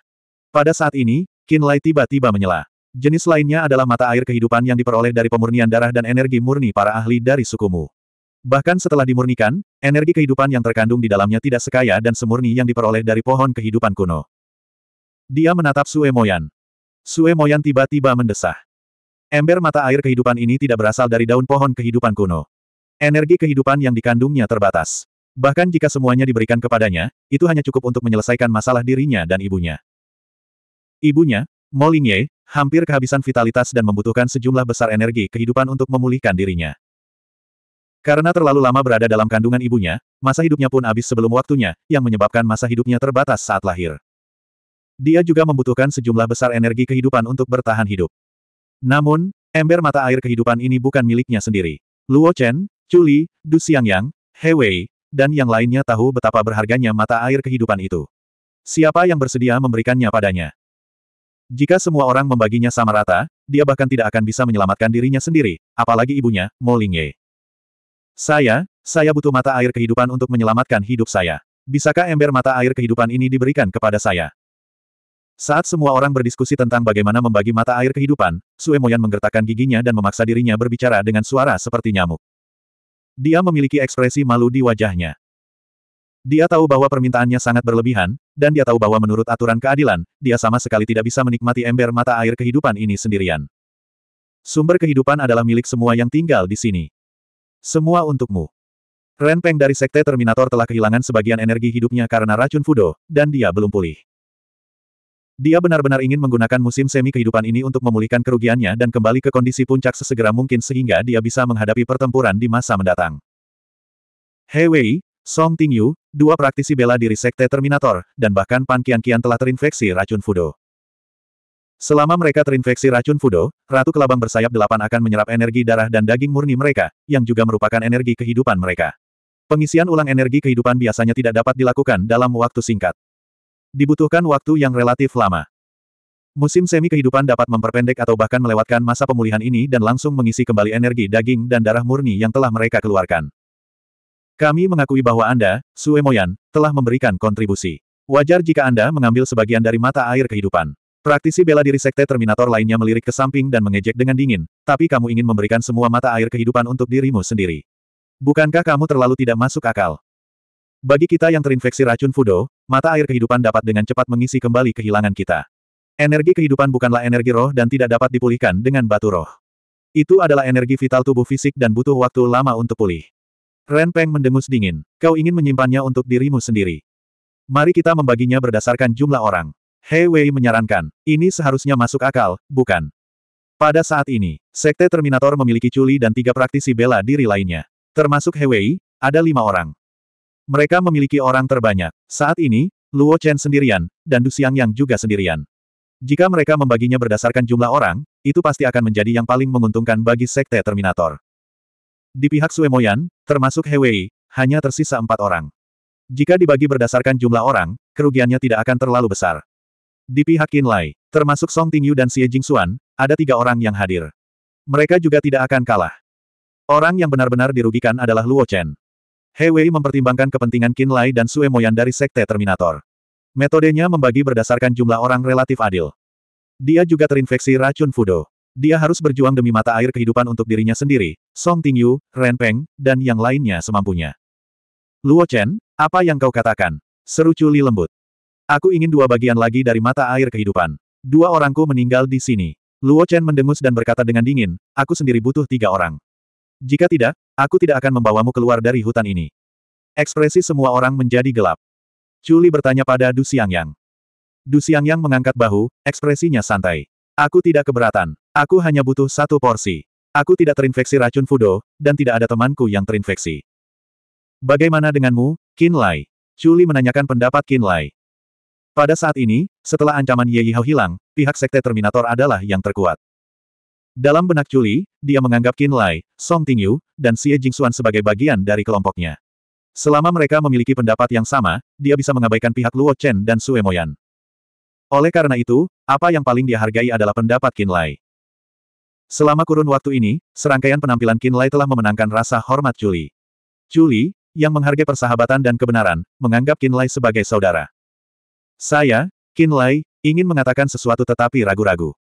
Pada saat ini, Lai tiba-tiba menyela. Jenis lainnya adalah mata air kehidupan yang diperoleh dari pemurnian darah dan energi murni para ahli dari sukumu. Bahkan setelah dimurnikan, energi kehidupan yang terkandung di dalamnya tidak sekaya dan semurni yang diperoleh dari pohon kehidupan kuno. Dia menatap Sue Moyan. Sue Moyan tiba-tiba mendesah. Ember mata air kehidupan ini tidak berasal dari daun pohon kehidupan kuno. Energi kehidupan yang dikandungnya terbatas. Bahkan jika semuanya diberikan kepadanya, itu hanya cukup untuk menyelesaikan masalah dirinya dan ibunya. Ibunya, Lingye, hampir kehabisan vitalitas dan membutuhkan sejumlah besar energi kehidupan untuk memulihkan dirinya. Karena terlalu lama berada dalam kandungan ibunya, masa hidupnya pun habis sebelum waktunya, yang menyebabkan masa hidupnya terbatas saat lahir. Dia juga membutuhkan sejumlah besar energi kehidupan untuk bertahan hidup. Namun, ember mata air kehidupan ini bukan miliknya sendiri. Luo Chen, Chuli, Du Xiangyang, He Wei, dan yang lainnya tahu betapa berharganya mata air kehidupan itu. Siapa yang bersedia memberikannya padanya? Jika semua orang membaginya sama rata, dia bahkan tidak akan bisa menyelamatkan dirinya sendiri, apalagi ibunya, Mo Lingye. Saya, saya butuh mata air kehidupan untuk menyelamatkan hidup saya. Bisakah ember mata air kehidupan ini diberikan kepada saya? Saat semua orang berdiskusi tentang bagaimana membagi mata air kehidupan, Sue Moyan menggertakkan giginya dan memaksa dirinya berbicara dengan suara seperti nyamuk. Dia memiliki ekspresi malu di wajahnya. Dia tahu bahwa permintaannya sangat berlebihan, dan dia tahu bahwa menurut aturan keadilan, dia sama sekali tidak bisa menikmati ember mata air kehidupan ini sendirian. Sumber kehidupan adalah milik semua yang tinggal di sini. Semua untukmu. Ren Peng dari Sekte Terminator telah kehilangan sebagian energi hidupnya karena racun Fudo, dan dia belum pulih. Dia benar-benar ingin menggunakan musim semi kehidupan ini untuk memulihkan kerugiannya dan kembali ke kondisi puncak sesegera mungkin sehingga dia bisa menghadapi pertempuran di masa mendatang. He Wei, Song Tingyu, dua praktisi bela diri Sekte Terminator, dan bahkan Pan Kian-Kian telah terinfeksi racun Fudo. Selama mereka terinfeksi racun Fudo, Ratu Kelabang Bersayap Delapan akan menyerap energi darah dan daging murni mereka, yang juga merupakan energi kehidupan mereka. Pengisian ulang energi kehidupan biasanya tidak dapat dilakukan dalam waktu singkat. Dibutuhkan waktu yang relatif lama. Musim semi kehidupan dapat memperpendek atau bahkan melewatkan masa pemulihan ini dan langsung mengisi kembali energi daging dan darah murni yang telah mereka keluarkan. Kami mengakui bahwa Anda, Sue Suemoyan, telah memberikan kontribusi. Wajar jika Anda mengambil sebagian dari mata air kehidupan. Praktisi bela diri sekte Terminator lainnya melirik ke samping dan mengejek dengan dingin, tapi kamu ingin memberikan semua mata air kehidupan untuk dirimu sendiri. Bukankah kamu terlalu tidak masuk akal? Bagi kita yang terinfeksi racun Fudo, mata air kehidupan dapat dengan cepat mengisi kembali kehilangan kita. Energi kehidupan bukanlah energi roh dan tidak dapat dipulihkan dengan batu roh. Itu adalah energi vital tubuh fisik dan butuh waktu lama untuk pulih. Ren Peng mendengus dingin. Kau ingin menyimpannya untuk dirimu sendiri. Mari kita membaginya berdasarkan jumlah orang. He Wei menyarankan, ini seharusnya masuk akal, bukan? Pada saat ini, Sekte Terminator memiliki Culi dan tiga praktisi bela diri lainnya. Termasuk He Wei, ada lima orang. Mereka memiliki orang terbanyak. Saat ini, Luo Chen sendirian, dan Du Xiang yang juga sendirian. Jika mereka membaginya berdasarkan jumlah orang, itu pasti akan menjadi yang paling menguntungkan bagi Sekte Terminator. Di pihak Suemoyan, termasuk He Wei, hanya tersisa empat orang. Jika dibagi berdasarkan jumlah orang, kerugiannya tidak akan terlalu besar. Di pihak Lai, termasuk Song Tingyu dan Xie Jingxuan, ada tiga orang yang hadir. Mereka juga tidak akan kalah. Orang yang benar-benar dirugikan adalah Luo Chen. He Wei mempertimbangkan kepentingan Qin Lai dan Sue Moyan dari Sekte Terminator. Metodenya membagi berdasarkan jumlah orang relatif adil. Dia juga terinfeksi racun Fudo. Dia harus berjuang demi mata air kehidupan untuk dirinya sendiri, Song Tingyu, Ren Peng, dan yang lainnya semampunya. Luo Chen, apa yang kau katakan? Seru Culi lembut. Aku ingin dua bagian lagi dari mata air kehidupan. Dua orangku meninggal di sini. Luo Chen mendengus dan berkata dengan dingin, aku sendiri butuh tiga orang. Jika tidak, aku tidak akan membawamu keluar dari hutan ini. Ekspresi semua orang menjadi gelap. Chuli bertanya pada Du Xiangyang. Du Xiangyang mengangkat bahu, ekspresinya santai. Aku tidak keberatan. Aku hanya butuh satu porsi. Aku tidak terinfeksi racun Fudo, dan tidak ada temanku yang terinfeksi. Bagaimana denganmu, Qin Lai? Chuli menanyakan pendapat Qin Lai. Pada saat ini, setelah ancaman Ye Yihao hilang, pihak Sekte Terminator adalah yang terkuat. Dalam benak Chuli, dia menganggap Qin Lai, Song Tingyu, dan Xie Jingxuan sebagai bagian dari kelompoknya. Selama mereka memiliki pendapat yang sama, dia bisa mengabaikan pihak Luo Chen dan Sue Moyan. Oleh karena itu, apa yang paling dia hargai adalah pendapat Qin Lai. Selama kurun waktu ini, serangkaian penampilan Qin Lai telah memenangkan rasa hormat Chuli. Chuli, yang menghargai persahabatan dan kebenaran, menganggap Qin Lai sebagai saudara. Saya, Qin Lai, ingin mengatakan sesuatu tetapi ragu-ragu.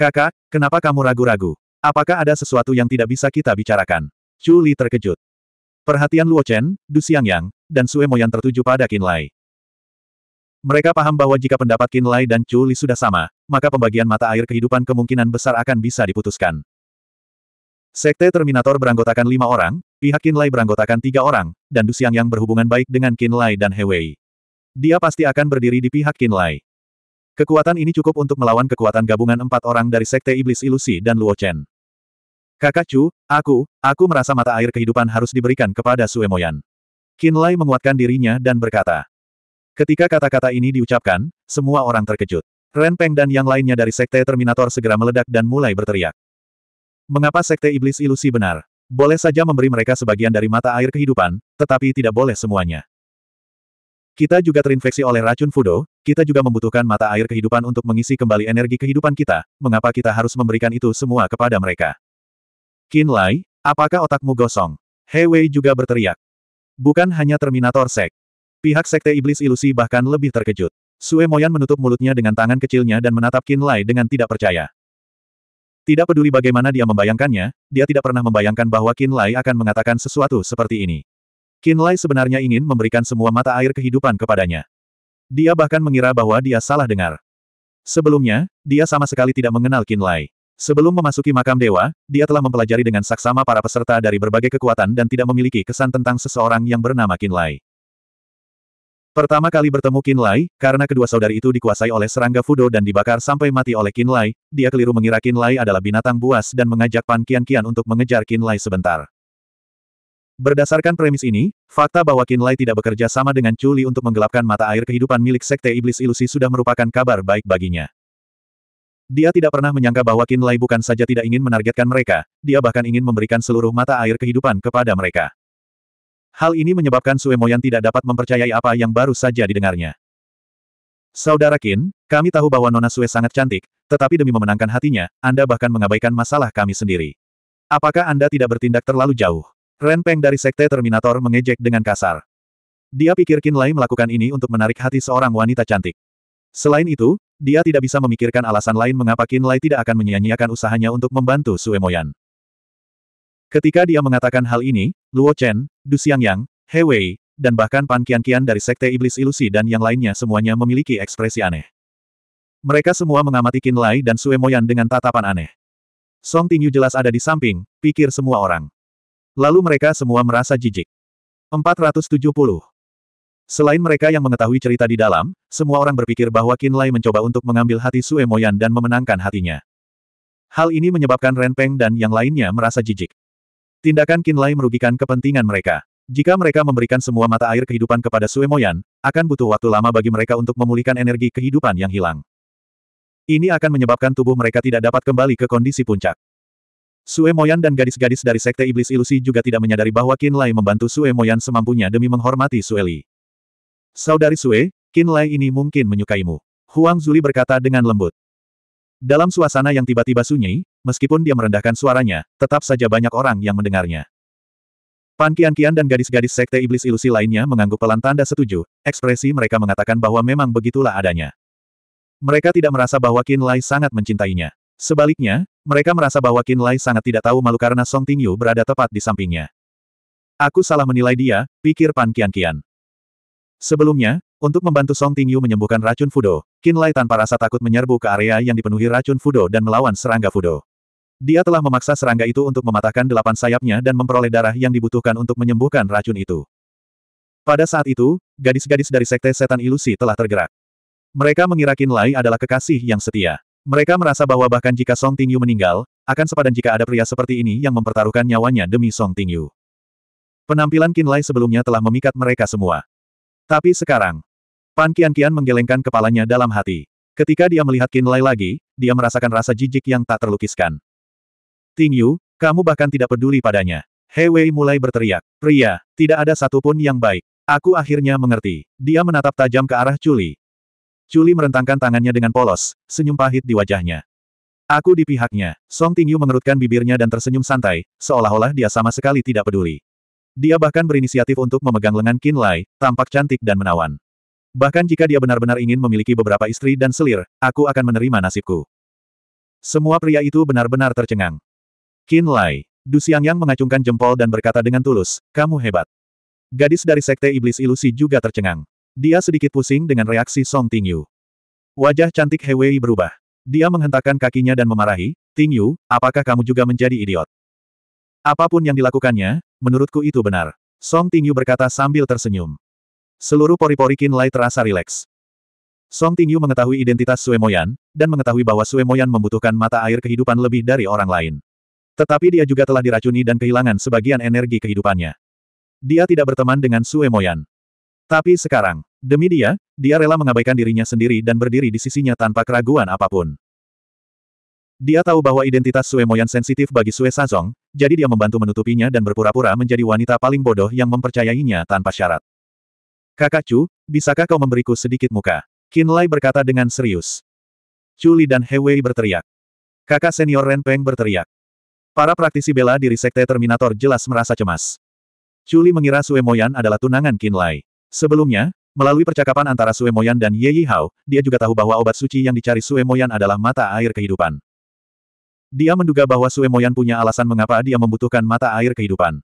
Kakak, kenapa kamu ragu-ragu? Apakah ada sesuatu yang tidak bisa kita bicarakan? Chu Li terkejut. Perhatian Luo Chen, Du Xiangyang, dan Sue yang tertuju pada Qin Lai. Mereka paham bahwa jika pendapat Qin Lai dan Chu Li sudah sama, maka pembagian mata air kehidupan kemungkinan besar akan bisa diputuskan. Sekte Terminator beranggotakan lima orang, pihak Qin Lai beranggotakan tiga orang, dan Du Xiangyang berhubungan baik dengan Qin Lai dan He Wei. Dia pasti akan berdiri di pihak Qin Lai. Kekuatan ini cukup untuk melawan kekuatan gabungan empat orang dari Sekte Iblis Ilusi dan Luo Chen. Kakak Chu, aku, aku merasa mata air kehidupan harus diberikan kepada Suemoyan. Kinlai menguatkan dirinya dan berkata. Ketika kata-kata ini diucapkan, semua orang terkejut. Ren Peng dan yang lainnya dari Sekte Terminator segera meledak dan mulai berteriak. Mengapa Sekte Iblis Ilusi benar? Boleh saja memberi mereka sebagian dari mata air kehidupan, tetapi tidak boleh semuanya. Kita juga terinfeksi oleh racun Fudo, kita juga membutuhkan mata air kehidupan untuk mengisi kembali energi kehidupan kita, mengapa kita harus memberikan itu semua kepada mereka? Qin Lai, apakah otakmu gosong? He Wei juga berteriak. Bukan hanya Terminator Sek. Pihak Sekte Iblis Ilusi bahkan lebih terkejut. Sue Moyan menutup mulutnya dengan tangan kecilnya dan menatap Qin Lai dengan tidak percaya. Tidak peduli bagaimana dia membayangkannya, dia tidak pernah membayangkan bahwa Qin Lai akan mengatakan sesuatu seperti ini. Kinlay sebenarnya ingin memberikan semua mata air kehidupan kepadanya. Dia bahkan mengira bahwa dia salah dengar. Sebelumnya, dia sama sekali tidak mengenal Kinlay. Sebelum memasuki makam dewa, dia telah mempelajari dengan saksama para peserta dari berbagai kekuatan dan tidak memiliki kesan tentang seseorang yang bernama Kinlay. Pertama kali bertemu Kinlay, karena kedua saudari itu dikuasai oleh serangga Fudo dan dibakar sampai mati oleh Kinlay, dia keliru mengira Kinlay adalah binatang buas dan mengajak Pan kian kian untuk mengejar Kinlay sebentar. Berdasarkan premis ini, fakta bahwa Kinlay tidak bekerja sama dengan Chuli untuk menggelapkan mata air kehidupan milik Sekte Iblis Ilusi sudah merupakan kabar baik baginya. Dia tidak pernah menyangka bahwa Kinlay bukan saja tidak ingin menargetkan mereka, dia bahkan ingin memberikan seluruh mata air kehidupan kepada mereka. Hal ini menyebabkan Sue Moyan tidak dapat mempercayai apa yang baru saja didengarnya. Saudara Qin, kami tahu bahwa Nona Sue sangat cantik, tetapi demi memenangkan hatinya, Anda bahkan mengabaikan masalah kami sendiri. Apakah Anda tidak bertindak terlalu jauh? Ren Peng dari Sekte Terminator mengejek dengan kasar. Dia pikir Lai melakukan ini untuk menarik hati seorang wanita cantik. Selain itu, dia tidak bisa memikirkan alasan lain mengapa Lai tidak akan menyia-nyiakan usahanya untuk membantu Sue Moyan. Ketika dia mengatakan hal ini, Luo Chen, Du Xiangyang, He Wei, dan bahkan Pan Kian dari Sekte Iblis Ilusi dan yang lainnya semuanya memiliki ekspresi aneh. Mereka semua mengamati Qin Lai dan Sue Moyan dengan tatapan aneh. Song Tingyu jelas ada di samping, pikir semua orang. Lalu mereka semua merasa jijik. 470. Selain mereka yang mengetahui cerita di dalam, semua orang berpikir bahwa Qin Lai mencoba untuk mengambil hati Sue Moyan dan memenangkan hatinya. Hal ini menyebabkan Ren Peng dan yang lainnya merasa jijik. Tindakan Qin Lai merugikan kepentingan mereka. Jika mereka memberikan semua mata air kehidupan kepada Sue Moyan, akan butuh waktu lama bagi mereka untuk memulihkan energi kehidupan yang hilang. Ini akan menyebabkan tubuh mereka tidak dapat kembali ke kondisi puncak. Sue Moyan dan gadis-gadis dari Sekte Iblis Ilusi juga tidak menyadari bahwa Qin Lai membantu Sue Moyan semampunya demi menghormati Sue Li. Saudari Sue, Qin Lai ini mungkin menyukaimu. Huang Zuli berkata dengan lembut. Dalam suasana yang tiba-tiba sunyi, meskipun dia merendahkan suaranya, tetap saja banyak orang yang mendengarnya. Pan Kian Kian dan gadis-gadis Sekte Iblis Ilusi lainnya mengangguk pelan tanda setuju, ekspresi mereka mengatakan bahwa memang begitulah adanya. Mereka tidak merasa bahwa Qin Lai sangat mencintainya. Sebaliknya, mereka merasa bahwa Qin Lai sangat tidak tahu malu karena Song Tingyu berada tepat di sampingnya. Aku salah menilai dia, pikir Pan Kian Kian. Sebelumnya, untuk membantu Song Tingyu menyembuhkan racun Fudo, Qin Lai tanpa rasa takut menyerbu ke area yang dipenuhi racun Fudo dan melawan serangga Fudo. Dia telah memaksa serangga itu untuk mematahkan delapan sayapnya dan memperoleh darah yang dibutuhkan untuk menyembuhkan racun itu. Pada saat itu, gadis-gadis dari Sekte Setan Ilusi telah tergerak. Mereka mengira Qin Lai adalah kekasih yang setia. Mereka merasa bahwa bahkan jika Song Tingyu meninggal, akan sepadan jika ada pria seperti ini yang mempertaruhkan nyawanya demi Song Tingyu. Penampilan Qin Lai sebelumnya telah memikat mereka semua. Tapi sekarang, Pan Kian-Kian menggelengkan kepalanya dalam hati. Ketika dia melihat Qin Lai lagi, dia merasakan rasa jijik yang tak terlukiskan. Tingyu, kamu bahkan tidak peduli padanya. He Wei mulai berteriak. Pria, tidak ada satupun yang baik. Aku akhirnya mengerti. Dia menatap tajam ke arah Chuli. Chuli merentangkan tangannya dengan polos, senyum pahit di wajahnya. Aku di pihaknya. Song Tingyu mengerutkan bibirnya dan tersenyum santai, seolah-olah dia sama sekali tidak peduli. Dia bahkan berinisiatif untuk memegang lengan Qin Lai, tampak cantik dan menawan. Bahkan jika dia benar-benar ingin memiliki beberapa istri dan selir, aku akan menerima nasibku. Semua pria itu benar-benar tercengang. Qin Lai, Du Xiangyang mengacungkan jempol dan berkata dengan tulus, kamu hebat. Gadis dari Sekte Iblis Ilusi juga tercengang. Dia sedikit pusing dengan reaksi Song Tingyu. Wajah cantik He Wei berubah. Dia menghentakkan kakinya dan memarahi, Tingyu, apakah kamu juga menjadi idiot? Apapun yang dilakukannya, menurutku itu benar. Song Tingyu berkata sambil tersenyum. Seluruh pori-pori Lai terasa rileks. Song Tingyu mengetahui identitas Suemoyan, dan mengetahui bahwa Suemoyan membutuhkan mata air kehidupan lebih dari orang lain. Tetapi dia juga telah diracuni dan kehilangan sebagian energi kehidupannya. Dia tidak berteman dengan Suemoyan. Tapi sekarang, demi dia, dia rela mengabaikan dirinya sendiri dan berdiri di sisinya tanpa keraguan apapun. Dia tahu bahwa identitas Sue Moyan sensitif bagi Sue Sazong, jadi dia membantu menutupinya dan berpura-pura menjadi wanita paling bodoh yang mempercayainya tanpa syarat. Kakak Chu, bisakah kau memberiku sedikit muka? Qin Lai berkata dengan serius. Chu Li dan He Wei berteriak. Kakak senior Ren Peng berteriak. Para praktisi bela diri Sekte Terminator jelas merasa cemas. Chu Li mengira Sue Moyan adalah tunangan Qin Lai. Sebelumnya, melalui percakapan antara Sue Moyan dan Ye Yi Hao, dia juga tahu bahwa obat suci yang dicari Sue Moyan adalah mata air kehidupan. Dia menduga bahwa Sue Moyan punya alasan mengapa dia membutuhkan mata air kehidupan.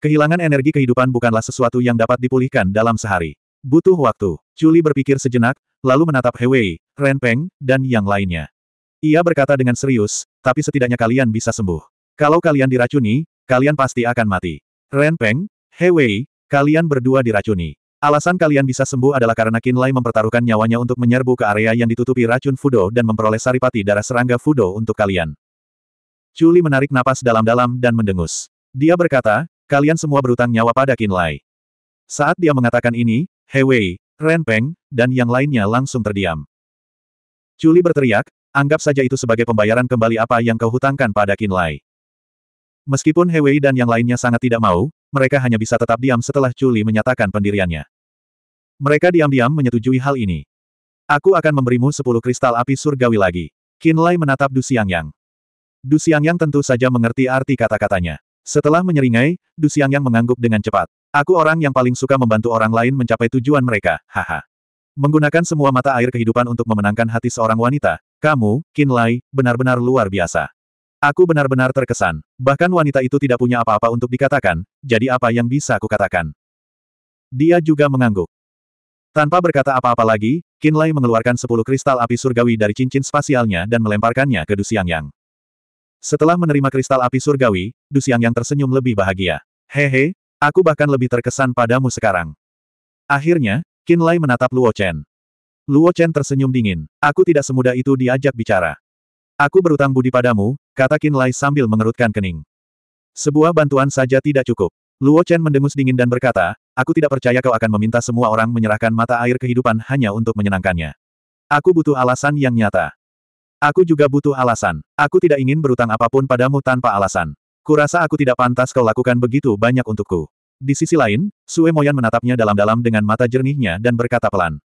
Kehilangan energi kehidupan bukanlah sesuatu yang dapat dipulihkan dalam sehari. Butuh waktu. Chuli berpikir sejenak, lalu menatap He Wei, Ren Peng, dan yang lainnya. Ia berkata dengan serius, tapi setidaknya kalian bisa sembuh. Kalau kalian diracuni, kalian pasti akan mati. Ren Peng, He Wei. Kalian berdua diracuni. Alasan kalian bisa sembuh adalah karena Kinlay mempertaruhkan nyawanya untuk menyerbu ke area yang ditutupi racun Fudo dan memperoleh saripati darah serangga Fudo untuk kalian. Chuli menarik napas dalam-dalam dan mendengus. Dia berkata, kalian semua berutang nyawa pada Kinlay." Saat dia mengatakan ini, Hewei, Ren Peng, dan yang lainnya langsung terdiam. Chuli berteriak, anggap saja itu sebagai pembayaran kembali apa yang kau hutangkan pada Kinlay." Meskipun Hewei dan yang lainnya sangat tidak mau, mereka hanya bisa tetap diam setelah Chuli menyatakan pendiriannya. Mereka diam-diam menyetujui hal ini. Aku akan memberimu sepuluh kristal api surgawi lagi. Kinlay menatap Du Xiangyang. Du Xiangyang tentu saja mengerti arti kata-katanya. Setelah menyeringai, Du Xiangyang mengangguk dengan cepat. Aku orang yang paling suka membantu orang lain mencapai tujuan mereka, haha. Menggunakan semua mata air kehidupan untuk memenangkan hati seorang wanita, kamu, Kinlay, benar-benar luar biasa. Aku benar-benar terkesan. Bahkan wanita itu tidak punya apa-apa untuk dikatakan, jadi apa yang bisa kukatakan? Dia juga mengangguk. Tanpa berkata apa-apa lagi, Kinlay mengeluarkan sepuluh kristal api surgawi dari cincin spasialnya dan melemparkannya ke Dusiangyang. Setelah menerima kristal api surgawi, Dusiangyang tersenyum lebih bahagia. Hehe, aku bahkan lebih terkesan padamu sekarang. Akhirnya, Kinlay menatap Luo Chen. Luo Chen tersenyum dingin. Aku tidak semudah itu diajak bicara. Aku berutang budi padamu, kata Qin Lai sambil mengerutkan kening. Sebuah bantuan saja tidak cukup. Luo Chen mendengus dingin dan berkata, aku tidak percaya kau akan meminta semua orang menyerahkan mata air kehidupan hanya untuk menyenangkannya. Aku butuh alasan yang nyata. Aku juga butuh alasan. Aku tidak ingin berutang apapun padamu tanpa alasan. Kurasa aku tidak pantas kau lakukan begitu banyak untukku. Di sisi lain, Sue Moyan menatapnya dalam-dalam dengan mata jernihnya dan berkata pelan.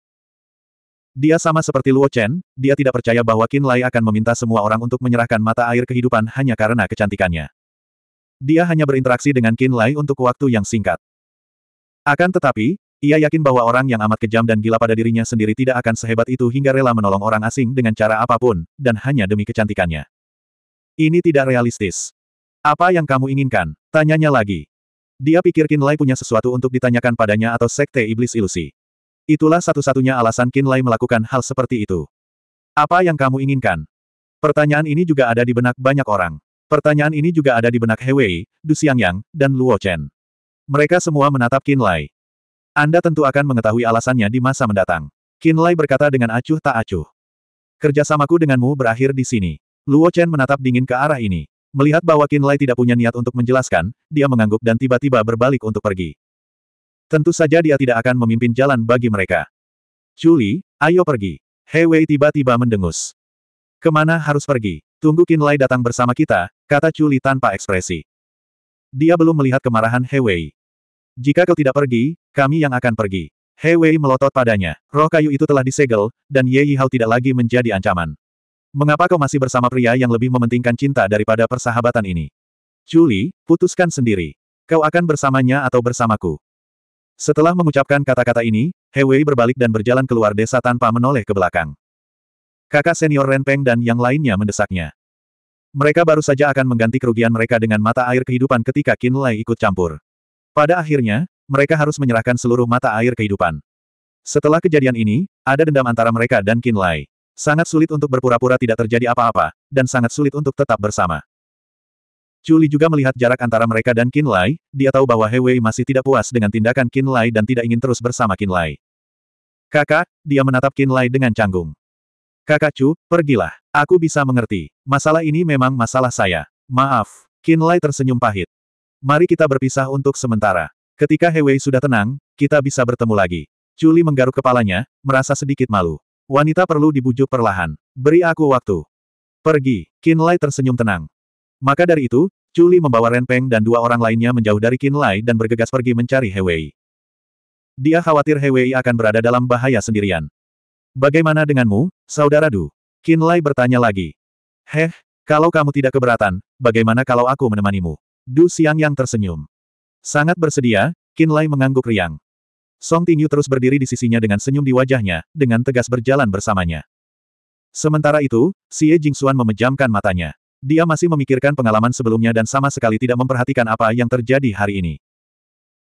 Dia sama seperti Luo Chen, dia tidak percaya bahwa Qin Lai akan meminta semua orang untuk menyerahkan mata air kehidupan hanya karena kecantikannya. Dia hanya berinteraksi dengan Qin Lai untuk waktu yang singkat. Akan tetapi, ia yakin bahwa orang yang amat kejam dan gila pada dirinya sendiri tidak akan sehebat itu hingga rela menolong orang asing dengan cara apapun, dan hanya demi kecantikannya. Ini tidak realistis. Apa yang kamu inginkan? Tanyanya lagi. Dia pikir Qin Lai punya sesuatu untuk ditanyakan padanya atau sekte iblis ilusi. Itulah satu-satunya alasan Qin Lai melakukan hal seperti itu. Apa yang kamu inginkan? Pertanyaan ini juga ada di benak banyak orang. Pertanyaan ini juga ada di benak He Wei, Du Xiangyang, dan Luo Chen. Mereka semua menatap Qin Lai. Anda tentu akan mengetahui alasannya di masa mendatang. Qin Lai berkata dengan acuh tak acuh. Kerjasamaku denganmu berakhir di sini. Luo Chen menatap dingin ke arah ini. Melihat bahwa Qin Lai tidak punya niat untuk menjelaskan, dia mengangguk dan tiba-tiba berbalik untuk pergi. Tentu saja dia tidak akan memimpin jalan bagi mereka. Juli, ayo pergi. He Wei tiba-tiba mendengus. Kemana harus pergi? Tunggu Qin Lai datang bersama kita, kata Juli tanpa ekspresi. Dia belum melihat kemarahan He Wei. Jika kau tidak pergi, kami yang akan pergi. He Wei melotot padanya. Roh kayu itu telah disegel, dan Ye Yihao tidak lagi menjadi ancaman. Mengapa kau masih bersama pria yang lebih mementingkan cinta daripada persahabatan ini? Juli, putuskan sendiri. Kau akan bersamanya atau bersamaku. Setelah mengucapkan kata-kata ini, He Wei berbalik dan berjalan keluar desa tanpa menoleh ke belakang. Kakak senior Ren Peng dan yang lainnya mendesaknya. Mereka baru saja akan mengganti kerugian mereka dengan mata air kehidupan ketika Qin Lei ikut campur. Pada akhirnya, mereka harus menyerahkan seluruh mata air kehidupan. Setelah kejadian ini, ada dendam antara mereka dan Qin Lei. Sangat sulit untuk berpura-pura tidak terjadi apa-apa, dan sangat sulit untuk tetap bersama. Chuli juga melihat jarak antara mereka dan Qin Lai, dia tahu bahwa He Wei masih tidak puas dengan tindakan Qin Lai dan tidak ingin terus bersama Qin Lai. Kakak, dia menatap Qin Lai dengan canggung. Kakak Chu, pergilah. Aku bisa mengerti. Masalah ini memang masalah saya. Maaf. Qin Lai tersenyum pahit. Mari kita berpisah untuk sementara. Ketika He Wei sudah tenang, kita bisa bertemu lagi. Chuli menggaruk kepalanya, merasa sedikit malu. Wanita perlu dibujuk perlahan. Beri aku waktu. Pergi. Qin Lai tersenyum tenang. Maka dari itu, Chuli membawa Ren Peng dan dua orang lainnya menjauh dari Qin Lai dan bergegas pergi mencari He Wei. Dia khawatir He Wei akan berada dalam bahaya sendirian. Bagaimana denganmu, Saudara Du? Qin Lai bertanya lagi. Heh, kalau kamu tidak keberatan, bagaimana kalau aku menemanimu? Du Xiang yang tersenyum. Sangat bersedia, Qin Lai mengangguk riang. Song Tingyu terus berdiri di sisinya dengan senyum di wajahnya, dengan tegas berjalan bersamanya. Sementara itu, Xie Jingxuan memejamkan matanya. Dia masih memikirkan pengalaman sebelumnya dan sama sekali tidak memperhatikan apa yang terjadi hari ini.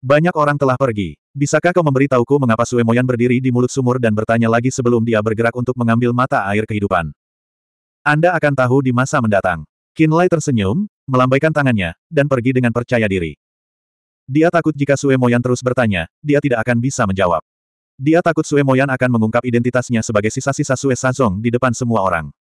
Banyak orang telah pergi. Bisakah kau memberitahuku mengapa Sue Moyan berdiri di mulut sumur dan bertanya lagi sebelum dia bergerak untuk mengambil mata air kehidupan? Anda akan tahu di masa mendatang. Kinlay tersenyum, melambaikan tangannya, dan pergi dengan percaya diri. Dia takut jika Sue Moyan terus bertanya, dia tidak akan bisa menjawab. Dia takut Sue Moyan akan mengungkap identitasnya sebagai sisa-sisa Sue Sazong di depan semua orang.